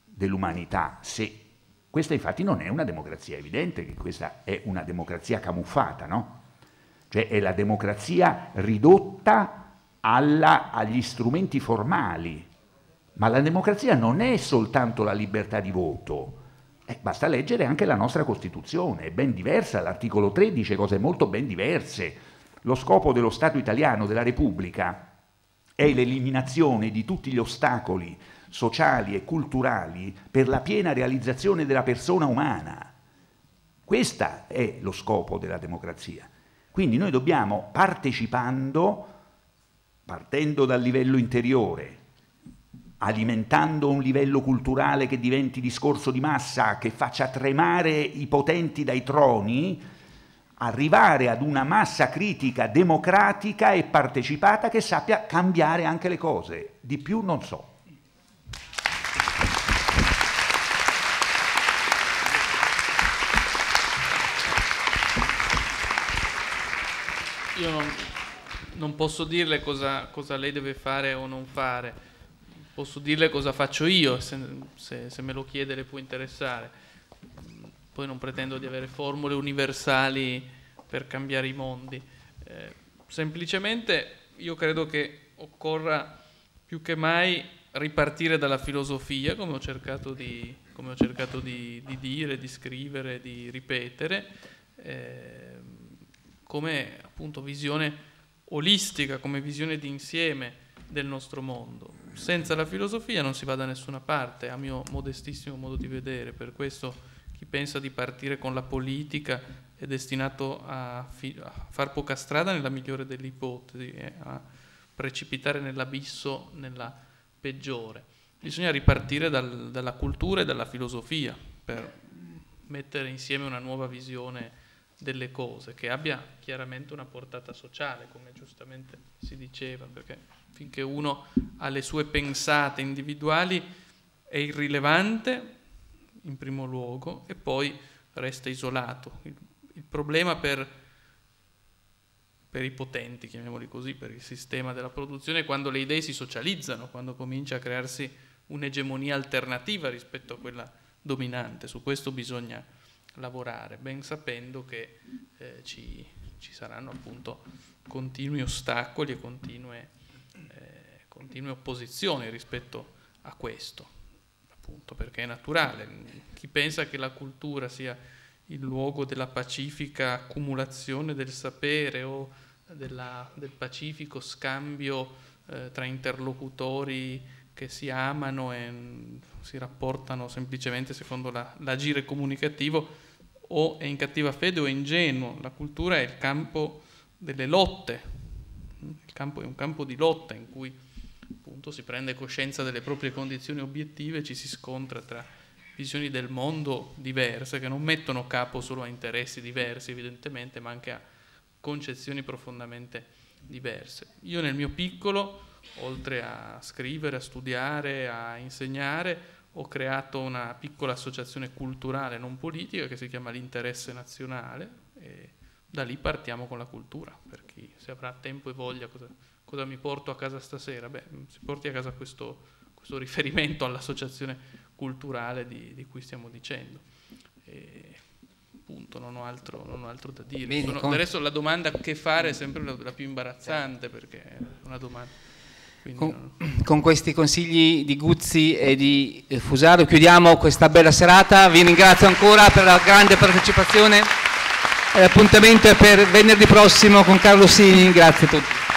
dell'umanità, se questa infatti non è una democrazia, è evidente che questa è una democrazia camuffata, no? Cioè è la democrazia ridotta alla, agli strumenti formali, ma la democrazia non è soltanto la libertà di voto. Eh, basta leggere anche la nostra Costituzione, è ben diversa, l'articolo 3 dice cose molto ben diverse. Lo scopo dello Stato italiano, della Repubblica, è l'eliminazione di tutti gli ostacoli sociali e culturali per la piena realizzazione della persona umana. Questo è lo scopo della democrazia. Quindi noi dobbiamo, partecipando, partendo dal livello interiore, alimentando un livello culturale che diventi discorso di massa, che faccia tremare i potenti dai troni, arrivare ad una massa critica democratica e partecipata che sappia cambiare anche le cose. Di più non so. Io non, posso dirle cosa, cosa lei deve fare o non fare posso dirle cosa faccio io, se, se, se me lo chiede le può interessare. Poi non pretendo di avere formule universali per cambiare i mondi. Eh, semplicemente io credo che occorra più che mai ripartire dalla filosofia, come ho cercato di, ho cercato di, di dire, di scrivere, di ripetere, eh, come appunto visione olistica, come visione d'insieme del nostro mondo senza la filosofia non si va da nessuna parte, a mio modestissimo modo di vedere, per questo chi pensa di partire con la politica è destinato a, a far poca strada nella migliore delle ipotesi, eh, a precipitare nell'abisso nella peggiore. Bisogna ripartire dal, dalla cultura e dalla filosofia per mettere insieme una nuova visione delle cose che abbia chiaramente una portata sociale, come giustamente si diceva, perché finché uno ha le sue pensate individuali, è irrilevante in primo luogo e poi resta isolato. Il, il problema per, per, i potenti, chiamiamoli così, per il sistema della produzione è quando le idee si socializzano, quando comincia a crearsi un'egemonia alternativa rispetto a quella dominante. Su questo bisogna lavorare, ben sapendo che eh, ci, ci saranno appunto continui ostacoli e continue continue opposizioni rispetto a questo, appunto perché è naturale. Chi pensa che la cultura sia il luogo della pacifica accumulazione del sapere o della, del pacifico scambio eh, tra interlocutori che si amano e mm, si rapportano semplicemente secondo la, l'agire comunicativo, o è in cattiva fede o è ingenuo. La cultura è il campo delle lotte, mm, il campo è un campo di lotta in cui appunto si prende coscienza delle proprie condizioni obiettive, ci si scontra tra visioni del mondo diverse che non mettono capo solo a interessi diversi evidentemente, ma anche a concezioni profondamente diverse. Io nel mio piccolo, oltre a scrivere, a studiare, a insegnare, ho creato una piccola associazione culturale non politica che si chiama l'Interesse Nazionale e da lì partiamo con la cultura, per chi se avrà tempo e voglia cosa cosa mi porto a casa stasera? Beh, mm, si porti a casa questo, questo riferimento all'associazione culturale di, di, cui stiamo dicendo. E, appunto, non ho altro, non ho altro da dire. Bene, Sono, con... Adesso la domanda che fare è sempre la, la più imbarazzante perché è una domanda. Con, con, questi consigli di Guzzi e di eh, Fusaro chiudiamo questa bella serata, vi ringrazio ancora per la grande partecipazione, l'appuntamento è per venerdì prossimo con Carlo Sini, grazie a tutti.